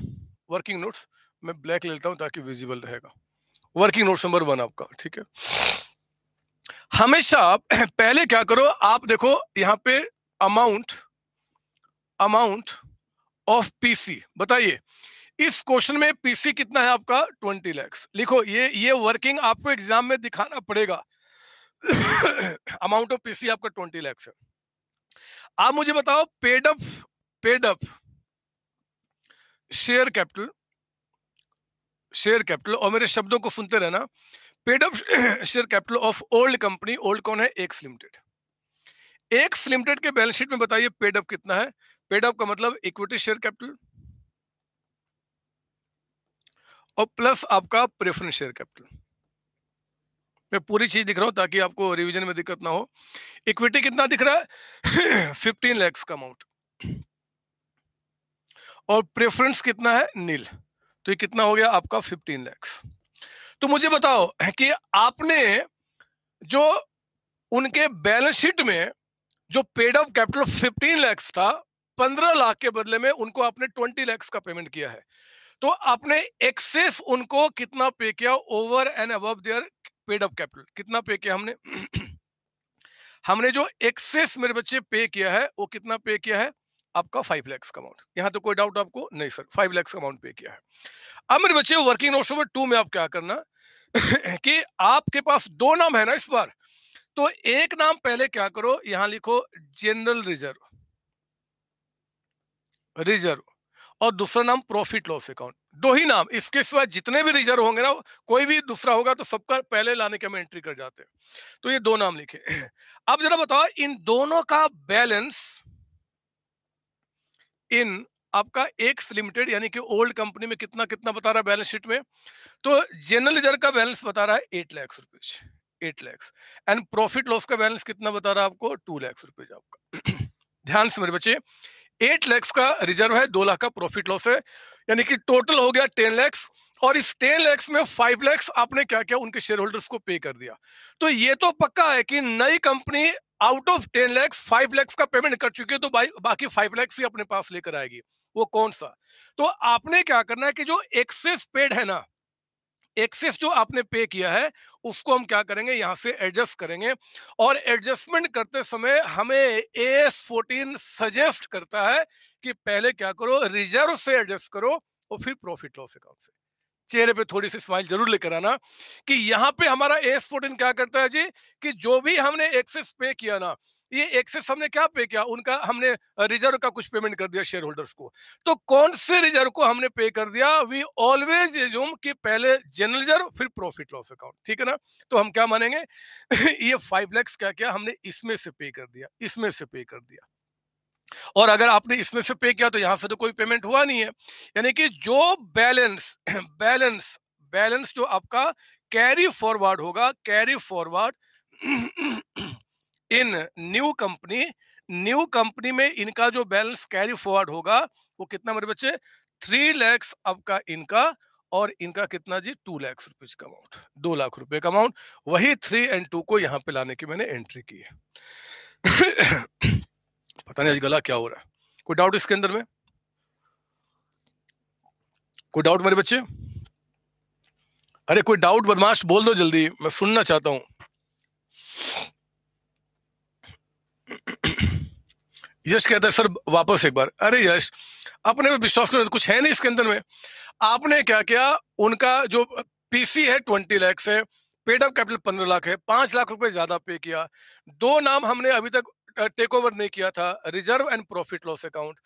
वर्किंग नोट्स मैं ब्लैक ले लेता हूँ ताकि विजिबल रहेगा वर्किंग नोट्स नंबर वन आपका ठीक है हमेशा पहले क्या करो आप देखो यहाँ पे अमाउंट अमाउंट ऑफ पीसी बताइए इस क्वेश्चन में पीसी कितना है आपका ट्वेंटी लैक्स लिखो ये ये वर्किंग आपको एग्जाम में दिखाना पड़ेगा अमाउंट ऑफ पीसी आपका ट्वेंटी लैक्स है आप मुझे बताओ paid up paid up share capital share capital और मेरे शब्दों को सुनते रहना paid up share capital of old company old कौन है एक्स लिमिटेड एक फिल्मटेड के बैलेंस शीट में बताइए पेड अप कितना है पेड अप का मतलब इक्विटी शेयर कैपिटल और प्लस आपका प्रेफरेंस शेयर कैपिटल मैं पूरी चीज दिख रहा हूं ताकि आपको रिवीजन में दिक्कत ना हो इक्विटी कितना दिख रहा है फिफ्टीन लैक्स का अमाउंट और प्रेफरेंस कितना है नील तो ये कितना हो गया आपका फिफ्टीन लैक्स तो मुझे बताओ कि आपने जो उनके बैलेंस शीट में जो paid off capital fifteen lakhs था पंद्रह लाख के बदले में उनको आपने ट्वेंटी लैक्स का पेमेंट किया है तो आपने एक्सेस उनको कितना पे किया over and above their paid off capital कितना पे किया हमने हमने जो एक्सेस मेरे बच्चे पे किया है वो कितना पे किया है आपका फाइव लैक्स का अमाउंट यहां तो कोई डाउट आपको नहीं सर फाइव लैक्स का अमाउंट पे किया है अब मेरे बच्चे वर्किंग नोट नंबर टू में आप क्या करना कि आपके पास दो नाम है ना इस बार तो एक नाम पहले क्या करो यहां लिखो जनरल रिजर्व रिजर्व और दूसरा नाम प्रॉफिट लॉस अकाउंट दो ही नाम इसके सिवा जितने भी रिजर्व होंगे ना कोई भी दूसरा होगा तो सबका पहले लाने के हम एंट्री कर जाते हैं तो ये दो नाम लिखे अब जरा बताओ इन दोनों का बैलेंस इन आपका एक्स लिमिटेड यानी कि ओल्ड कंपनी में कितना कितना बता रहा है बैलेंस शीट में तो जनरल रिजर्व का बैलेंस बता रहा है eight lakhs rupees eight lakhs and profit loss का बैलेंस कितना बता रहा है आपको टू लैक्स रुपीज आपका ध्यान से मेरे बच्चे एट लैक्स का रिजर्व है दो लाख का प्रॉफिट लॉस है यानी कि टोटल हो गया टेन लैक्स और इस टेन लैक्स में फाइव लैक्स आपने क्या क्या उनके शेयर होल्डर्स को पे कर दिया तो ये तो पक्का है कि नई company out of ten lakhs five lakhs का पेमेंट कर चुकी है तो बाकी फाइव लैक्स ही अपने पास लेकर आएगी वो कौन सा तो आपने क्या करना है कि जो एक्सेस पेड है ना एक्सेस जो आपने पे किया है उसको हम क्या करेंगे यहाँ से एडजस्ट करेंगे और एडजस्टमेंट करते समय हमें ए एस फोर्टीन सजेस्ट करता है कि पहले क्या करो रिजर्व से एडजस्ट करो और फिर प्रॉफिट लॉस अकाउंट से चेहरे पे थोड़ी सी स्माइल जरूर लेकर आना कि यहाँ पे हमारा एस प्रोटीन क्या करता है जी कि जो भी हमने एक्सेस पे किया ना ये एक्सेस हमने क्या पे किया उनका हमने रिजर्व का कुछ पेमेंट कर दिया शेयर होल्डर्स को तो कौन से रिजर्व को हमने पे कर दिया वी ऑलवेज एज्यूम कि पहले जनरल रिजर्व फिर प्रॉफिट लॉस अकाउंट ठीक है ना तो हम क्या मानेंगे ये फाइव लैक्स क्या किया हमने इसमें से पे कर दिया इसमें से पे कर दिया और अगर आपने इसमें से पे किया तो यहां से तो कोई पेमेंट हुआ नहीं है यानी कि जो बैलेंस बैलेंस बैलेंस जो आपका कैरी फॉरवर्ड होगा carry forward in new company new company में इनका जो बैलेंस कैरी फॉरवर्ड होगा वो कितना मेरे बच्चे थ्री लैक्स आपका इनका और इनका कितना जी टू लैक्स रुपीज का अमाउंट दो लाख रुपए का अमाउंट वही थ्री एंड टू को यहां पे लाने की मैंने एंट्री की है पता नहीं आज गला क्या हो रहा है कोई डाउट इसके अंदर में कोई डाउट मेरे बच्चे अरे कोई डाउट बदमाश बोल दो जल्दी मैं सुनना चाहता हूं यश कहता है सर वापस एक बार अरे यश अपने में विश्वास करो कुछ है नहीं इसके अंदर में आपने क्या किया उनका जो पीसी है ट्वेंटी लैक्स है पेड अप कैपिटल पंद्रह लाख है पांच लाख रुपए ज्यादा पे किया दो नाम हमने अभी तक टेक ओवर नहीं किया था reserve and profit loss account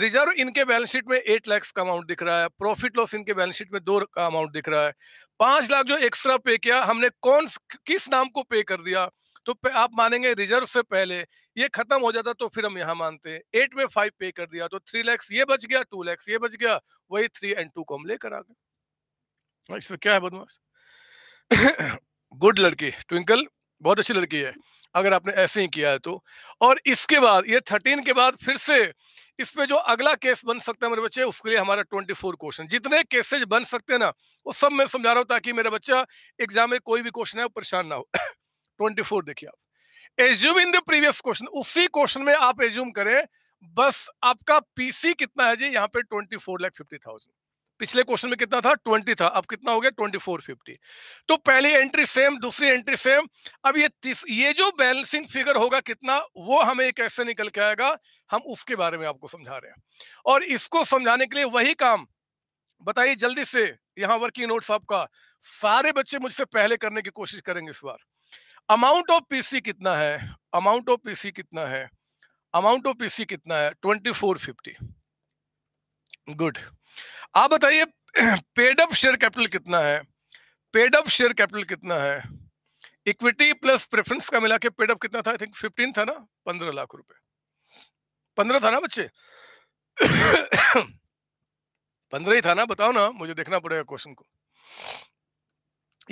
reserve इनके बैलेंस शीट में एट लैक्स का अमाउंट दिख रहा है प्रॉफिट लॉस इनके बैलेंस शीट में दो का अमाउंट दिख रहा है पांच लाख जो एक्स्ट्रा पे किया हमने कौन किस नाम को पे कर दिया तो आप मानेंगे रिजर्व से पहले ये खत्म हो जाता तो फिर हम यहाँ मानते हैं एट में फाइव पे कर दिया तो थ्री लैक्स ये बच गया टू लैक्स ये बच गया वही थ्री एंड टू को हम लेकर आ गए इसमें क्या है बदमाश गुड लड़की ट्विंकल बहुत अच्छी लड़की है अगर आपने ऐसे ही किया है तो और इसके बाद ये थर्टीन के बाद फिर से इसमें जो अगला केस बन सकता है मेरे बच्चे उसके लिए हमारा ट्वेंटी फोर क्वेश्चन जितने केसेज बन सकते हैं ना वो सब मैं समझा रहा हूँ ताकि मेरा बच्चा एग्जाम में कोई भी क्वेश्चन है परेशान ना हो ट्वेंटी फोर देखिए आप assume in the previous question उसी क्वेश्चन में आप एज्यूम करें बस आपका पीसी कितना है जी यहाँ पे twenty four lakh fifty thousand पिछले क्वेश्चन में कितना था ट्वेंटी था अब कितना हो गया ट्वेंटी फोर फिफ्टी तो पहली एंट्री सेम दूसरी एंट्री सेम अब ये ये जो बैलेंसिंग फिगर होगा कितना वो हमें कैसे निकल के आएगा हम उसके बारे में आपको समझा रहे हैं और इसको समझाने के लिए वही काम बताइए जल्दी से यहाँ वर्किंग नोट्स आपका सारे बच्चे मुझसे पहले करने की कोशिश करेंगे इस बार अमाउंट ऑफ पीसी कितना है अमाउंट ऑफ पीसी कितना है अमाउंट ऑफ पीसी कितना है ट्वेंटी फोर फिफ्टी गुड आप बताइए पेडअप शेयर कैपिटल कितना है पेडअप शेयर कैपिटल कितना है इक्विटी प्लस प्रेफरेंस का मिला के अप कितना था आई थिंक फिफ्टीन था ना पंद्रह लाख रुपए पंद्रह था ना बच्चे पंद्रह ही था ना बताओ ना मुझे देखना पड़ेगा क्वेश्चन को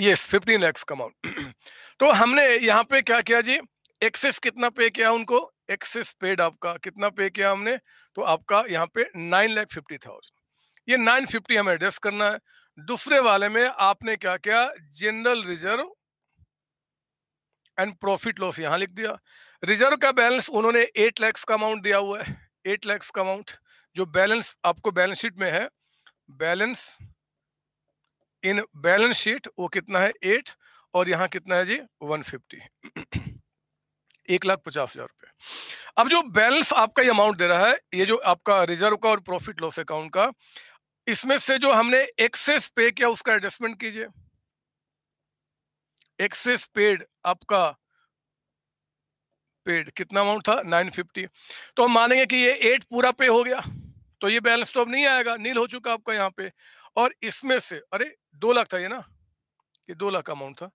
ये फिफ्टीन लैक्स का अमाउंट तो हमने यहाँ पे क्या किया जी एक्सेस कितना पे किया उनको एक्सेस पेड आपका कितना पे किया हमने तो आपका यहाँ पे नाइन लैख फिफ्टी थाउजेंड ये 950 हमें एडजस्ट करना है दूसरे वाले में आपने क्या किया general reserve and profit loss यहां लिख दिया रिजर्व का बैलेंस उन्होंने एट लैक्स का अमाउंट दिया हुआ है एट लैक्स का अमाउंट जो बैलेंस आपको बैलेंस शीट में है बैलेंस इन बैलेंस शीट वो कितना है एट और यहां कितना है जी वन फिफ्टी एक लाख पचास हजार रुपये अब जो बैलेंस आपका ये अमाउंट दे रहा है ये जो आपका रिजर्व का और प्रॉफिट लॉस अकाउंट का इसमें से जो हमने एक्सेस पे किया उसका एडजस्टमेंट कीजिए एक्सेस पेड आपका पेड कितना अमाउंट था 950 तो हम मानेंगे कि ये एट पूरा पे हो गया तो ये बैलेंस तो अब नहीं आएगा नील हो चुका आपका यहाँ पे और इसमें से अरे दो लाख था ये ना ये दो लाख का अमाउंट था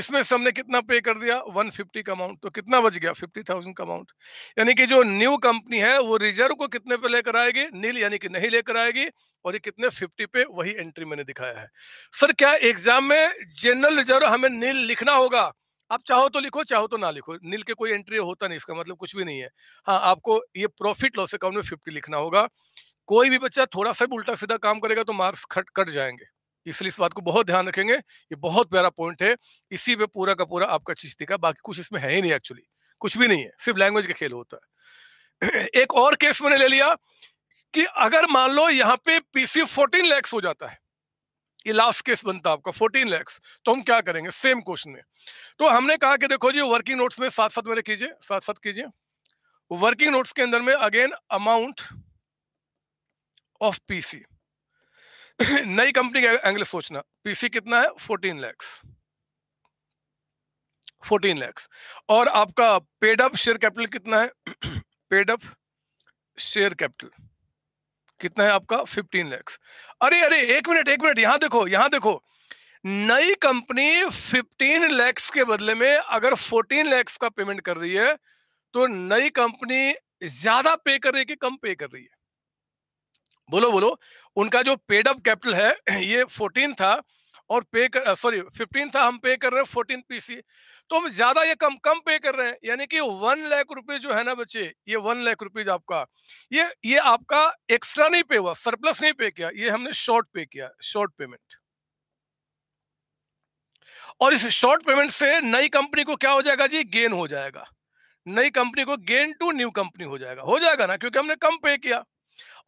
इसमें से हमने कितना पे कर दिया 150 का अमाउंट तो कितना बच गया 50,000 का अमाउंट यानी कि जो न्यू कंपनी है वो रिजर्व को कितने पे लेकर आएगी नील यानी कि नहीं लेकर आएगी और ये कितने 50 पे वही एंट्री मैंने दिखाया है सर क्या एग्जाम में जनरल रिजर्व हमें नील लिखना होगा आप चाहो तो लिखो चाहो तो ना लिखो नील के कोई एंट्री होता नहीं इसका मतलब कुछ भी नहीं है हाँ आपको ये प्रॉफिट लॉस अकाउंट में फिफ्टी लिखना होगा कोई भी बच्चा थोड़ा सा भी उल्टा सीधा काम करेगा तो मार्क्स कट जाएंगे इसलिए इस बात को बहुत ध्यान रखेंगे ये बहुत प्यारा पॉइंट है इसी पे पूरा का पूरा आपका चिश्ती का बाकी कुछ इसमें है ही नहीं एक्चुअली कुछ भी नहीं है सिर्फ लैंग्वेज का खेल होता है एक और केस मैंने ले लिया कि अगर मान लो यहाँ पे पीसी फोर्टीन लैक्स हो जाता है ये लास्ट केस बनता है आपका फोर्टीन लैक्स तो हम क्या करेंगे सेम क्वेश्चन में तो हमने कहा कि देखो जी वर्किंग नोट्स में साथ साथ मेरे कीजिए साथ साथ कीजिए वर्किंग नोट्स के अंदर में अगेन अमाउंट ऑफ पीसी नई कंपनी का एंगल सोचना पीसी कितना है फोर्टीन लैक्स फोर्टीन लैक्स और आपका पेड अप शेयर कैपिटल कितना है पेड अप शेयर कैपिटल कितना है आपका फिफ्टीन लैक्स अरे अरे एक मिनट एक मिनट यहां देखो यहां देखो नई कंपनी फिफ्टीन लैक्स के बदले में अगर फोर्टीन लैक्स का पेमेंट कर रही है तो नई कंपनी ज्यादा पे कर रही है कि कम पे कर रही है बोलो बोलो उनका जो पेड अप कैपिटल है ये फोर्टीन था और पे कर सॉरी फिफ्टीन था हम पे कर रहे हैं फोर्टीन पीसी तो हम ज्यादा ये कम कम पे कर रहे हैं यानी कि वन लाख रुपीज जो है ना बच्चे ये वन लाख रुपीज आपका ये ये आपका एक्स्ट्रा नहीं पे हुआ सरप्लस नहीं पे किया ये हमने शॉर्ट पे किया शॉर्ट पेमेंट और इस शॉर्ट पेमेंट से नई कंपनी को क्या हो जाएगा जी गेन हो जाएगा नई कंपनी को गेन टू न्यू कंपनी हो जाएगा हो जाएगा ना क्योंकि हमने कम पे किया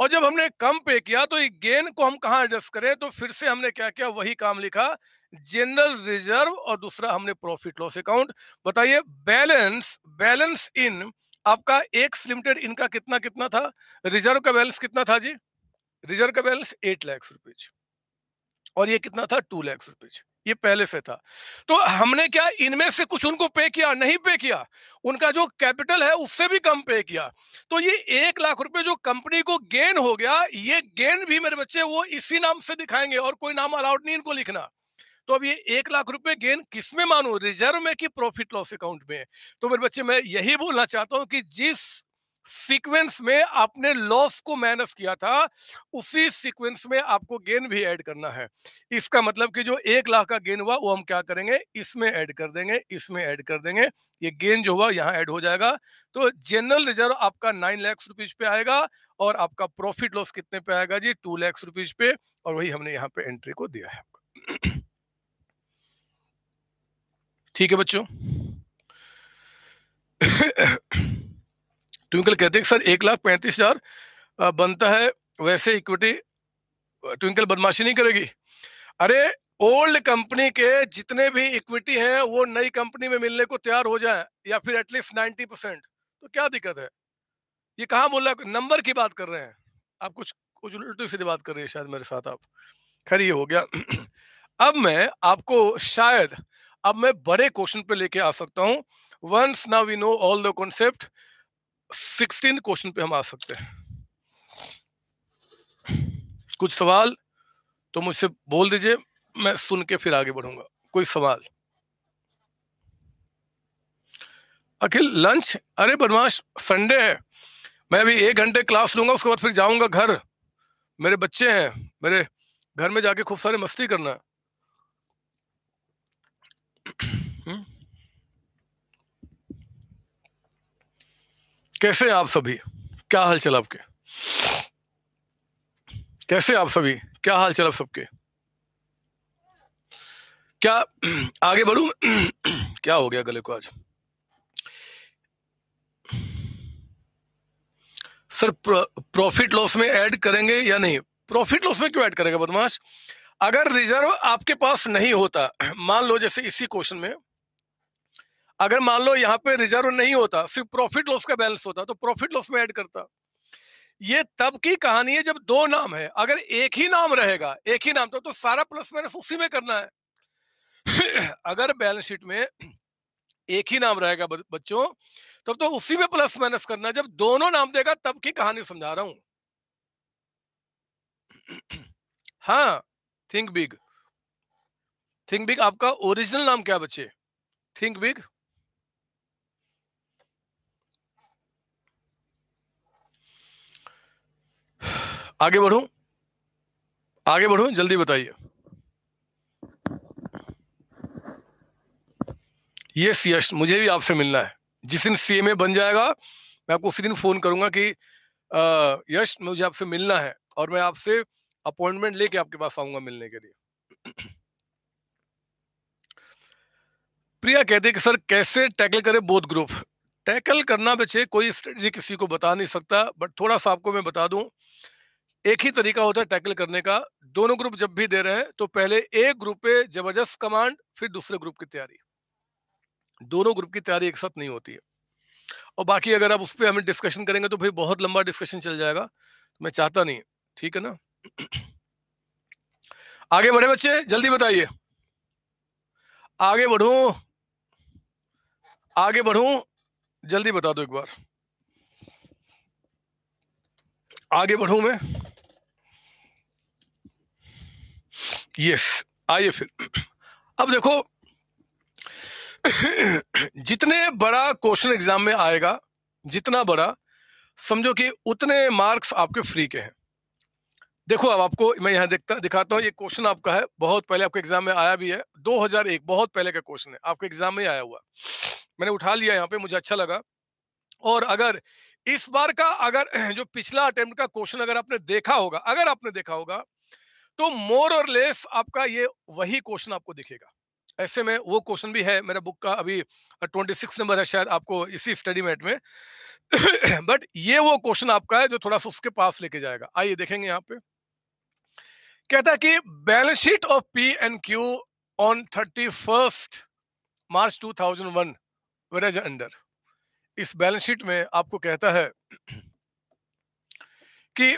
और जब हमने कम पे किया तो गेन को हम कहा एडजस्ट करें तो फिर से हमने क्या किया वही काम लिखा जनरल रिजर्व और दूसरा हमने प्रॉफिट लॉस अकाउंट बताइए बैलेंस बैलेंस इन आपका एक्स लिमिटेड इनका कितना कितना था रिजर्व का बैलेंस कितना था जी रिजर्व का बैलेंस एट लैक्स रुपीज और ये कितना था टू लैक्स रुपीज ये पहले से था तो हमने क्या इनमें से कुछ उनको पे किया नहीं पे किया उनका जो कैपिटल है उससे भी कम पे किया तो ये एक लाख रुपए जो कंपनी को गेन हो गया ये गेन भी मेरे बच्चे वो इसी नाम से दिखाएंगे और कोई नाम अलाउड नहीं इनको लिखना तो अब ये एक लाख रुपए गेन किस में मानू रिजर्व में कि प्रॉफिट लॉस अकाउंट में तो मेरे बच्चे मैं यही बोलना चाहता हूं कि जिस सीक्वेंस में आपने लॉस को माइनस किया था उसी सीक्वेंस में आपको गेन भी ऐड करना है इसका मतलब कि जो एक लाख का गेन हुआ वो हम क्या करेंगे इसमें ऐड कर देंगे इसमें ऐड कर देंगे ये गेन जो हुआ यहाँ ऐड हो जाएगा तो जनरल रिजर्व आपका नाइन लैक्स रुपीज पे आएगा और आपका प्रॉफिट लॉस कितने पे आएगा जी टू लैक्स रुपीज पे और वही हमने यहाँ पे एंट्री को दिया है आपका ठीक है बच्चों ट्विंकल कहते हैं सर एक लाख पैंतीस हजार बनता है वैसे इक्विटी ट्विंकल बदमाशी नहीं करेगी अरे ओल्ड कंपनी के जितने भी इक्विटी हैं वो नई कंपनी में मिलने को तैयार हो जाए या फिर एटलीस्ट नाइन्टी परसेंट तो क्या दिक्कत है ये कहाँ बोल रहा है नंबर की बात कर रहे हैं आप कुछ कुछ उल्टी सीधी बात कर रहे हैं शायद मेरे साथ आप खैर ये हो गया अब मैं आपको शायद अब मैं बड़े क्वेश्चन पे लेके आ सकता हूँ once now we know all the concept sixteen question पे हम आ सकते हैं कुछ सवाल तो मुझसे बोल दीजिए मैं सुन के फिर आगे बढ़ूंगा कोई सवाल अखिल लंच अरे बदमाश संडे है मैं अभी एक घंटे क्लास लूंगा उसके बाद फिर जाऊंगा घर मेरे बच्चे हैं मेरे घर में जाके खूब सारे मस्ती करना है हम्म? कैसे आप सभी क्या हाल चाल आपके कैसे आप सभी क्या हाल चाल आप सबके क्या आगे बढ़ू क्या हो गया गले को आज सर प्रॉफिट लॉस में ऐड करेंगे या नहीं प्रॉफिट लॉस में क्यों ऐड करेगा बदमाश अगर रिजर्व आपके पास नहीं होता मान लो जैसे इसी क्वेश्चन में अगर मान लो यहाँ पे रिजर्व नहीं होता सिर्फ प्रॉफिट लॉस का बैलेंस होता तो प्रॉफिट लॉस में ऐड करता ये तब की कहानी है जब दो नाम है अगर एक ही नाम रहेगा एक ही नाम तो, तो सारा प्लस माइनस उसी में करना है अगर बैलेंस शीट में एक ही नाम रहेगा बच्चों तब तो, तो उसी में प्लस माइनस करना है जब दोनों नाम देगा तब की कहानी समझा रहा हूं हाँ थिंक बिग थिंक बिग आपका ओरिजिनल नाम क्या बच्चे थिंक बिग आगे बढ़ू आगे बढ़ू जल्दी बताइए यस यश मुझे भी आपसे मिलना है जिस दिन सीएमए बन जाएगा मैं आपको उसी दिन फोन करूंगा कि यश मुझे आपसे मिलना है और मैं आपसे अपॉइंटमेंट लेके आपके पास आऊंगा मिलने के लिए प्रिया कहते कि सर कैसे टैकल करें बोध ग्रुप टैकल करना बचे कोई स्ट्रेटजी किसी को बता नहीं सकता बट थोड़ा सा आपको मैं बता दूं एक ही तरीका होता है टैकल करने का दोनों ग्रुप जब भी दे रहे हैं तो पहले एक ग्रुप पे जबरदस्त कमांड फिर दूसरे ग्रुप की तैयारी दोनों ग्रुप की तैयारी एक साथ नहीं होती है और बाकी अगर आप उस पर हमें डिस्कशन करेंगे तो फिर बहुत लंबा डिस्कशन चल जाएगा मैं चाहता नहीं ठीक है ना आगे बढ़े बच्चे जल्दी बताइए आगे बढ़ू आगे बढ़ू जल्दी बता दो एक बार आगे बढ़ू मैं यस आइए फिर अब देखो जितने बड़ा क्वेश्चन एग्जाम में आएगा जितना बड़ा समझो कि उतने मार्क्स आपके फ्री के हैं देखो अब आपको मैं यहाँ देखता दिखाता हूँ ये क्वेश्चन आपका है बहुत पहले आपके एग्जाम में आया भी है 2001 बहुत पहले का क्वेश्चन है आपके एग्जाम में आया हुआ मैंने उठा लिया यहाँ पे मुझे अच्छा लगा और अगर इस बार का अगर जो पिछला अटेम्प्ट का क्वेश्चन अगर आपने देखा होगा अगर आपने देखा होगा तो मोर और लेस आपका ये वही क्वेश्चन आपको दिखेगा ऐसे में वो क्वेश्चन भी है मेरा बुक का अभी ट्वेंटी सिक्स नंबर है शायद आपको इसी स्टडी मेट में बट ये वो क्वेश्चन आपका है जो थोड़ा सा उसके पास लेके जाएगा आइए देखेंगे यहाँ पे कहता कि balance sheet of P and Q on thirty first March two thousand one under इस बैलेंस शीट में आपको कहता है कि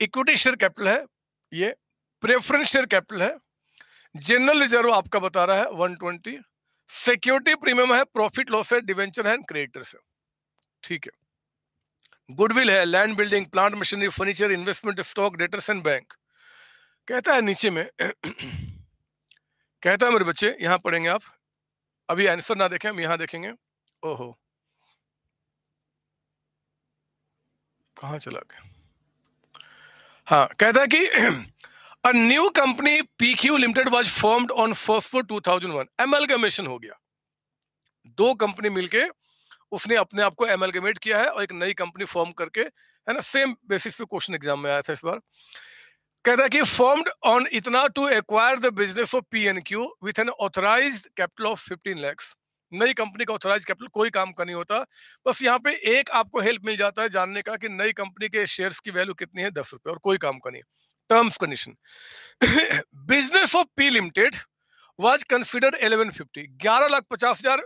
इक्विटी शेयर कैपिटल है ये प्रेफरेंस शेयर कैपिटल है जनरल रिजर्व आपका बता रहा है 120 सिक्योरिटी प्रीमियम है प्रॉफिट लॉस है डिवेंचर है क्रेडिटर है ठीक है गुडविल है land building plant machinery furniture investment stock debtors and bank कहता है नीचे में कहता है मेरे बच्चे यहां पढ़ेंगे आप अभी आंसर ना देखें हम यहां देखेंगे ओहो कहा चला गया हाँ कहता है कि a new company PQ limited was formed on first four two thousand one हो गया दो कंपनी मिलके उसने अपने आप को एमएलगमेट किया है और एक नई कंपनी फॉर्म करके है ना सेम बेसिस पे क्वेश्चन एग्जाम में आया था इस बार कहता है कि फॉर्म्ड ऑन इतना to acquire the business of P and Q with an authorise capital of fifteen lakhs नई कंपनी का ऑथराइज कैपिटल कोई काम का नहीं होता बस यहाँ पे एक आपको हेल्प मिल जाता है जानने का कि नई कंपनी के शेयर्स की वैल्यू कितनी है दस रुपए और कोई काम का नहीं terms condition business of p limited was considered 1150 ग्यारह लाख पचास हजार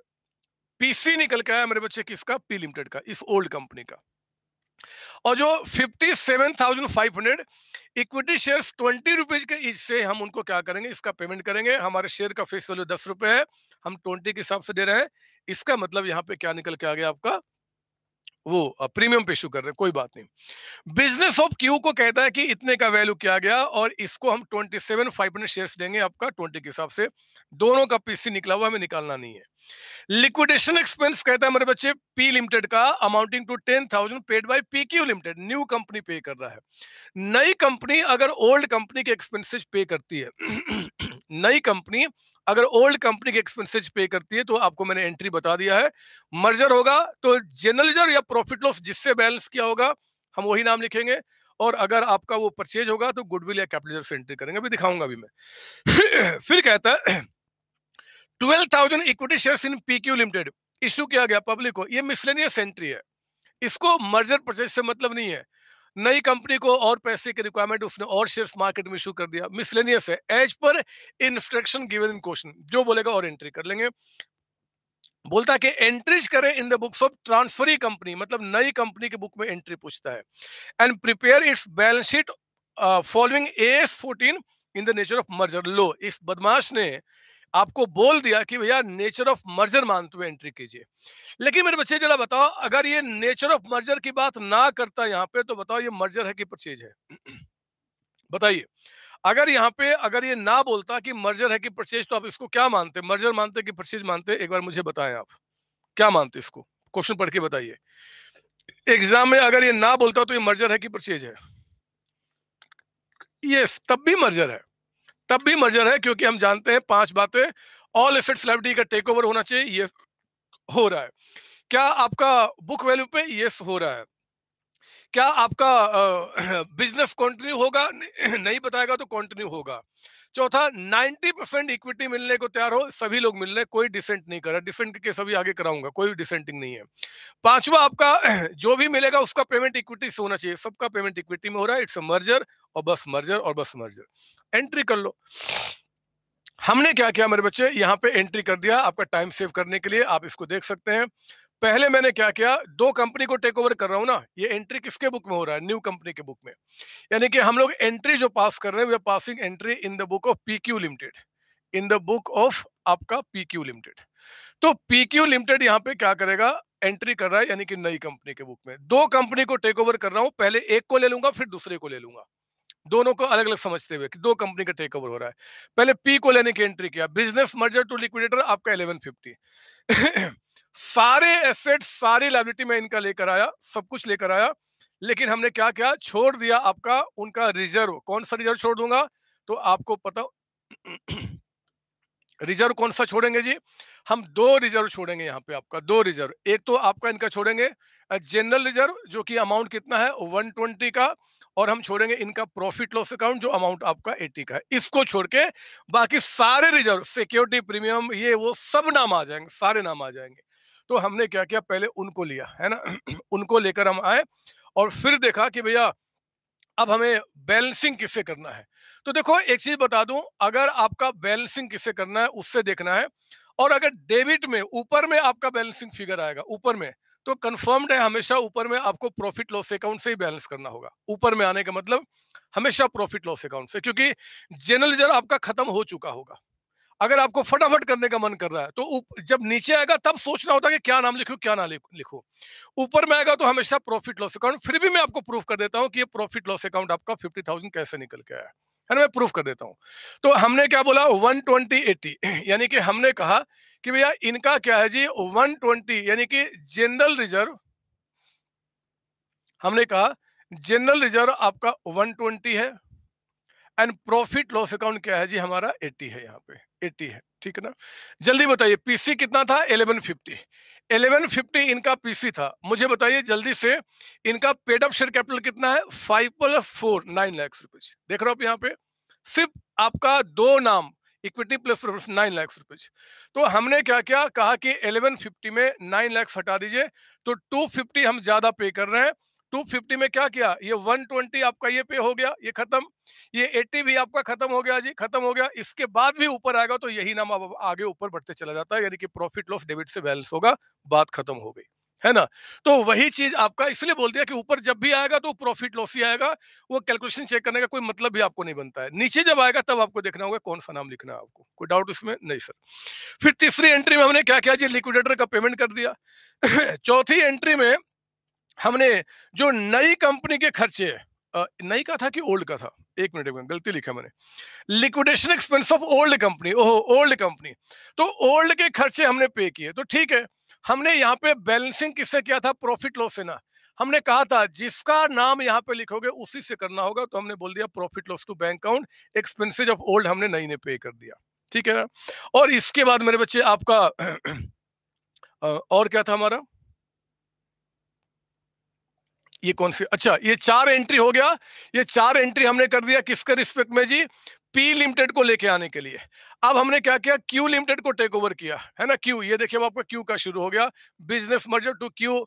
पीसी निकल के आया मेरे बच्चे किसका पी लिमिटेड का इस ओल्ड कंपनी का और जो fifty seven thousand five hundred equity share twenty rupees के इससे हम उनको क्या करेंगे इसका पेमेंट करेंगे हमारे शेयर का फेस वैल्यू दस रुपए है हम ट्वेंटी के हिसाब से दे रहे हैं इसका मतलब यहाँ पे क्या निकल के आ गया आपका वो प्रीमियम पे इशू कर रहे कोई बात नहीं बिजनेस ऑफ क्यू को कहता है कि इतने का वैल्यू किया गया और इसको हम twenty seven five hundred share देंगे आपका ट्वेंटी के हिसाब से दोनों का पीसी निकला हुआ हमें निकालना नहीं है लिक्विडेशन एक्सपेंस कहता है मेरे बच्चे पी लिमिटेड का amounting to ten thousand paid by P Q limited new company पे कर रहा है नई कंपनी अगर ओल्ड कंपनी के एक्सपेंसिस पे करती है नई कंपनी अगर ओल्ड कंपनी के एक्सपेंसेज पे करती है तो आपको मैंने एंट्री बता दिया है मर्जर होगा तो जर्नलिजर या प्रॉफिट लॉस जिससे बैलेंस किया होगा हम वही नाम लिखेंगे और अगर आपका वो परचेज होगा तो गुडविल या कैपिटल से एंट्री करेंगे अभी दिखाऊंगा अभी मैं फिर कहता है twelve thousand equity share in P Q limited issue किया गया पब्लिक को ये मिसलेनियस एंट्री है इसको मर्जर परचेज से मतलब नहीं है नई कंपनी को और पैसे की रिक्वायरमेंट उसने और शेयर्स मार्केट में इशू कर दिया मिसलेनियस है as per instruction given in question जो बोलेगा और एंट्री कर लेंगे बोलता है कि एंट्रीज करें in the books of transferee company मतलब नई कंपनी के बुक में एंट्री पूछता है and prepare its balance sheet following S fourteen in the nature of merger लो इस बदमाश ने आपको बोल दिया कि भैया नेचर ऑफ मर्जर मानते हुए एंट्री कीजिए लेकिन मेरे बच्चे जरा बताओ अगर ये नेचर ऑफ मर्जर की बात ना करता यहाँ पे तो बताओ ये मर्जर है कि परचेज है बताइए अगर यहाँ पे अगर ये ना बोलता कि मर्जर है कि परचेज तो आप इसको क्या मानते मर्जर मानते कि परचेज मानते एक बार मुझे बताएं आप क्या मानते इसको क्वेश्चन पढ़ के बताइए एग्जाम में अगर ये ना बोलता तो ये मर्जर है कि परचेज है ये तब भी मर्जर है तब भी मर्जर है क्योंकि हम जानते हैं पांच बातें ऑल एसेट्स लाइब्रेरी का टेक ओवर होना चाहिए ये हो रहा है क्या आपका बुक वैल्यू पे ये हो रहा है क्या आपका बिजनेस कंटिन्यू होगा नहीं बताएगा तो कंटिन्यू होगा चौथा 90 परसेंट इक्विटी मिलने को तैयार हो सभी लोग मिल रहे कोई डिसेंट नहीं करा डिसेंट के सभी आगे कराऊंगा कोई डिसेंटिंग नहीं है पांचवा आपका जो भी मिलेगा उसका पेमेंट इक्विटी से होना चाहिए सबका पेमेंट इक्विटी में हो रहा है इट्स मर्जर और बस मर्जर और बस मर्जर एंट्री कर लो हमने क्या किया मेरे बच्चे यहाँ पे एंट्री कर दिया आपका टाइम सेव करने के लिए आप इसको देख सकते हैं पहले मैंने क्या किया दो कंपनी को टेक ओवर कर रहा हूं ना ये एंट्री किसके बुक में हो रहा है न्यू कंपनी के बुक में यानी कि हम लोग एंट्री जो पास कर रहे हैं we are passing entry in the book of P Q limited in the book of आपका पी क्यू लिमिटेड तो पी क्यू लिमिटेड यहाँ पे क्या करेगा एंट्री कर रहा है यानी कि नई कंपनी के बुक में दो कंपनी को टेक ओवर कर रहा हूं पहले एक को ले लूंगा फिर दूसरे को ले लूंगा दोनों को अलग अलग समझते हुए कि दो कंपनी का टेक ओवर हो रहा है पहले पी को लेने की एंट्री किया बिजनेस मर्जर टू लिक्विडेटर आपका 1150 सारे एसेट सारी लाइबिलिटी में इनका लेकर आया सब कुछ लेकर आया लेकिन हमने क्या क्या छोड़ दिया आपका उनका रिजर्व कौन सा रिजर्व छोड़ दूंगा तो आपको पता रिजर्व कौन सा छोड़ेंगे जी हम दो रिजर्व छोड़ेंगे यहाँ पे आपका दो रिजर्व एक तो आपका इनका छोड़ेंगे जनरल रिजर्व जो कि अमाउंट कितना है 120 का और हम छोड़ेंगे इनका प्रॉफिट लॉस अकाउंट जो अमाउंट आपका 80 का है इसको छोड़ के बाकी सारे रिजर्व सिक्योरिटी प्रीमियम ये वो सब नाम आ जाएंगे सारे नाम आ जाएंगे तो हमने क्या किया पहले उनको लिया है ना उनको लेकर हम आए और फिर देखा कि भैया अब हमें बैलेंसिंग किससे करना है तो देखो एक चीज बता दूं अगर आपका बैलेंसिंग किससे करना है उससे देखना है और अगर डेबिट में ऊपर में आपका बैलेंसिंग फिगर आएगा ऊपर में तो कंफर्म्ड है हमेशा ऊपर में आपको प्रॉफिट लॉस अकाउंट से ही बैलेंस करना होगा ऊपर में आने का मतलब हमेशा प्रॉफिट लॉस अकाउंट से क्योंकि जनरल रिजर्व आपका खत्म हो चुका होगा अगर आपको फटाफट करने का मन कर रहा है तो जब नीचे आएगा तब सोचना होता है कि क्या नाम लिखो क्या ना लिखो ऊपर में आएगा तो हमेशा प्रॉफिट लॉस अकाउंट फिर भी मैं आपको प्रूफ कर देता हूं कि ये प्रॉफिट लॉस अकाउंट आपका फिफ्टी थाउजेंड कैसे निकल के आया है ना मैं प्रूफ कर देता हूँ तो हमने क्या बोला वन ट्वेंटी एटी यानी कि हमने कहा कि भैया इनका क्या है जी वन ट्वेंटी यानी कि जनरल रिजर्व हमने कहा जनरल रिजर्व आपका वन ट्वेंटी है एंड प्रॉफिट लॉस अकाउंट क्या है जी हमारा 80 है यहाँ पे 80 है ठीक है ना जल्दी बताइए पीसी कितना था 1150 1150 इनका पीसी था मुझे बताइए जल्दी से इनका पेड अप शेयर कैपिटल कितना है five plus four nine lakhs rupees देख रहे हो आप यहाँ पे सिर्फ आपका दो नाम equity plus nine lakhs rupees तो हमने क्या क्या कहा कि 1150 में नाइन लैक्स हटा दीजिए तो 250 हम ज्यादा पे कर रहे हैं 250 में क्या किया ये 120 आपका ये पे हो गया ये खत्म ये 80 भी आपका खत्म हो गया जी खत्म हो गया इसके बाद भी ऊपर आएगा तो यही नाम अब आगे ऊपर बढ़ते चला जाता है यानी कि प्रॉफिट लॉस डेबिट से बैलेंस होगा बात खत्म हो गई है ना तो वही चीज आपका इसलिए बोल दिया कि ऊपर जब भी आएगा तो प्रॉफिट लॉस ही आएगा वो कैलकुलेशन चेक करने का कोई मतलब भी आपको नहीं बनता है नीचे जब आएगा तब आपको देखना होगा कौन सा नाम लिखना है आपको कोई डाउट उसमें नहीं सर फिर तीसरी एंट्री में हमने क्या किया जी लिक्विडेटर का पेमेंट कर दिया चौथी एंट्री में हमने जो नई कंपनी के खर्चे नई का था कि ओल्ड का था एक मिनट गलती लिखा मैंने liquidation expense of old company ओहो ओल्ड कंपनी तो ओल्ड के खर्चे हमने पे किए तो ठीक है हमने यहाँ पे बैलेंसिंग किससे किया था प्रॉफिट लॉस से ना हमने कहा था जिसका नाम यहाँ पे लिखोगे उसी से करना होगा तो हमने बोल दिया profit loss to bank account expenses of old हमने नई ने पे कर दिया ठीक है ना और इसके बाद मेरे बच्चे आपका और क्या था हमारा ये कौन सी अच्छा ये चार एंट्री हो गया ये चार एंट्री हमने कर दिया किसके रिस्पेक्ट में जी पी लिमिटेड को लेके आने के लिए अब हमने क्या किया क्यू लिमिटेड को टेक ओवर किया है ना क्यू ये देखिए आपका क्यू का शुरू हो गया business merger to Q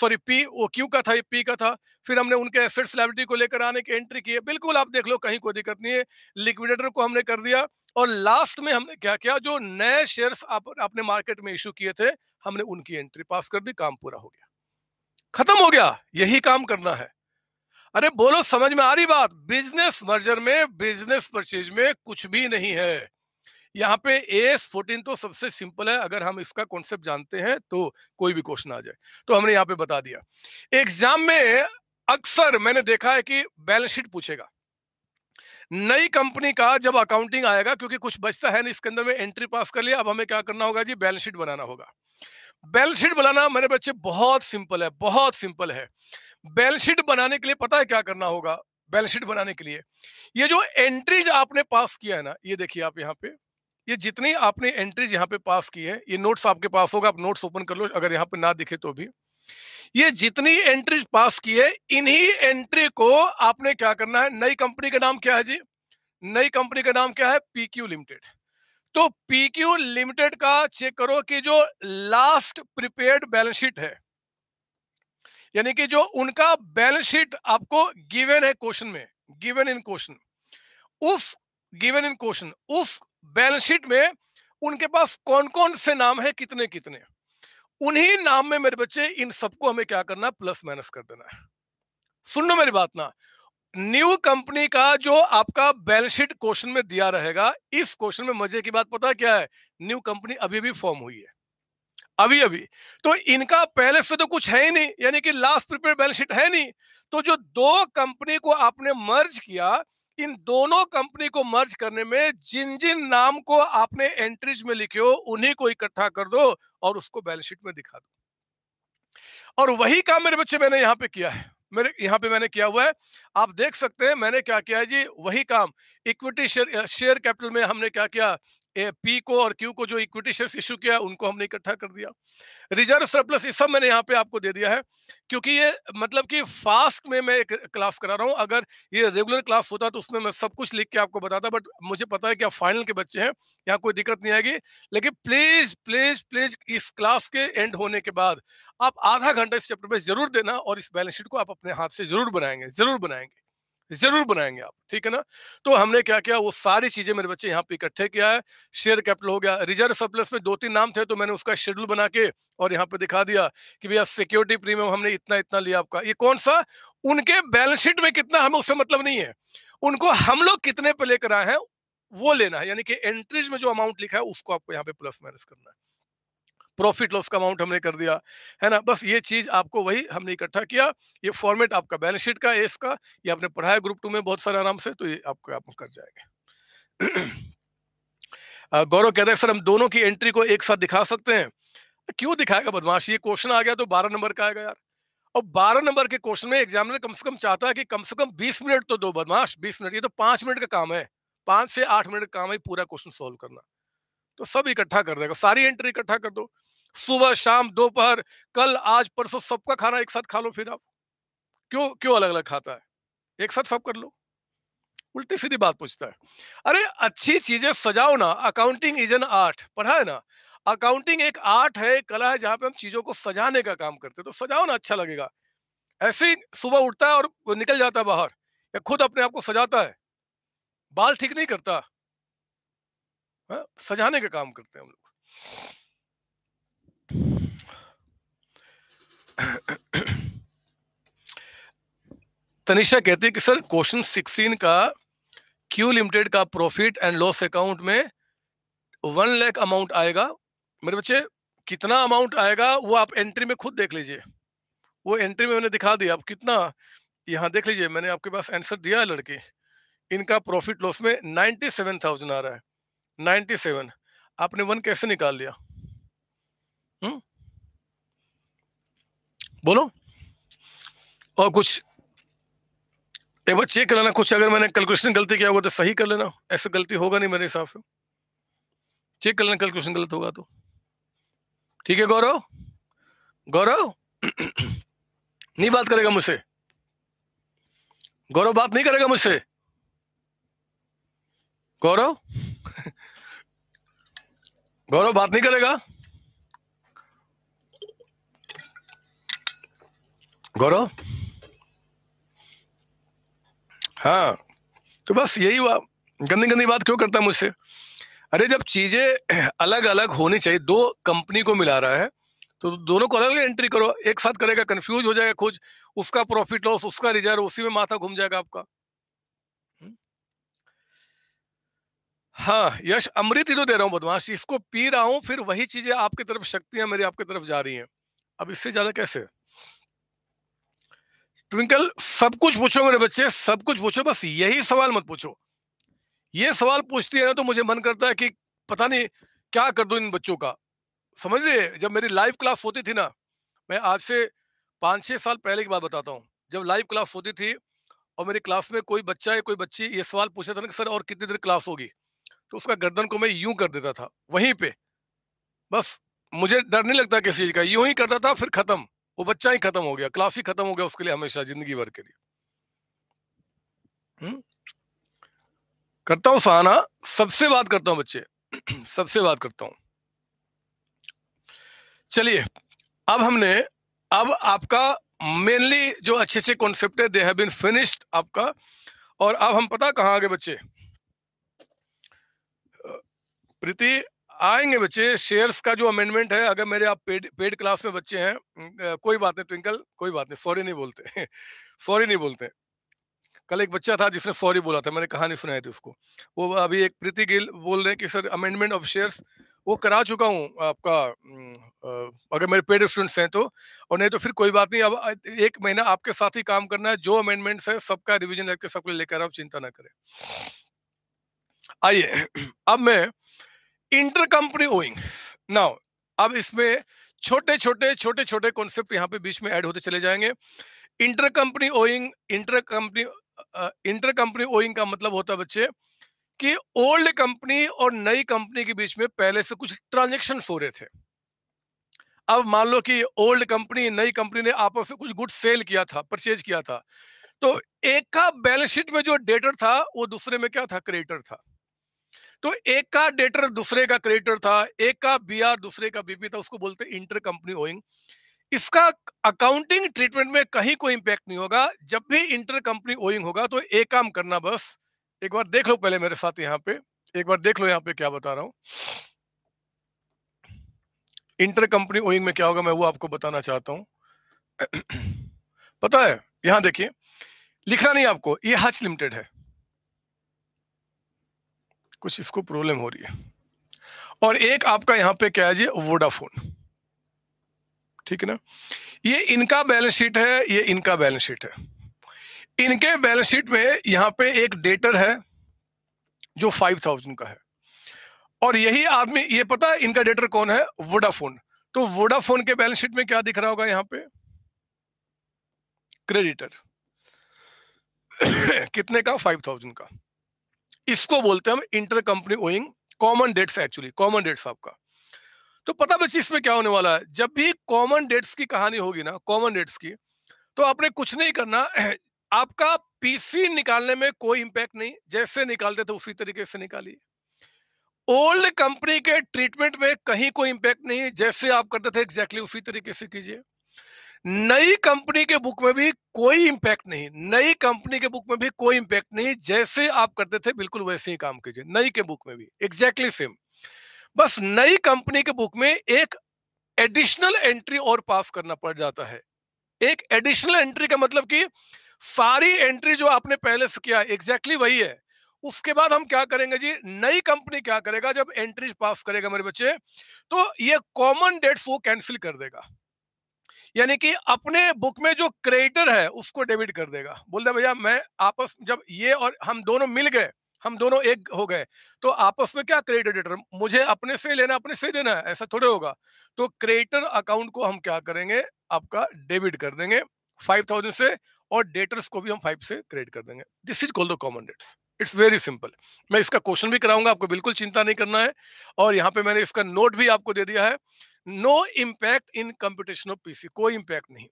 sorry P वो क्यू का था ये पी का था फिर हमने उनके एसेट्स लाइबिलिटी को लेकर आने की एंट्री की है बिल्कुल आप देख लो कहीं कोई दिक्कत नहीं है लिक्विडेटर को हमने कर दिया और लास्ट में हमने क्या किया जो नए शेयर्स आप, आपने मार्केट में इशू किए थे हमने उनकी एंट्री पास कर दी काम पूरा हो गया खत्म हो गया यही काम करना है अरे बोलो समझ में आ रही बात बिजनेस मर्जर में बिजनेस परचेज में कुछ भी नहीं है यहाँ पे एस फोर्टीन तो सबसे सिंपल है अगर हम इसका कॉन्सेप्ट जानते हैं तो कोई भी क्वेश्चन आ जाए तो हमने यहाँ पे बता दिया एग्जाम में अक्सर मैंने देखा है कि बैलेंस शीट पूछेगा नई कंपनी का जब अकाउंटिंग आएगा क्योंकि कुछ बचता है नहीं इसके अंदर में एंट्री पास कर लिया अब हमें क्या करना होगा जी बैलेंस शीट बनाना होगा बैलेंस शीट बनाना मेरे बच्चे बहुत सिंपल है बहुत सिंपल है बैलेंस शीट बनाने के लिए पता है क्या करना होगा बैलेंस शीट बनाने के लिए ये जो एंट्रीज आपने पास किया है ना ये देखिए आप यहाँ पे ये जितनी आपने एंट्रीज यहाँ पे पास की है ये नोट्स आपके पास होगा आप नोट्स ओपन कर लो अगर यहाँ पे ना दिखे तो भी ये जितनी एंट्रीज पास की है इन्हीं एंट्री को आपने क्या करना है नई कंपनी का नाम क्या है जी नई कंपनी का नाम क्या है पीक्यू लिमिटेड तो पीक्यू लिमिटेड का चेक करो कि जो लास्ट प्रिपेयर्ड बैलेंस शीट है यानी कि जो उनका बैलेंस शीट आपको गिवन है क्वेश्चन में गिवन इन क्वेश्चन उस गिवन इन क्वेश्चन उस बैलेंस शीट में उनके पास कौन कौन से नाम है कितने कितने उन्हीं नाम में मेरे बच्चे इन सबको हमें क्या करना प्लस माइनस कर देना है सुन लो मेरी बात ना न्यू कंपनी का जो आपका बैलेंस शीट क्वेश्चन में दिया रहेगा इस क्वेश्चन में मजे की बात पता क्या है न्यू कंपनी अभी भी फॉर्म हुई है अभी अभी तो इनका पहले से तो कुछ है ही नहीं यानी कि लास्ट प्रिपेयर बैलेंस शीट है नहीं तो जो दो कंपनी को आपने मर्ज किया इन दोनों कंपनी को मर्ज करने में जिन जिन नाम को आपने एंट्रीज में लिखे हो उन्हीं को इकट्ठा कर दो और उसको बैलेंस शीट में दिखा दो और वही काम मेरे बच्चे मैंने यहां पे किया है मेरे यहाँ पे मैंने किया हुआ है आप देख सकते हैं मैंने क्या किया है जी वही काम इक्विटी शेयर शेयर कैपिटल में हमने क्या किया ए, पी को और क्यू को जो इक्विटी शेयर इशू किया उनको हमने इकट्ठा कर दिया रिजर्व सरप्लस ये सब मैंने यहाँ पे आपको दे दिया है क्योंकि ये मतलब कि फास्ट में मैं एक क्लास करा रहा हूँ अगर ये रेगुलर क्लास होता तो उसमें मैं सब कुछ लिख के आपको बताता बट मुझे पता है कि आप फाइनल के बच्चे हैं यहाँ कोई दिक्कत नहीं आएगी लेकिन प्लीज प्लीज प्लीज इस क्लास के एंड होने के बाद आप आधा घंटा इस चैप्टर में जरूर देना और इस बैलेंस शीट को आप अपने हाथ से जरूर बनाएंगे जरूर बनाएंगे जरूर बनाएंगे आप ठीक है ना तो हमने क्या किया वो सारी चीजें मेरे बच्चे यहाँ पे इकट्ठे किया है शेयर कैपिटल हो गया रिजर्व सरप्लस में दो तीन नाम थे तो मैंने उसका शेड्यूल बना के और यहाँ पे दिखा दिया कि भैया सिक्योरिटी प्रीमियम हमने इतना इतना लिया आपका ये कौन सा उनके बैलेंस शीट में कितना हमें उससे मतलब नहीं है उनको हम लोग कितने पे लेकर आए हैं वो लेना है यानी कि एंट्रीज में जो अमाउंट लिखा है उसको आपको यहाँ पे प्लस माइनस करना है प्रॉफिट लॉस का अमाउंट हमने कर दिया है ना बस ये चीज आपको वही हमने इकट्ठा किया ये फॉर्मेट आपका बैलेंस शीट का एस का ये आपने पढ़ाया ग्रुप टू में बहुत सारे आराम से तो ये आपको आप कर जाएगा गौरव कहते हैं सर हम दोनों की एंट्री को एक साथ दिखा सकते हैं क्यों दिखाएगा बदमाश ये क्वेश्चन आ गया तो बारह नंबर का आएगा यार और बारह नंबर के क्वेश्चन में एग्जामिनर कम से कम चाहता है कि कम से कम बीस मिनट तो दो बदमाश बीस मिनट ये तो पांच मिनट का काम है पांच से आठ मिनट का काम है पूरा क्वेश्चन सोल्व करना तो सब इकट्ठा कर देगा सारी एंट्री इकट्ठा कर दो सुबह शाम दोपहर कल आज परसों सबका खाना एक साथ खा लो फिर आप क्यों क्यों अलग अलग खाता है एक साथ सब कर लो उल्टी सीधी बात पूछता है अरे अच्छी चीजें सजाओ ना अकाउंटिंग इज एन आर्ट पढ़ा है ना अकाउंटिंग एक आर्ट है कला है जहां पे हम चीजों को सजाने का काम करते हैं तो सजाओ ना अच्छा लगेगा ऐसे ही सुबह उठता है और निकल जाता है बाहर या खुद अपने आप को सजाता है बाल ठीक नहीं करता है? हाँ, सजाने का काम करते हैं हम लोग तनिषा कहती है कि सर क्वेश्चन सिक्सटीन का क्यू लिमिटेड का प्रॉफिट एंड लॉस अकाउंट में वन लैख अमाउंट आएगा मेरे बच्चे कितना अमाउंट आएगा वो आप एंट्री में खुद देख लीजिए वो एंट्री में मैंने दिखा दिया आप कितना यहाँ देख लीजिए मैंने आपके पास आंसर दिया है लड़के इनका प्रॉफिट लॉस में नाइन्टी सेवन थाउजेंड आ रहा है नाइन्टी सेवन आपने वन कैसे निकाल लिया हुँ? हम्म? बोलो और कुछ एक बार चेक कर लेना कुछ अगर मैंने कैलकुलेशन गलती किया होगा तो सही कर लेना ऐसा गलती होगा नहीं मेरे हिसाब से चेक कर लेना कैलकुलेशन गलत होगा तो ठीक है गौरव गौरव नहीं बात करेगा मुझसे गौरव बात नहीं करेगा मुझसे गौरव गौरव बात नहीं करेगा गौरव हाँ तो बस यही हुआ गंदी गंदी बात क्यों करता है मुझसे अरे जब चीजें अलग अलग होनी चाहिए दो कंपनी को मिला रहा है तो दोनों को अलग अलग एंट्री करो एक साथ करेगा कंफ्यूज हो जाएगा खोज उसका प्रॉफिट लॉस उसका रिजर्व उसी में माथा घूम जाएगा आपका हम्म। हाँ यश अमृत ही तो दे रहा हूँ बदमाश इसको पी रहा हूँ फिर वही चीजें आपकी तरफ शक्तियां मेरी आपकी तरफ जा रही हैं अब इससे ज्यादा कैसे ट्विंकल सब कुछ पूछो मेरे बच्चे सब कुछ पूछो बस यही सवाल मत पूछो ये सवाल पूछती है ना तो मुझे मन करता है कि पता नहीं क्या कर दू इन बच्चों का समझ रहे जब मेरी लाइव क्लास होती थी ना मैं आज से पाँच छः साल पहले की बात बताता हूँ जब लाइव क्लास होती थी और मेरी क्लास में कोई बच्चा या कोई बच्ची ये सवाल पूछता था ना कि सर और कितनी देर क्लास होगी तो उसका गर्दन को मैं यूं कर देता था वहीं पे बस मुझे डर नहीं लगता किसी चीज़ का यूं ही करता था फिर ख़त्म वो बच्चा ही खत्म हो गया क्लास ही खत्म हो गया उसके लिए हमेशा जिंदगी भर के लिए हुँ? हम्म? करता हूं सहाना सबसे बात करता हूं बच्चे सबसे बात करता हूं चलिए अब हमने अब आपका मेनली जो अच्छे अच्छे कॉन्सेप्ट है दे हैव बीन फिनिश्ड आपका और अब हम पता कहाँ आगे बच्चे प्रीति आएंगे बच्चे शेयर्स का जो अमेंडमेंट है अगर मेरे आप पेड पेड क्लास में बच्चे हैं कोई बात नहीं ट्विंकल कोई बात नहीं फौरी नहीं बोलते फौरी नहीं बोलते कल एक बच्चा था जिसने फौरी बोला था मैंने कहानी सुनाई थी उसको वो अभी एक प्रीति गिल बोल रहे हैं कि सर अमेंडमेंट ऑफ शेयर्स वो करा चुका हूँ आपका अगर मेरे पेड स्टूडेंट्स हैं तो और नहीं तो फिर कोई बात नहीं अब एक महीना आपके साथ ही काम करना है जो अमेंडमेंट्स है सबका रिविजन लेकर सबको लेकर आप चिंता ना करें आइए अब मैं इंटर कंपनी ओइंग नाउ अब इसमें छोटे छोटे छोटे छोटे कॉन्सेप्ट यहाँ पे बीच में ऐड होते चले जाएंगे inter company owing inter company inter company owing का मतलब होता है बच्चे कि ओल्ड कंपनी और नई कंपनी के बीच में पहले से कुछ ट्रांजेक्शन हो रहे थे अब मान लो कि ओल्ड कंपनी नई कंपनी ने आपस में कुछ गुड सेल किया था परचेज किया था तो एक का बैलेंस शीट में जो डेटर था वो दूसरे में क्या था क्रेडिटर था तो एक का डेटर दूसरे का क्रेडिटर था एक का बी दूसरे का बीपी था उसको बोलते इंटर कंपनी ओइंग इसका अकाउंटिंग ट्रीटमेंट में कहीं कोई इंपैक्ट नहीं होगा जब भी इंटर कंपनी ओइंग होगा तो एक काम करना बस एक बार देख लो पहले मेरे साथ यहाँ पे एक बार देख लो यहाँ पे क्या बता रहा हूं इंटर कंपनी ओइंग में क्या होगा मैं वो आपको बताना चाहता हूं पता है यहां देखिए लिखना नहीं आपको ये हच लिमिटेड है कुछ इसको प्रॉब्लम हो रही है और एक आपका यहाँ पे क्या है जी वोडाफोन ठीक है ना ये इनका बैलेंस शीट है ये इनका बैलेंस शीट है इनके बैलेंस शीट में यहाँ पे एक डेटर है जो फाइव थाउजेंड का है और यही आदमी ये पता है इनका डेटर कौन है वोडाफोन तो वोडाफोन के बैलेंस शीट में क्या दिख रहा होगा यहाँ पे क्रेडिटर कितने का फाइव थाउजेंड का इसको बोलते हैं हम inter company owing common debts actually common debts आपका तो पता बस इसमें क्या होने वाला है जब भी कॉमन डेट्स की कहानी होगी ना कॉमन डेट्स की तो आपने कुछ नहीं करना आपका पीसी निकालने में कोई इंपैक्ट नहीं जैसे निकालते थे उसी तरीके से निकालिए ओल्ड कंपनी के ट्रीटमेंट में कहीं कोई इंपैक्ट नहीं जैसे आप करते थे एग्जैक्टली exactly उसी तरीके से कीजिए नई कंपनी के बुक में भी कोई इंपैक्ट नहीं नई कंपनी के बुक में भी कोई इंपैक्ट नहीं जैसे आप करते थे बिल्कुल वैसे ही काम कीजिए नई के बुक में भी एग्जैक्टली सेम बस नई कंपनी के बुक में एक एडिशनल एंट्री और पास करना पड़ जाता है एक एडिशनल एंट्री का मतलब कि सारी एंट्री जो आपने पहले से किया एग्जैक्टली वही है उसके बाद हम क्या करेंगे जी नई कंपनी क्या करेगा जब एंट्री पास करेगा मेरे बच्चे तो ये कॉमन डेट्स वो कैंसिल कर देगा यानी कि अपने बुक में जो क्रेडिटर है उसको डेबिट कर देगा बोल दे भैया मैं आपस जब ये और हम दोनों मिल गए हम दोनों एक हो गए तो आपस में क्या क्रेडिटर मुझे अपने से लेना अपने से देना है ऐसा थोड़े होगा तो क्रेडिटर अकाउंट को हम क्या करेंगे आपका डेबिट कर देंगे फाइव थाउजेंड से और डेटर्स को भी हम फाइव से क्रेडिट कर देंगे this is called the common debts it's very simple मैं इसका क्वेश्चन भी कराऊंगा आपको बिल्कुल चिंता नहीं करना है और यहाँ पे मैंने इसका नोट भी आपको दे दिया है no impact in competition of PC कोई इम्पैक्ट नहीं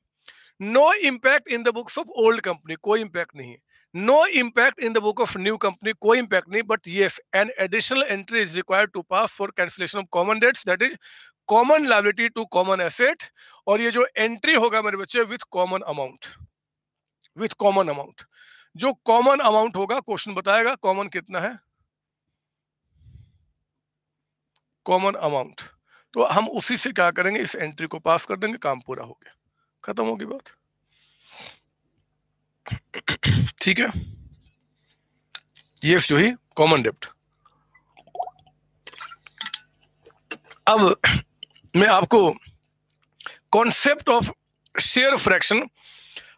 no impact in the books of old company कोई इम्पैक्ट नहीं no impact in the book of new company कोई इम्पैक्ट नहीं but yes an additional entry is required to pass for cancellation of common debts that is common liability to common asset और ये जो entry होगा मेरे बच्चे with common amount with common amount जो common amount होगा question बताएगा common कितना है कॉमन अमाउंट तो हम उसी से क्या करेंगे इस एंट्री को पास कर देंगे काम पूरा हो गया खत्म होगी बात ठीक है ये जो ही कॉमन डेप्ट अब मैं आपको कॉन्सेप्ट ऑफ शेयर फ्रैक्शन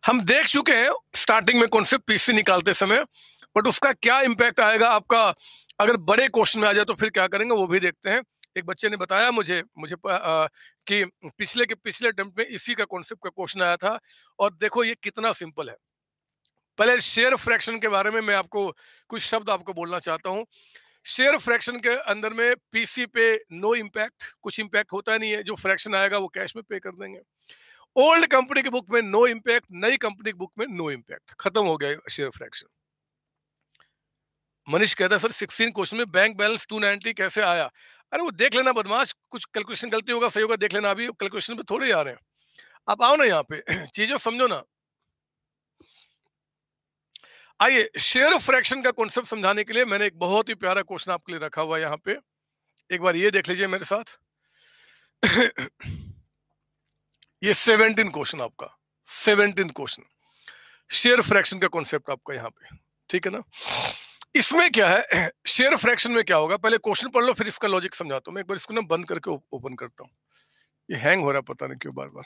हम देख चुके हैं स्टार्टिंग में कॉन्सेप्ट पीसी निकालते समय बट उसका क्या इंपैक्ट आएगा आपका अगर बड़े क्वेश्चन में आ जाए तो फिर क्या करेंगे वो भी देखते हैं एक बच्चे ने बताया मुझे मुझे आ, कि पिछले के पिछले अटेम्प्ट में इसी का कॉन्सेप्ट का क्वेश्चन आया था और देखो ये कितना सिंपल है पहले शेयर फ्रैक्शन के बारे में मैं आपको कुछ शब्द आपको बोलना चाहता हूँ शेयर फ्रैक्शन के अंदर में पीसी पे नो इम्पैक्ट कुछ इम्पैक्ट होता नहीं है जो फ्रैक्शन आएगा वो कैश में पे कर देंगे ओल्ड कंपनी की बुक में नो इम्पैक्ट नई कंपनी की बुक में नो इम्पैक्ट खत्म हो गया शेयर फ्रैक्शन मनीष कहता है सर 16 क्वेश्चन में बैंक बैलेंस 290 कैसे आया अरे वो देख लेना बदमाश कुछ कैलकुलेशन गलती होगा सही होगा देख लेना अभी कैलकुलेशन पे थोड़े आ रहे हैं आप आओ ना यहाँ पे चीजें समझो ना आइए शेयर फ्रैक्शन का कॉन्सेप्ट समझाने के लिए मैंने एक बहुत ही प्यारा क्वेश्चन आपके लिए रखा हुआ है यहाँ पे एक बार ये देख लीजिए मेरे साथ ये सेवनटीन क्वेश्चन आपका सेवनटीन क्वेश्चन शेयर फ्रैक्शन का कॉन्सेप्ट आपका यहाँ पे ठीक है ना इसमें क्या है शेयर फ्रैक्शन में क्या होगा पहले क्वेश्चन पढ़ लो फिर इसका लॉजिक समझाता हूँ मैं एक बार इसको ना बंद करके ओपन करता हूँ ये हैंग हो रहा है पता नहीं क्यों बार बार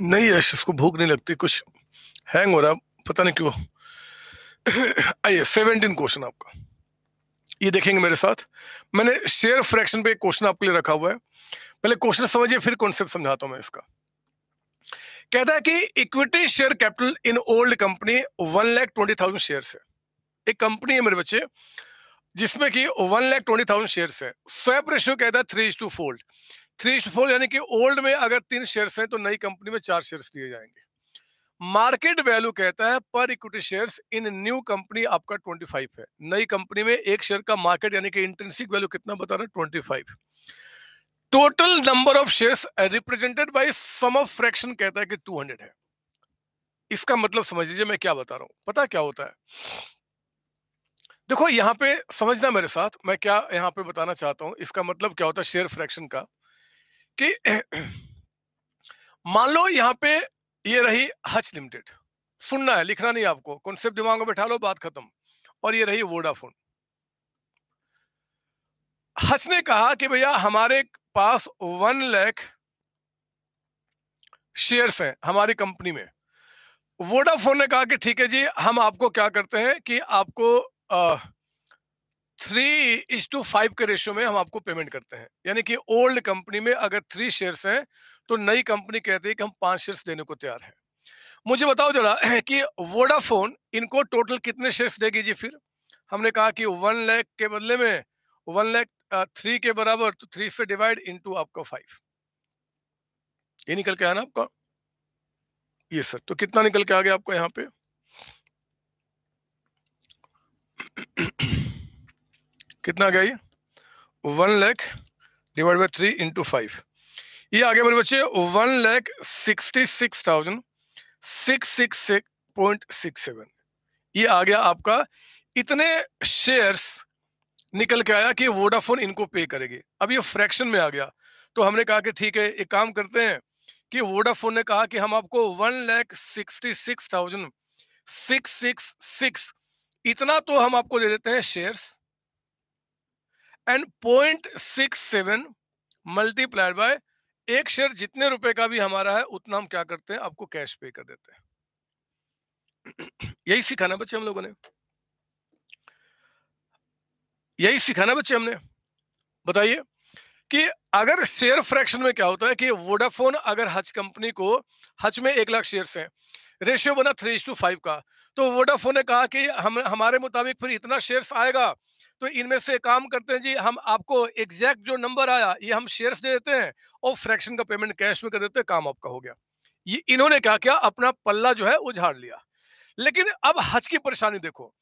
नहीं यश उसको भूख नहीं लगती कुछ हैंग हो रहा पता नहीं क्यों आइए सेवनटीन क्वेश्चन आपका ये देखेंगे मेरे साथ मैंने शेयर फ्रैक्शन पे क्वेश्चन आपके लिए रखा हुआ है पहले क्वेश्चन समझिए फिर कॉन्सेप्ट समझाता हूं मैं इसका कहता है कि equity share capital in old company one lakh twenty thousand share है एक कंपनी है मेरे बच्चे जिसमें कि one lakh twenty thousand share है स्वैप रेशियो कहता है three is two fold three four यानी कि ओल्ड में अगर तीन शेयर्स हैं तो नई कंपनी में चार शेयर्स दिए जाएंगे मार्केट वैल्यू कहता है पर equity shares in new company आपका 25 है नई कंपनी में एक शेयर का मार्केट यानी कि इंटेंसिक वैल्यू कितना बता रहा है 25 total number of shares represented by sum of fraction कहता है कि 200 है इसका मतलब समझ लीजिए मैं क्या बता रहा हूं पता क्या होता है देखो यहाँ पे समझना मेरे साथ मैं क्या यहाँ पे बताना चाहता हूँ इसका मतलब क्या होता है शेयर फ्रैक्शन का कि मान लो यहाँ पे ये रही हच लिमिटेड सुनना है लिखना नहीं आपको कॉन्सेप्ट दिमाग में बैठा लो बात खत्म और ये रही वोडाफोन हच ने कहा कि भैया हमारे पास वन लैख शेयर्स हैं हमारी कंपनी में वोडाफोन ने कहा कि ठीक है जी हम आपको क्या करते हैं कि आपको आ, थ्री इज टू फाइव के रेशियो में हम आपको पेमेंट करते हैं यानी कि ओल्ड कंपनी में अगर थ्री शेयर्स हैं तो नई कंपनी कहती है कि हम पांच शेयर्स देने को तैयार हैं मुझे बताओ जरा कि वोडाफोन इनको टोटल कितने शेयर्स देगी जी फिर हमने कहा कि वन लैख के बदले में वन लैख थ्री के बराबर तो थ्री से डिवाइड इंटू आपका फाइव ये निकल के आया ना आपका ये सर तो कितना निकल के आ गया आपको यहाँ पे कितना गया ये one lakh divide by three into five ये आ गया मेरे बच्चे one lakh sixty six thousand six six point six seven ये आ गया आपका इतने शेयर्स निकल के आया कि वोडाफोन इनको पे करेगी अब ये फ्रैक्शन में आ गया तो हमने कहा कि ठीक है एक काम करते हैं कि वोडाफोन ने कहा कि हम आपको one lakh sixty six thousand six six six इतना तो हम आपको दे देते हैं shares and point six seven multiplied by एक शेयर जितने रुपए का भी हमारा है उतना हम क्या करते हैं आपको कैश पे कर देते हैं यही सिखाना बच्चे हम लोगों ने यही सिखाना बच्चे हमने बताइए कि अगर शेयर फ्रैक्शन में क्या होता है कि वोडाफोन अगर हच कंपनी को हच में एक लाख शेयर है रेशियो बना थ्री टू फाइव का तो वोडाफोन ने कहा कि हम हमारे मुताबिक फिर इतना शेयर्स आएगा तो इनमें से काम करते हैं जी हम आपको एग्जैक्ट जो नंबर आया ये हम शेयर्स दे देते हैं और फ्रैक्शन का पेमेंट कैश में कर देते हैं काम आपका हो गया ये इन्होंने क्या किया अपना पल्ला जो है वो झाड़ लिया लेकिन अब हज की परेशानी देखो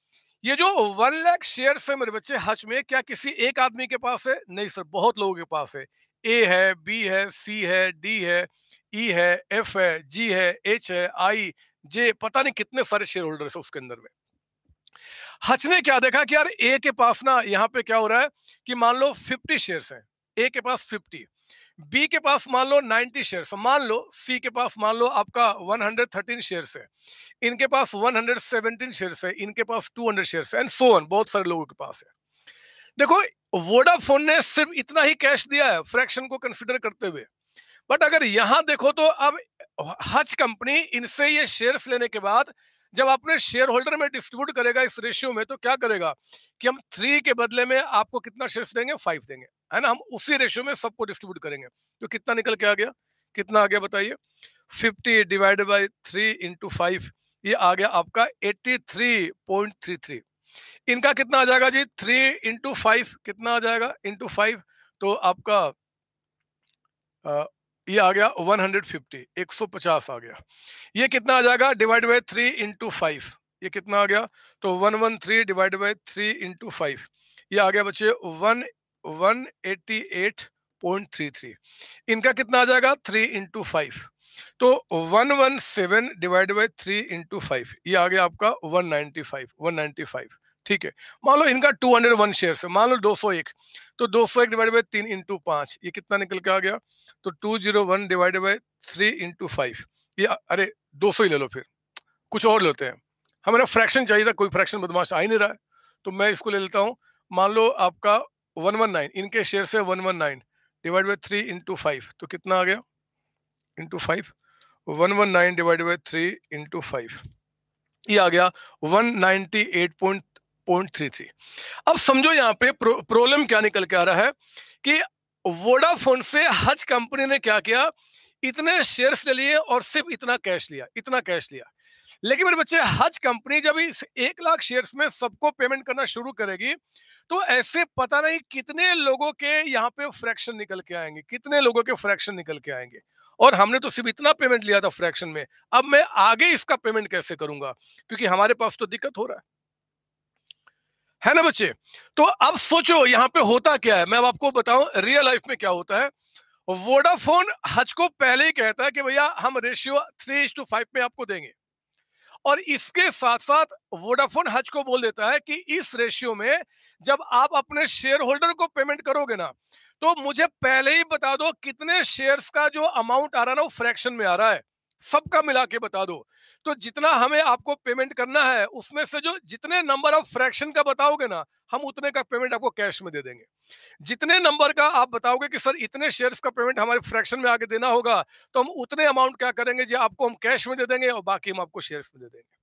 ये जो वन लैख शेयर है मेरे बच्चे हज में क्या किसी एक आदमी के पास है नहीं सर बहुत लोगों के पास है ए है बी है सी है डी है ई e है एफ है जी है एच है आई जे पता नहीं कितने सारे शेयर होल्डर है उसके अंदर में हच ने क्या देखा कि यार ए के पास ना यहाँ पे क्या हो रहा है कि मान लो फिफ्टी शेयर है ए के पास फिफ्टी बी के पास मान लो 90 शेयर तो मान लो सी के पास मान लो आपका 113 शेयर है इनके पास 117 शेयर है इनके पास 200 शेयर्स है एंड सो ऑन बहुत सारे लोगों के पास है देखो वोडाफोन ने सिर्फ इतना ही कैश दिया है फ्रैक्शन को कंसिडर करते हुए बट अगर यहां देखो तो अब हज कंपनी इनसे ये शेयर्स लेने के बाद जब अपने शेयर होल्डर में डिस्ट्रीब्यूट करेगा इस रेशियो में तो क्या करेगा कि हम थ्री के बदले में आपको कितना शेयर देंगे फाइव देंगे है ना हम उसी रेशियो में सबको डिस्ट्रीब्यूट करेंगे तो कितना निकल के आ गया कितना आ गया बताइए fifty divided by three into five ये आ गया आपका eighty three point three three इनका कितना आ जाएगा जी थ्री इंटू फाइव कितना आ जाएगा इंटू फाइव तो आपका ये आ गया 150 150 आ गया ये कितना आ जाएगा divide by three into five ये कितना आ गया तो 113 one three divide by three into five ये आ गया बच्चे वन वन इनका कितना आ जाएगा थ्री इंटू फाइव तो 117 one seven divide by three into five ये आ गया आपका 195 195 ठीक है मान लो इनका 201 शेयर्स है मान लो 201 तो 201 डिवाइड बाई तीन इंटू पांच ये कितना निकल के आ गया तो 201 divided by three into five या अरे 200 ही ले लो फिर कुछ और लेते हैं हमें ना फ्रैक्शन चाहिए था कोई फ्रैक्शन बदमाश आ ही नहीं रहा है तो मैं इसको ले लेता हूँ मान लो आपका 119 इनके शेयर से 119 divide by three into five तो कितना आ गया into five one one nine divide by three into five ये आ गया वन नाइन्टी एट पॉइंट 0.33 अब समझो यहाँ पे प्रॉब्लम क्या निकल के आ रहा है कि वोडाफोन से हज कंपनी ने क्या किया इतने शेयर्स ले लिए और सिर्फ इतना कैश लिया इतना कैश लिया लेकिन मेरे बच्चे हज कंपनी जब इस एक लाख शेयर्स में सबको पेमेंट करना शुरू करेगी तो ऐसे पता नहीं कितने लोगों के यहाँ पे फ्रैक्शन निकल के आएंगे कितने लोगों के फ्रैक्शन निकल के आएंगे और हमने तो सिर्फ इतना पेमेंट लिया था फ्रैक्शन में अब मैं आगे इसका पेमेंट कैसे करूंगा क्योंकि हमारे पास तो दिक्कत हो रहा है है ना बच्चे तो अब सोचो यहाँ पे होता क्या है मैं अब आपको बताऊं रियल लाइफ में क्या होता है वोडाफोन हज को पहले ही कहता है कि भैया हम ratio three is to five में आपको देंगे और इसके साथ साथ वोडाफोन हज को बोल देता है कि इस रेशियो में जब आप अपने शेयर होल्डर को पेमेंट करोगे ना तो मुझे पहले ही बता दो कितने शेयर्स का जो अमाउंट आ रहा है ना वो फ्रैक्शन में आ रहा है सबका मिला के बता दो तो जितना हमें आपको पेमेंट करना है उसमें से जो जितने नंबर ऑफ फ्रैक्शन का बताओगे ना हम उतने का पेमेंट आपको कैश में दे देंगे जितने नंबर का आप बताओगे कि सर इतने शेयर्स का पेमेंट हमारे फ्रैक्शन में आगे देना होगा तो हम उतने अमाउंट क्या करेंगे जी आपको हम कैश में दे देंगे और बाकी हम आपको शेयर्स में दे देंगे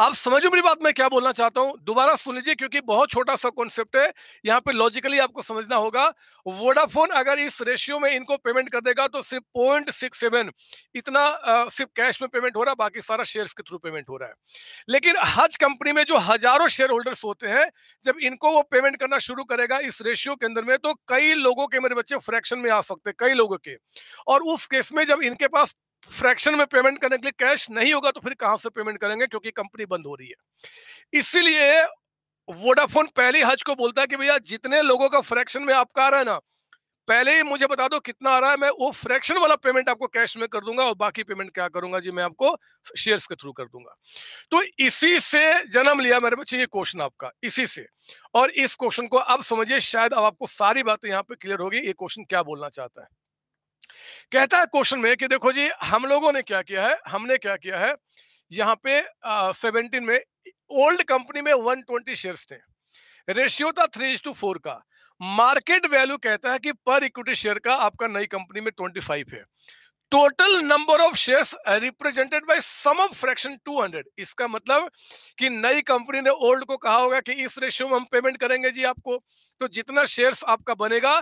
आप समझो मेरी बात मैं क्या बोलना चाहता हूं दोबारा सुन लीजिए क्योंकि बहुत छोटा सा कॉन्सेप्ट है यहां पे लॉजिकली आपको समझना होगा वोडाफोन अगर इस रेशियो में इनको पेमेंट कर देगा तो सिर्फ पॉइंट सिक्स सेवन इतना आ, सिर्फ कैश में पेमेंट हो रहा है बाकी सारा शेयर्स के थ्रू पेमेंट हो रहा है लेकिन हज कंपनी में जो हजारों शेयर होल्डर्स होते हैं जब इनको वो पेमेंट करना शुरू करेगा इस रेशियो के अंदर में तो कई लोगों के मेरे बच्चे फ्रैक्शन में आ सकते हैं कई लोगों के और उस केस में जब इनके पास फ्रैक्शन में पेमेंट करने के लिए कैश नहीं होगा तो फिर कहां से पेमेंट करेंगे क्योंकि कंपनी बंद हो रही है इसीलिए वोडाफोन पहले हज को बोलता है कि भैया जितने लोगों का फ्रैक्शन में आपका आ रहा है ना पहले ही मुझे बता दो कितना आ रहा है मैं वो फ्रैक्शन वाला पेमेंट आपको कैश में कर दूंगा और बाकी पेमेंट क्या करूंगा जी मैं आपको शेयर्स के थ्रू कर दूंगा तो इसी से जन्म लिया मेरे बच्चे ये क्वेश्चन आपका इसी से और इस क्वेश्चन को अब समझिए शायद अब आपको सारी बातें यहाँ पे क्लियर होगी ये क्वेश्चन क्या बोलना चाहता है कहता है क्वेश्चन में कि देखो जी हम लोगों ने क्या किया है हमने क्या किया है यहाँ पे सेवनटीन में ओल्ड कंपनी में 120 शेयर्स थे रेशियो था थ्री टू फोर का मार्केट वैल्यू कहता है कि पर इक्विटी शेयर का आपका नई कंपनी में 25 है total number of shares represented by sum of fraction 200 इसका मतलब कि नई कंपनी ने ओल्ड को कहा होगा कि इस रेशियो में हम पेमेंट करेंगे जी आपको तो जितना शेयर्स आपका बनेगा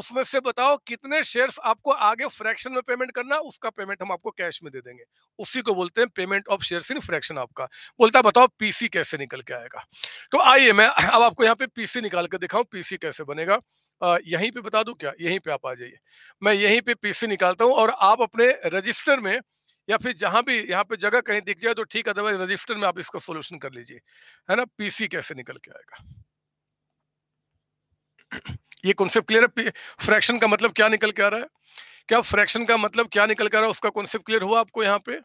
उसमें से बताओ कितने शेयर्स आपको आगे फ्रैक्शन में पेमेंट करना उसका पेमेंट हम आपको कैश में दे देंगे उसी को बोलते हैं payment of shares in fraction आपका बोलता बताओ पीसी कैसे निकल के आएगा तो आइए मैं अब आपको यहाँ पे पीसी निकाल कर दिखाऊं पीसी कैसे बनेगा यहीं पे बता दूं क्या यहीं पे आप आ जाइए मैं यहीं पे पीसी निकालता हूं और आप अपने रजिस्टर में या फिर जहां भी यहां पे जगह कहीं दिख जाए तो ठीक अदरवाइज रजिस्टर में आप इसका सोल्यूशन कर लीजिए है ना पीसी कैसे निकल के आएगा ये कॉन्सेप्ट क्लियर है फ्रैक्शन का मतलब क्या निकल के आ रहा है क्या फ्रैक्शन का मतलब क्या निकल के आ रहा है उसका कॉन्सेप्ट क्लियर हुआ आपको यहाँ पे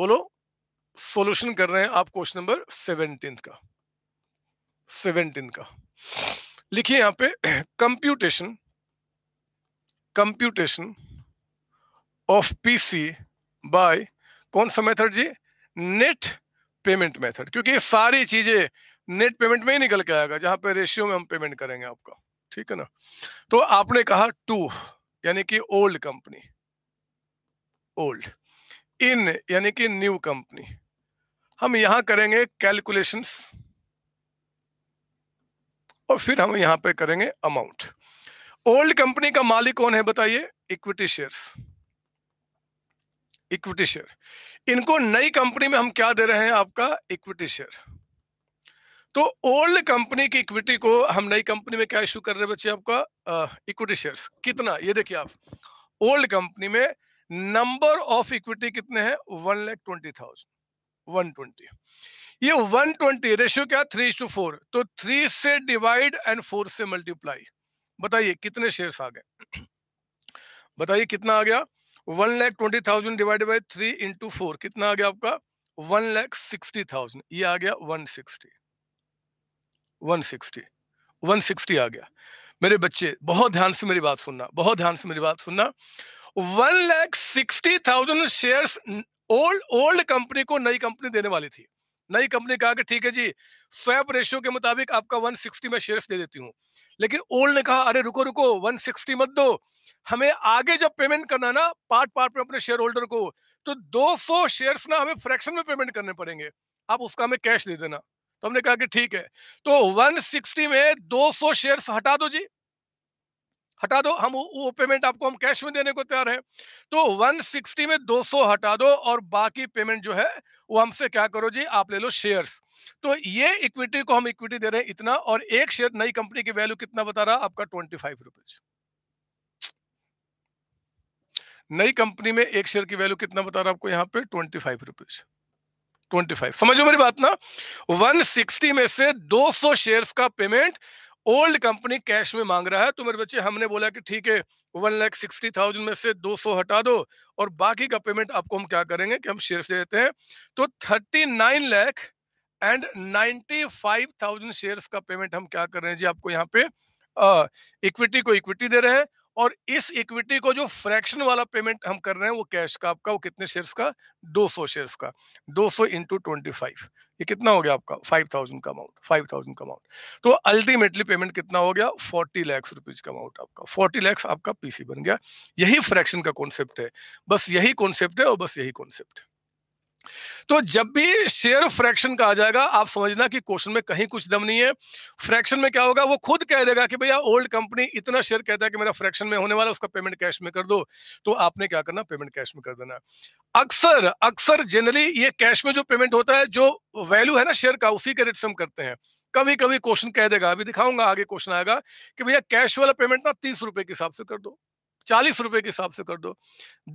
बोलो सोल्यूशन कर रहे हैं आप क्वेश्चन नंबर सेवनटीन का सेवनटीन का लिखिए यहां पे computation computation of PC by कौन सा मेथड जी नेट पेमेंट मेथड क्योंकि ये सारी चीजें नेट पेमेंट में ही निकल के आएगा जहां पे रेशियो में हम पेमेंट करेंगे आपका ठीक है ना तो आपने कहा टू यानी कि ओल्ड कंपनी ओल्ड इन यानी कि न्यू कंपनी हम यहां करेंगे कैलकुलेशंस और फिर हम यहाँ पे करेंगे अमाउंट ओल्ड कंपनी का मालिक कौन है बताइए इक्विटी शेयर्स इक्विटी शेयर इनको नई कंपनी में हम क्या दे रहे हैं आपका इक्विटी शेयर तो ओल्ड कंपनी की इक्विटी को हम नई कंपनी में क्या इशू कर रहे हैं बच्चे आपका इक्विटी शेयर्स कितना ये देखिए आप ओल्ड कंपनी में नंबर ऑफ इक्विटी कितने हैं वन लैख ट्वेंटी थाउजेंड 120 ये 120 रेशियो क्या थ्री टू फोर तो थ्री से डिवाइड एंड फोर से मल्टीप्लाई बताइए कितने शेयर्स आ गए बताइए कितना आ गया one lakh twenty thousand divide by three into four कितना आ गया आपका वन लैख सिक्सटी थाउजेंड ये आ गया one sixty one sixty one sixty आ गया मेरे बच्चे बहुत ध्यान से मेरी बात सुनना बहुत ध्यान से मेरी बात सुनना one lakh sixty thousand share old old company को नई कंपनी देने वाली थी नई कंपनी कहा कि ठीक है जी स्वैप रेशियो के मुताबिक आपका 160 सिक्सटी में शेयर्स दे देती हूँ लेकिन ओल्ड ने कहा अरे रुको रुको 160 मत दो हमें आगे जब पेमेंट करना ना पार्ट पार्ट में अपने शेयर होल्डर को तो 200 शेयर्स ना हमें फ्रैक्शन में पेमेंट करने पड़ेंगे आप उसका हमें कैश दे देना तो हमने कहा कि ठीक है तो 160 में 200 शेयर्स हटा दो जी हटा दो हम वो पेमेंट आपको हम कैश में देने को तैयार हैं तो 160 में 200 हटा दो और बाकी पेमेंट जो है वो हमसे क्या करो जी आप ले लो शेयर्स तो ये इक्विटी को हम इक्विटी दे रहे हैं इतना और एक शेयर नई कंपनी की वैल्यू कितना बता रहा आपका ट्वेंटी फाइव रुपीज नई कंपनी में एक शेयर की वैल्यू कितना बता रहा आपको यहाँ पे twenty five rupees twenty five समझो मेरी बात ना वन सिक्सटी में से दो सौ शेयर का पेमेंट ओल्ड कंपनी कैश में मांग रहा है तो मेरे बच्चे हमने बोला कि ठीक है वन लैख सिक्सटी थाउजेंड में से दो सौ हटा दो और बाकी का पेमेंट आपको हम क्या करेंगे कि हम शेयर दे देते हैं तो thirty nine lakh and ninety five thousand share का पेमेंट हम क्या कर रहे हैं जी आपको यहाँ पे इक्विटी को इक्विटी दे रहे हैं और इस इक्विटी को जो फ्रैक्शन वाला पेमेंट हम कर रहे हैं वो कैश का आपका वो कितने शेयर्स का 200 शेयर्स का 200 सौ इंटू ट्वेंटी ये कितना हो गया आपका 5000 का अमाउंट 5000 का अमाउंट तो अल्टीमेटली पेमेंट कितना हो गया 40 लाख रुपीज का अमाउंट आपका 40 लाख आपका पीसी बन गया यही फ्रैक्शन का कॉन्सेप्ट है बस यही कॉन्सेप्ट है और बस यही कॉन्सेप्ट है तो जब भी शेयर फ्रैक्शन का आ जाएगा आप समझना कि क्वेश्चन में कहीं कुछ दम नहीं है फ्रैक्शन में क्या होगा वो खुद कह देगा कि भैया ओल्ड कंपनी इतना शेयर कहता है कि मेरा फ्रैक्शन में होने वाला उसका पेमेंट कैश में कर दो तो आपने क्या करना पेमेंट कैश में कर देना अक्सर अक्सर जनरली ये कैश में जो पेमेंट होता है जो वैल्यू है ना शेयर का उसी के रेट से हम करते हैं कभी कभी क्वेश्चन कह देगा अभी दिखाऊंगा आगे क्वेश्चन आएगा कि भैया कैश वाला पेमेंट ना तीस रुपए के हिसाब से कर दो चालीस रुपए के हिसाब से कर दो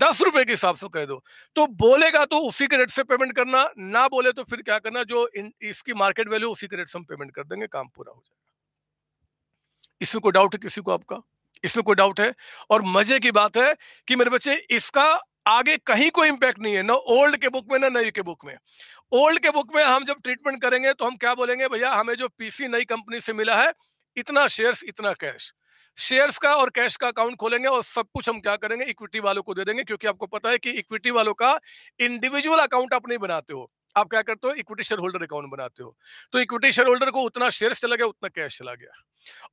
दस रुपए के हिसाब से कह दो तो बोलेगा तो उसी के रेट से पेमेंट करना ना बोले तो फिर क्या करना जो इन, इसकी मार्केट वैल्यू उसी के रेट से हम पेमेंट कर देंगे काम पूरा हो जाएगा इसमें कोई डाउट है किसी को आपका इसमें कोई डाउट है और मजे की बात है कि मेरे बच्चे इसका आगे कहीं कोई इंपैक्ट नहीं है ना ओल्ड के बुक में ना नई के बुक में ओल्ड के बुक में हम जब ट्रीटमेंट करेंगे तो हम क्या बोलेंगे भैया हमें जो पीसी नई कंपनी से मिला है इतना शेयर्स इतना कैश शेयर्स का और कैश का अकाउंट खोलेंगे और सब कुछ हम क्या करेंगे इक्विटी वालों को दे देंगे क्योंकि आपको पता है कि इक्विटी वालों का इंडिविजुअल अकाउंट आप नहीं बनाते हो आप क्या करते हो इक्विटी शेयर होल्डर अकाउंट बनाते हो तो इक्विटी शेयर होल्डर को उतना शेयर चला गया उतना कैश चला गया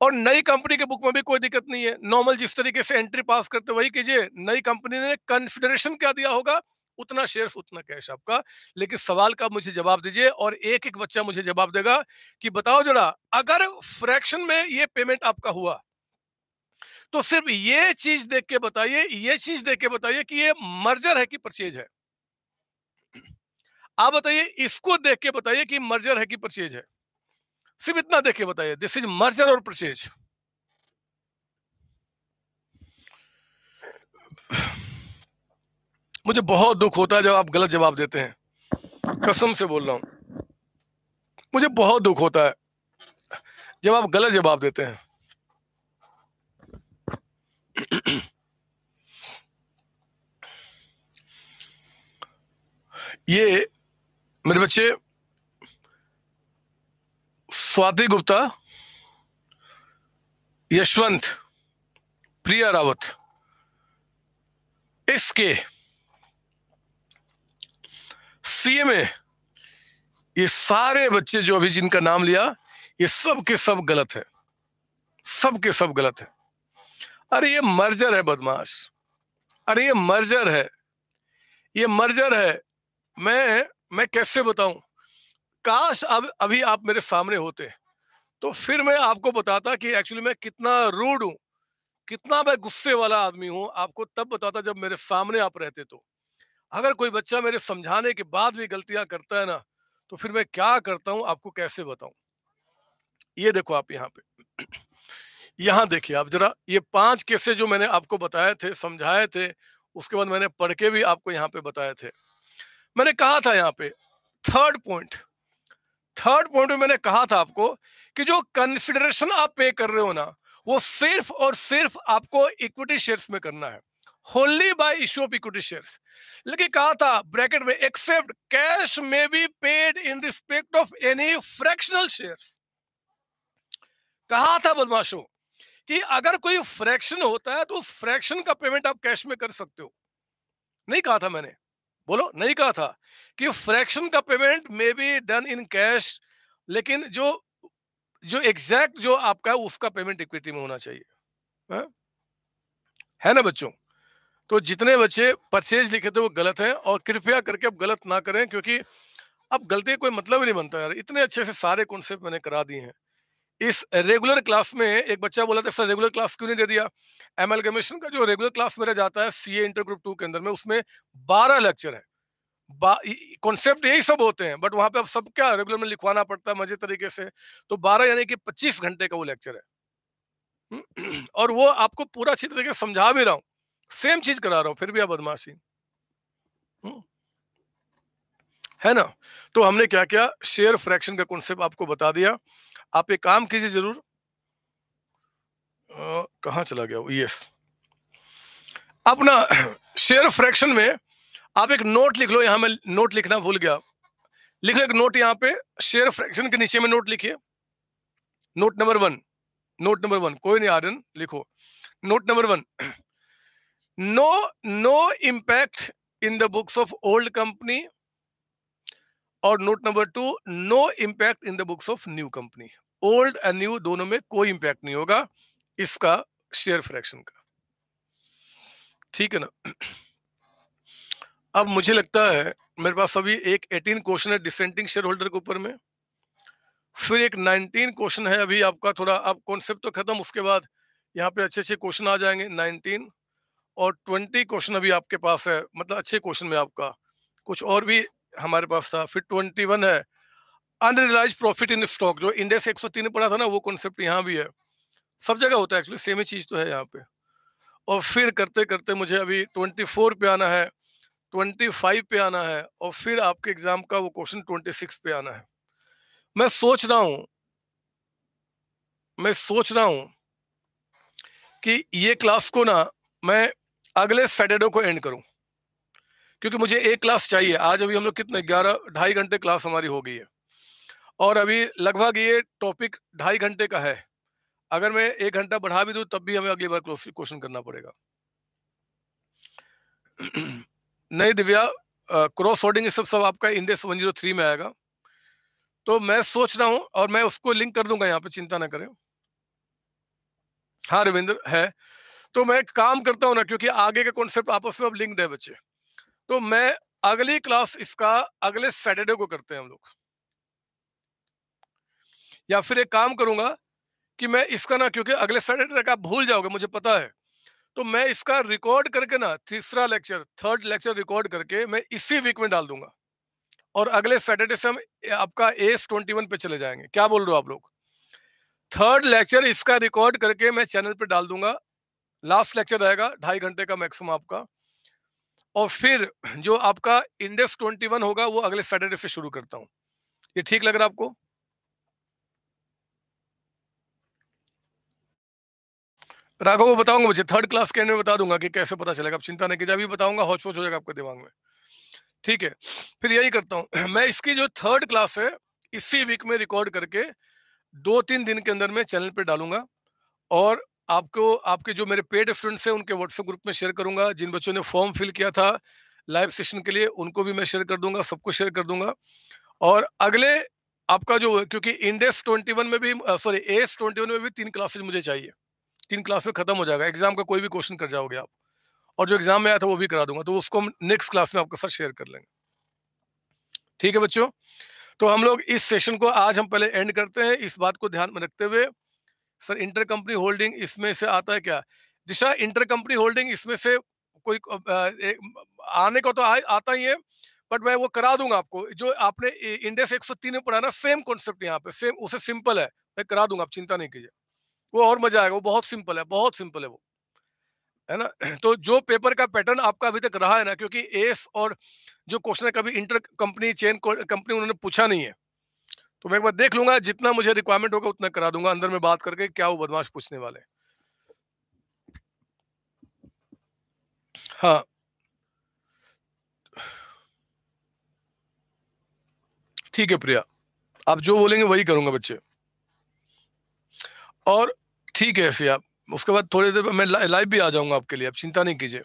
और नई कंपनी के बुक में भी कोई दिक्कत नहीं है नॉर्मल जिस तरीके से एंट्री पास करते वही कीजिए नई कंपनी ने कंसिडरेशन क्या दिया होगा उतना शेयर उतना कैश आपका लेकिन सवाल का मुझे जवाब दीजिए और एक एक बच्चा मुझे जवाब देगा कि बताओ जरा अगर फ्रैक्शन में ये पेमेंट आपका हुआ तो सिर्फ ये चीज देख के बताइए ये चीज देख के बताइए कि ये मर्जर है कि परचेज है आप बताइए इसको देख के बताइए कि मर्जर है कि परचेज है सिर्फ इतना देख के बताइए दिस इज मर्जर और परचेज मुझे बहुत दुख होता है जब आप गलत जवाब देते हैं कसम से बोल रहा हूं मुझे बहुत दुख होता है जब आप गलत जवाब देते हैं ये मेरे बच्चे स्वाति गुप्ता यशवंत प्रिया रावत इसके सीएमए ये सारे बच्चे जो अभी जिनका नाम लिया ये सब के सब गलत है सब के सब गलत है अरे ये मर्जर है बदमाश अरे ये मर्जर है ये मर्जर है मैं मैं कैसे बताऊं काश अब अभी आप मेरे सामने होते तो फिर मैं आपको बताता कि एक्चुअली मैं कितना रूड हूं कितना मैं गुस्से वाला आदमी हूं आपको तब बताता जब मेरे सामने आप रहते तो अगर कोई बच्चा मेरे समझाने के बाद भी गलतियां करता है ना तो फिर मैं क्या करता हूं आपको कैसे बताऊं ये देखो आप यहाँ पे यहां देखिए आप जरा ये पांच केसे जो मैंने आपको बताए थे समझाए थे उसके बाद मैंने पढ़ के भी आपको यहाँ पे बताए थे मैंने कहा था यहाँ पे थर्ड पॉइंट थर्ड पॉइंट में मैंने कहा था आपको कि जो कंसिडरेशन आप पे कर रहे हो ना वो सिर्फ और सिर्फ आपको इक्विटी शेयर्स में करना है wholly by issue of equity shares लेकिन कहा था ब्रैकेट में एक्सेप्ट कैश में be paid in respect of any fractional shares कहा था बदमाशों कि अगर कोई फ्रैक्शन होता है तो उस फ्रैक्शन का पेमेंट आप कैश में कर सकते हो नहीं कहा था मैंने बोलो नहीं कहा था कि फ्रैक्शन का payment may be done in cash लेकिन जो जो एग्जैक्ट जो आपका है उसका पेमेंट इक्विटी में होना चाहिए है, हाँ? है ना बच्चों तो जितने बच्चे परचेज लिखे थे वो गलत हैं और कृपया करके अब गलत ना करें क्योंकि अब गलती कोई मतलब ही नहीं बनता यार इतने अच्छे से सारे कॉन्सेप्ट मैंने करा दिए हैं इस रेगुलर क्लास में एक बच्चा बोला था सर रेगुलर क्लास क्यों नहीं दे दिया एम कमीशन का जो रेगुलर क्लास मेरा जाता है सी इंटर ग्रुप टू के अंदर में उसमें बारह लेक्चर है कॉन्सेप्ट यही सब होते हैं बट वहां पे अब सब क्या रेगुलर में लिखवाना पड़ता है मजे तरीके से तो बारह यानी कि पच्चीस घंटे का वो लेक्चर है हम्म, और वो आपको पूरा अच्छी तरीके से समझा भी रहा हूँ सेम चीज करा रहा हूँ फिर भी आप बदमाशी हम्म, है ना तो हमने क्या क्या शेयर फ्रैक्शन का कॉन्सेप्ट आपको बता दिया आप एक काम कीजिए जरूर कहा चला गया ये अपना शेयर फ्रैक्शन में आप एक नोट लिख लो यहां मैं नोट लिखना भूल गया लिख लो एक नोट यहाँ पे शेयर फ्रैक्शन के नीचे में नोट लिखिए note number one note number one कोई नहीं आर्यन लिखो note number one no no impact in the books of old company और note number two no impact in the books of new company old and new दोनों में कोई impact नहीं होगा इसका शेयर फ्रैक्शन का ठीक है ना अब मुझे लगता है मेरे पास अभी एक 18 क्वेश्चन है डिसेंटिंग शेयर होल्डर के ऊपर में फिर एक 19 क्वेश्चन है अभी आपका थोड़ा अब कॉन्सेप्ट तो खत्म उसके बाद यहाँ पे अच्छे अच्छे क्वेश्चन आ जाएंगे 19 और 20 क्वेश्चन अभी आपके पास है मतलब अच्छे क्वेश्चन में आपका कुछ और भी हमारे पास था फिर ट्वेंटी वन है अनरियलाइज प्रॉफिट इन स्टॉक जो इंडेक्स एक सौ तीन पड़ा था ना वो कॉन्सेप्ट यहाँ भी है सब जगह होता है एक्चुअली सेम ही चीज़ तो है यहाँ पे और फिर करते करते मुझे अभी ट्वेंटी फोर पे आना है ट्वेंटी फाइव पे आना है और फिर आपके एग्जाम का वो क्वेश्चन ट्वेंटी सिक्स पे आना है मैं सोच रहा हूँ मैं सोच रहा हूँ कि ये क्लास को ना मैं अगले सैटरडे को एंड करूँ क्योंकि मुझे एक क्लास चाहिए आज अभी हम लोग कितने ग्यारह ढाई घंटे क्लास हमारी हो गई है और अभी लगभग ये टॉपिक ढाई घंटे का है अगर मैं एक घंटा बढ़ा भी दूँ तब भी हमें अगली बार क्वेश्चन करना पड़ेगा नहीं दिव्या क्रॉस होर्डिंग सब सब आपका इंडेक्स थ्री में आएगा तो मैं सोच रहा हूं और मैं उसको लिंक कर दूंगा यहाँ पे चिंता ना करें हाँ रविंद्र है तो मैं काम करता हूँ ना क्योंकि आगे का कॉन्सेप्ट आपस में अब लिंक है बच्चे तो मैं अगली क्लास इसका अगले सैटरडे को करते हैं हम लोग या फिर एक काम करूंगा कि मैं इसका ना क्योंकि अगले सैटरडे तक आप भूल जाओगे मुझे पता है तो मैं इसका रिकॉर्ड करके ना तीसरा लेक्चर थर्ड लेक्चर रिकॉर्ड करके मैं इसी वीक में डाल दूंगा और अगले सैटरडे से हम आपका एस ट्वेंटी वन पे चले जाएंगे क्या बोल रहे हो आप लोग थर्ड लेक्चर इसका रिकॉर्ड करके मैं चैनल पे डाल दूंगा लास्ट लेक्चर रहेगा ढाई घंटे का मैक्सिमम आपका और फिर जो आपका इंडेक्स 21 होगा वो अगले सैटरडे से शुरू करता हूं ये ठीक लग रहा है आपको राघव को बताऊंगा मुझे थर्ड क्लास के एंड में बता दूंगा कि कैसे पता चलेगा आप चिंता नहीं कीजिए अभी बताऊंगा हौच हो जाएगा आपके दिमाग में ठीक है फिर यही करता हूँ मैं इसकी जो थर्ड क्लास है इसी वीक में रिकॉर्ड करके दो तीन दिन के अंदर में चैनल पर डालूंगा और आपको आपके जो मेरे पेड स्टूडेंट्स हैं उनके व्हाट्सएप ग्रुप में शेयर करूंगा जिन बच्चों ने फॉर्म फिल किया था लाइव सेशन के लिए उनको भी मैं शेयर कर दूंगा सबको शेयर कर दूंगा और अगले आपका जो क्योंकि इंडेस 21 में भी सॉरी एस 21 में भी तीन क्लासेज मुझे चाहिए तीन क्लास में खत्म हो जाएगा एग्जाम का कोई भी क्वेश्चन कर जाओगे आप और जो एग्जाम में आया था वो भी करा दूंगा तो उसको हम नेक्स्ट क्लास में आपके साथ शेयर कर लेंगे ठीक है बच्चों तो हम लोग इस सेशन को आज हम पहले एंड करते हैं इस बात को ध्यान में रखते हुए सर इंटर कंपनी होल्डिंग इसमें से आता है क्या दिशा इंटर कंपनी होल्डिंग इसमें से कोई आने को तो आ, आता ही है बट मैं वो करा दूंगा आपको जो आपने इंडेक्स तीन में पढ़ा ना सेम कॉन्सेप्ट यहाँ पे सेम उसे सिंपल है मैं करा दूंगा आप चिंता नहीं कीजिए वो और मजा आएगा वो बहुत सिंपल है बहुत सिंपल है वो है ना तो जो पेपर का पैटर्न आपका अभी तक रहा है ना क्योंकि एस और जो क्वेश्चन है कभी इंटर कंपनी चेन कंपनी उन्होंने पूछा नहीं है तो मैं एक बार देख लूंगा जितना मुझे रिक्वायरमेंट होगा उतना करा दूंगा अंदर में बात करके क्या वो बदमाश पूछने वाले हाँ ठीक है प्रिया आप जो बोलेंगे वही करूंगा बच्चे और ठीक है फिर आप उसके बाद थोड़ी देर मैं ला, लाइव भी आ जाऊंगा आपके लिए आप चिंता नहीं कीजिए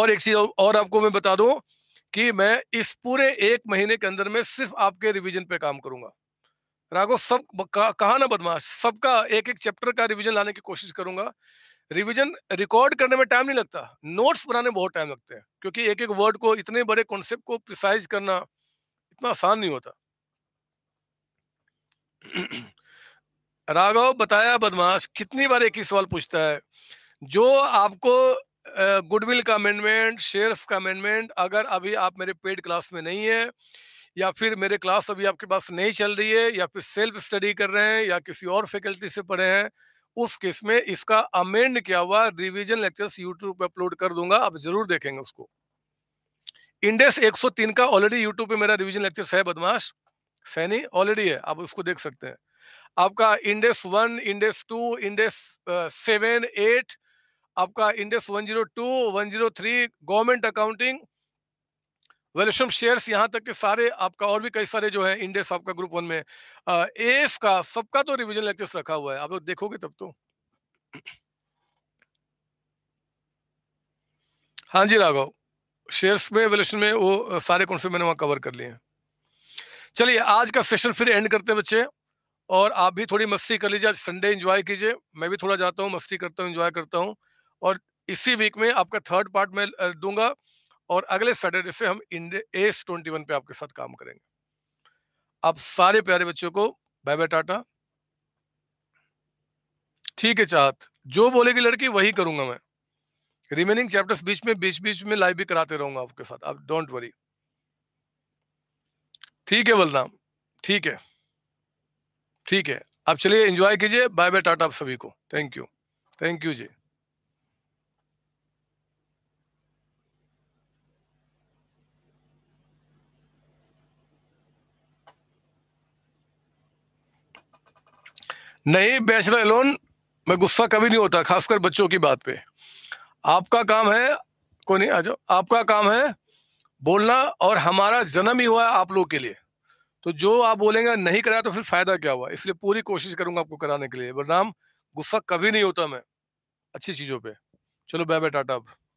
और एक चीज और आपको मैं बता दूं कि मैं इस पूरे एक महीने के अंदर में सिर्फ आपके रिवीजन पे काम करूंगा राघव सब कहा ना बदमाश सबका एक एक चैप्टर का रिवीजन लाने की कोशिश करूंगा रिवीजन रिकॉर्ड करने में टाइम नहीं लगता नोट्स बनाने में बहुत टाइम लगते हैं क्योंकि एक एक वर्ड को इतने बड़े कॉन्सेप्ट को प्रिसाइज करना इतना आसान नहीं होता राघव बताया बदमाश कितनी बार एक ही सवाल पूछता है जो आपको गुडविल का अमेंडमेंट शेयर्स का अमेंडमेंट अगर अभी आप मेरे पेड क्लास में नहीं है या फिर मेरे क्लास अभी आपके पास नहीं चल रही है या फिर सेल्फ स्टडी कर रहे हैं या किसी और फैकल्टी से पढ़े हैं उस केस में इसका अमेंड किया हुआ रिविजन लेक्चर्स यूट्यूब पे अपलोड कर दूंगा आप जरूर देखेंगे उसको इंडेक्स 103 का ऑलरेडी यूट्यूब पे मेरा रिविजन लेक्चर्स है बदमाश सैनी ऑलरेडी है आप उसको देख सकते हैं आपका index one index two index seven eight आपका index one zero two one zero three government accounting वेलसम शेयर्स यहाँ तक के सारे आपका और भी कई सारे जो है इंडेक्स आपका ग्रुप वन में एफ का सबका तो रिविजन लेक्चर्स रखा हुआ है आप लोग देखोगे तब तो हाँ जी राघव शेयर्स में वेलेशन में वो सारे कौन से मैंने वहां कवर कर लिए चलिए आज का सेशन फिर एंड करते हैं बच्चे और आप भी थोड़ी मस्ती कर लीजिए आज संडे इंजॉय कीजिए मैं भी थोड़ा जाता हूँ मस्ती करता हूँ इंजॉय करता हूँ और इसी वीक में आपका थर्ड पार्ट मैं दूंगा और अगले सैटरडे से हम इंडे एस ट्वेंटी वन पे आपके साथ काम करेंगे आप सारे प्यारे बच्चों को बाय बाय टाटा ठीक है चाहत जो बोलेगी लड़की वही करूंगा मैं रिमेनिंग चैप्टर्स बीच में बीच बीच में लाइव भी कराते रहूंगा आपके साथ आप डोंट वरी ठीक है बलराम ठीक है ठीक है आप चलिए एंजॉय कीजिए बाय बाय टाटा आप सभी को थैंक यू थैंक यू जी नहीं बैचलर लोन में गुस्सा कभी नहीं होता खासकर बच्चों की बात पे आपका काम है कोई नहीं आ जाओ आपका काम है बोलना और हमारा जन्म ही हुआ है आप लोग के लिए तो जो आप बोलेंगे नहीं कराया तो फिर फायदा क्या हुआ इसलिए पूरी कोशिश करूंगा आपको कराने के लिए बदनाम गुस्सा कभी नहीं होता मैं अच्छी चीज़ों पे चलो बाय बाय टाटा अब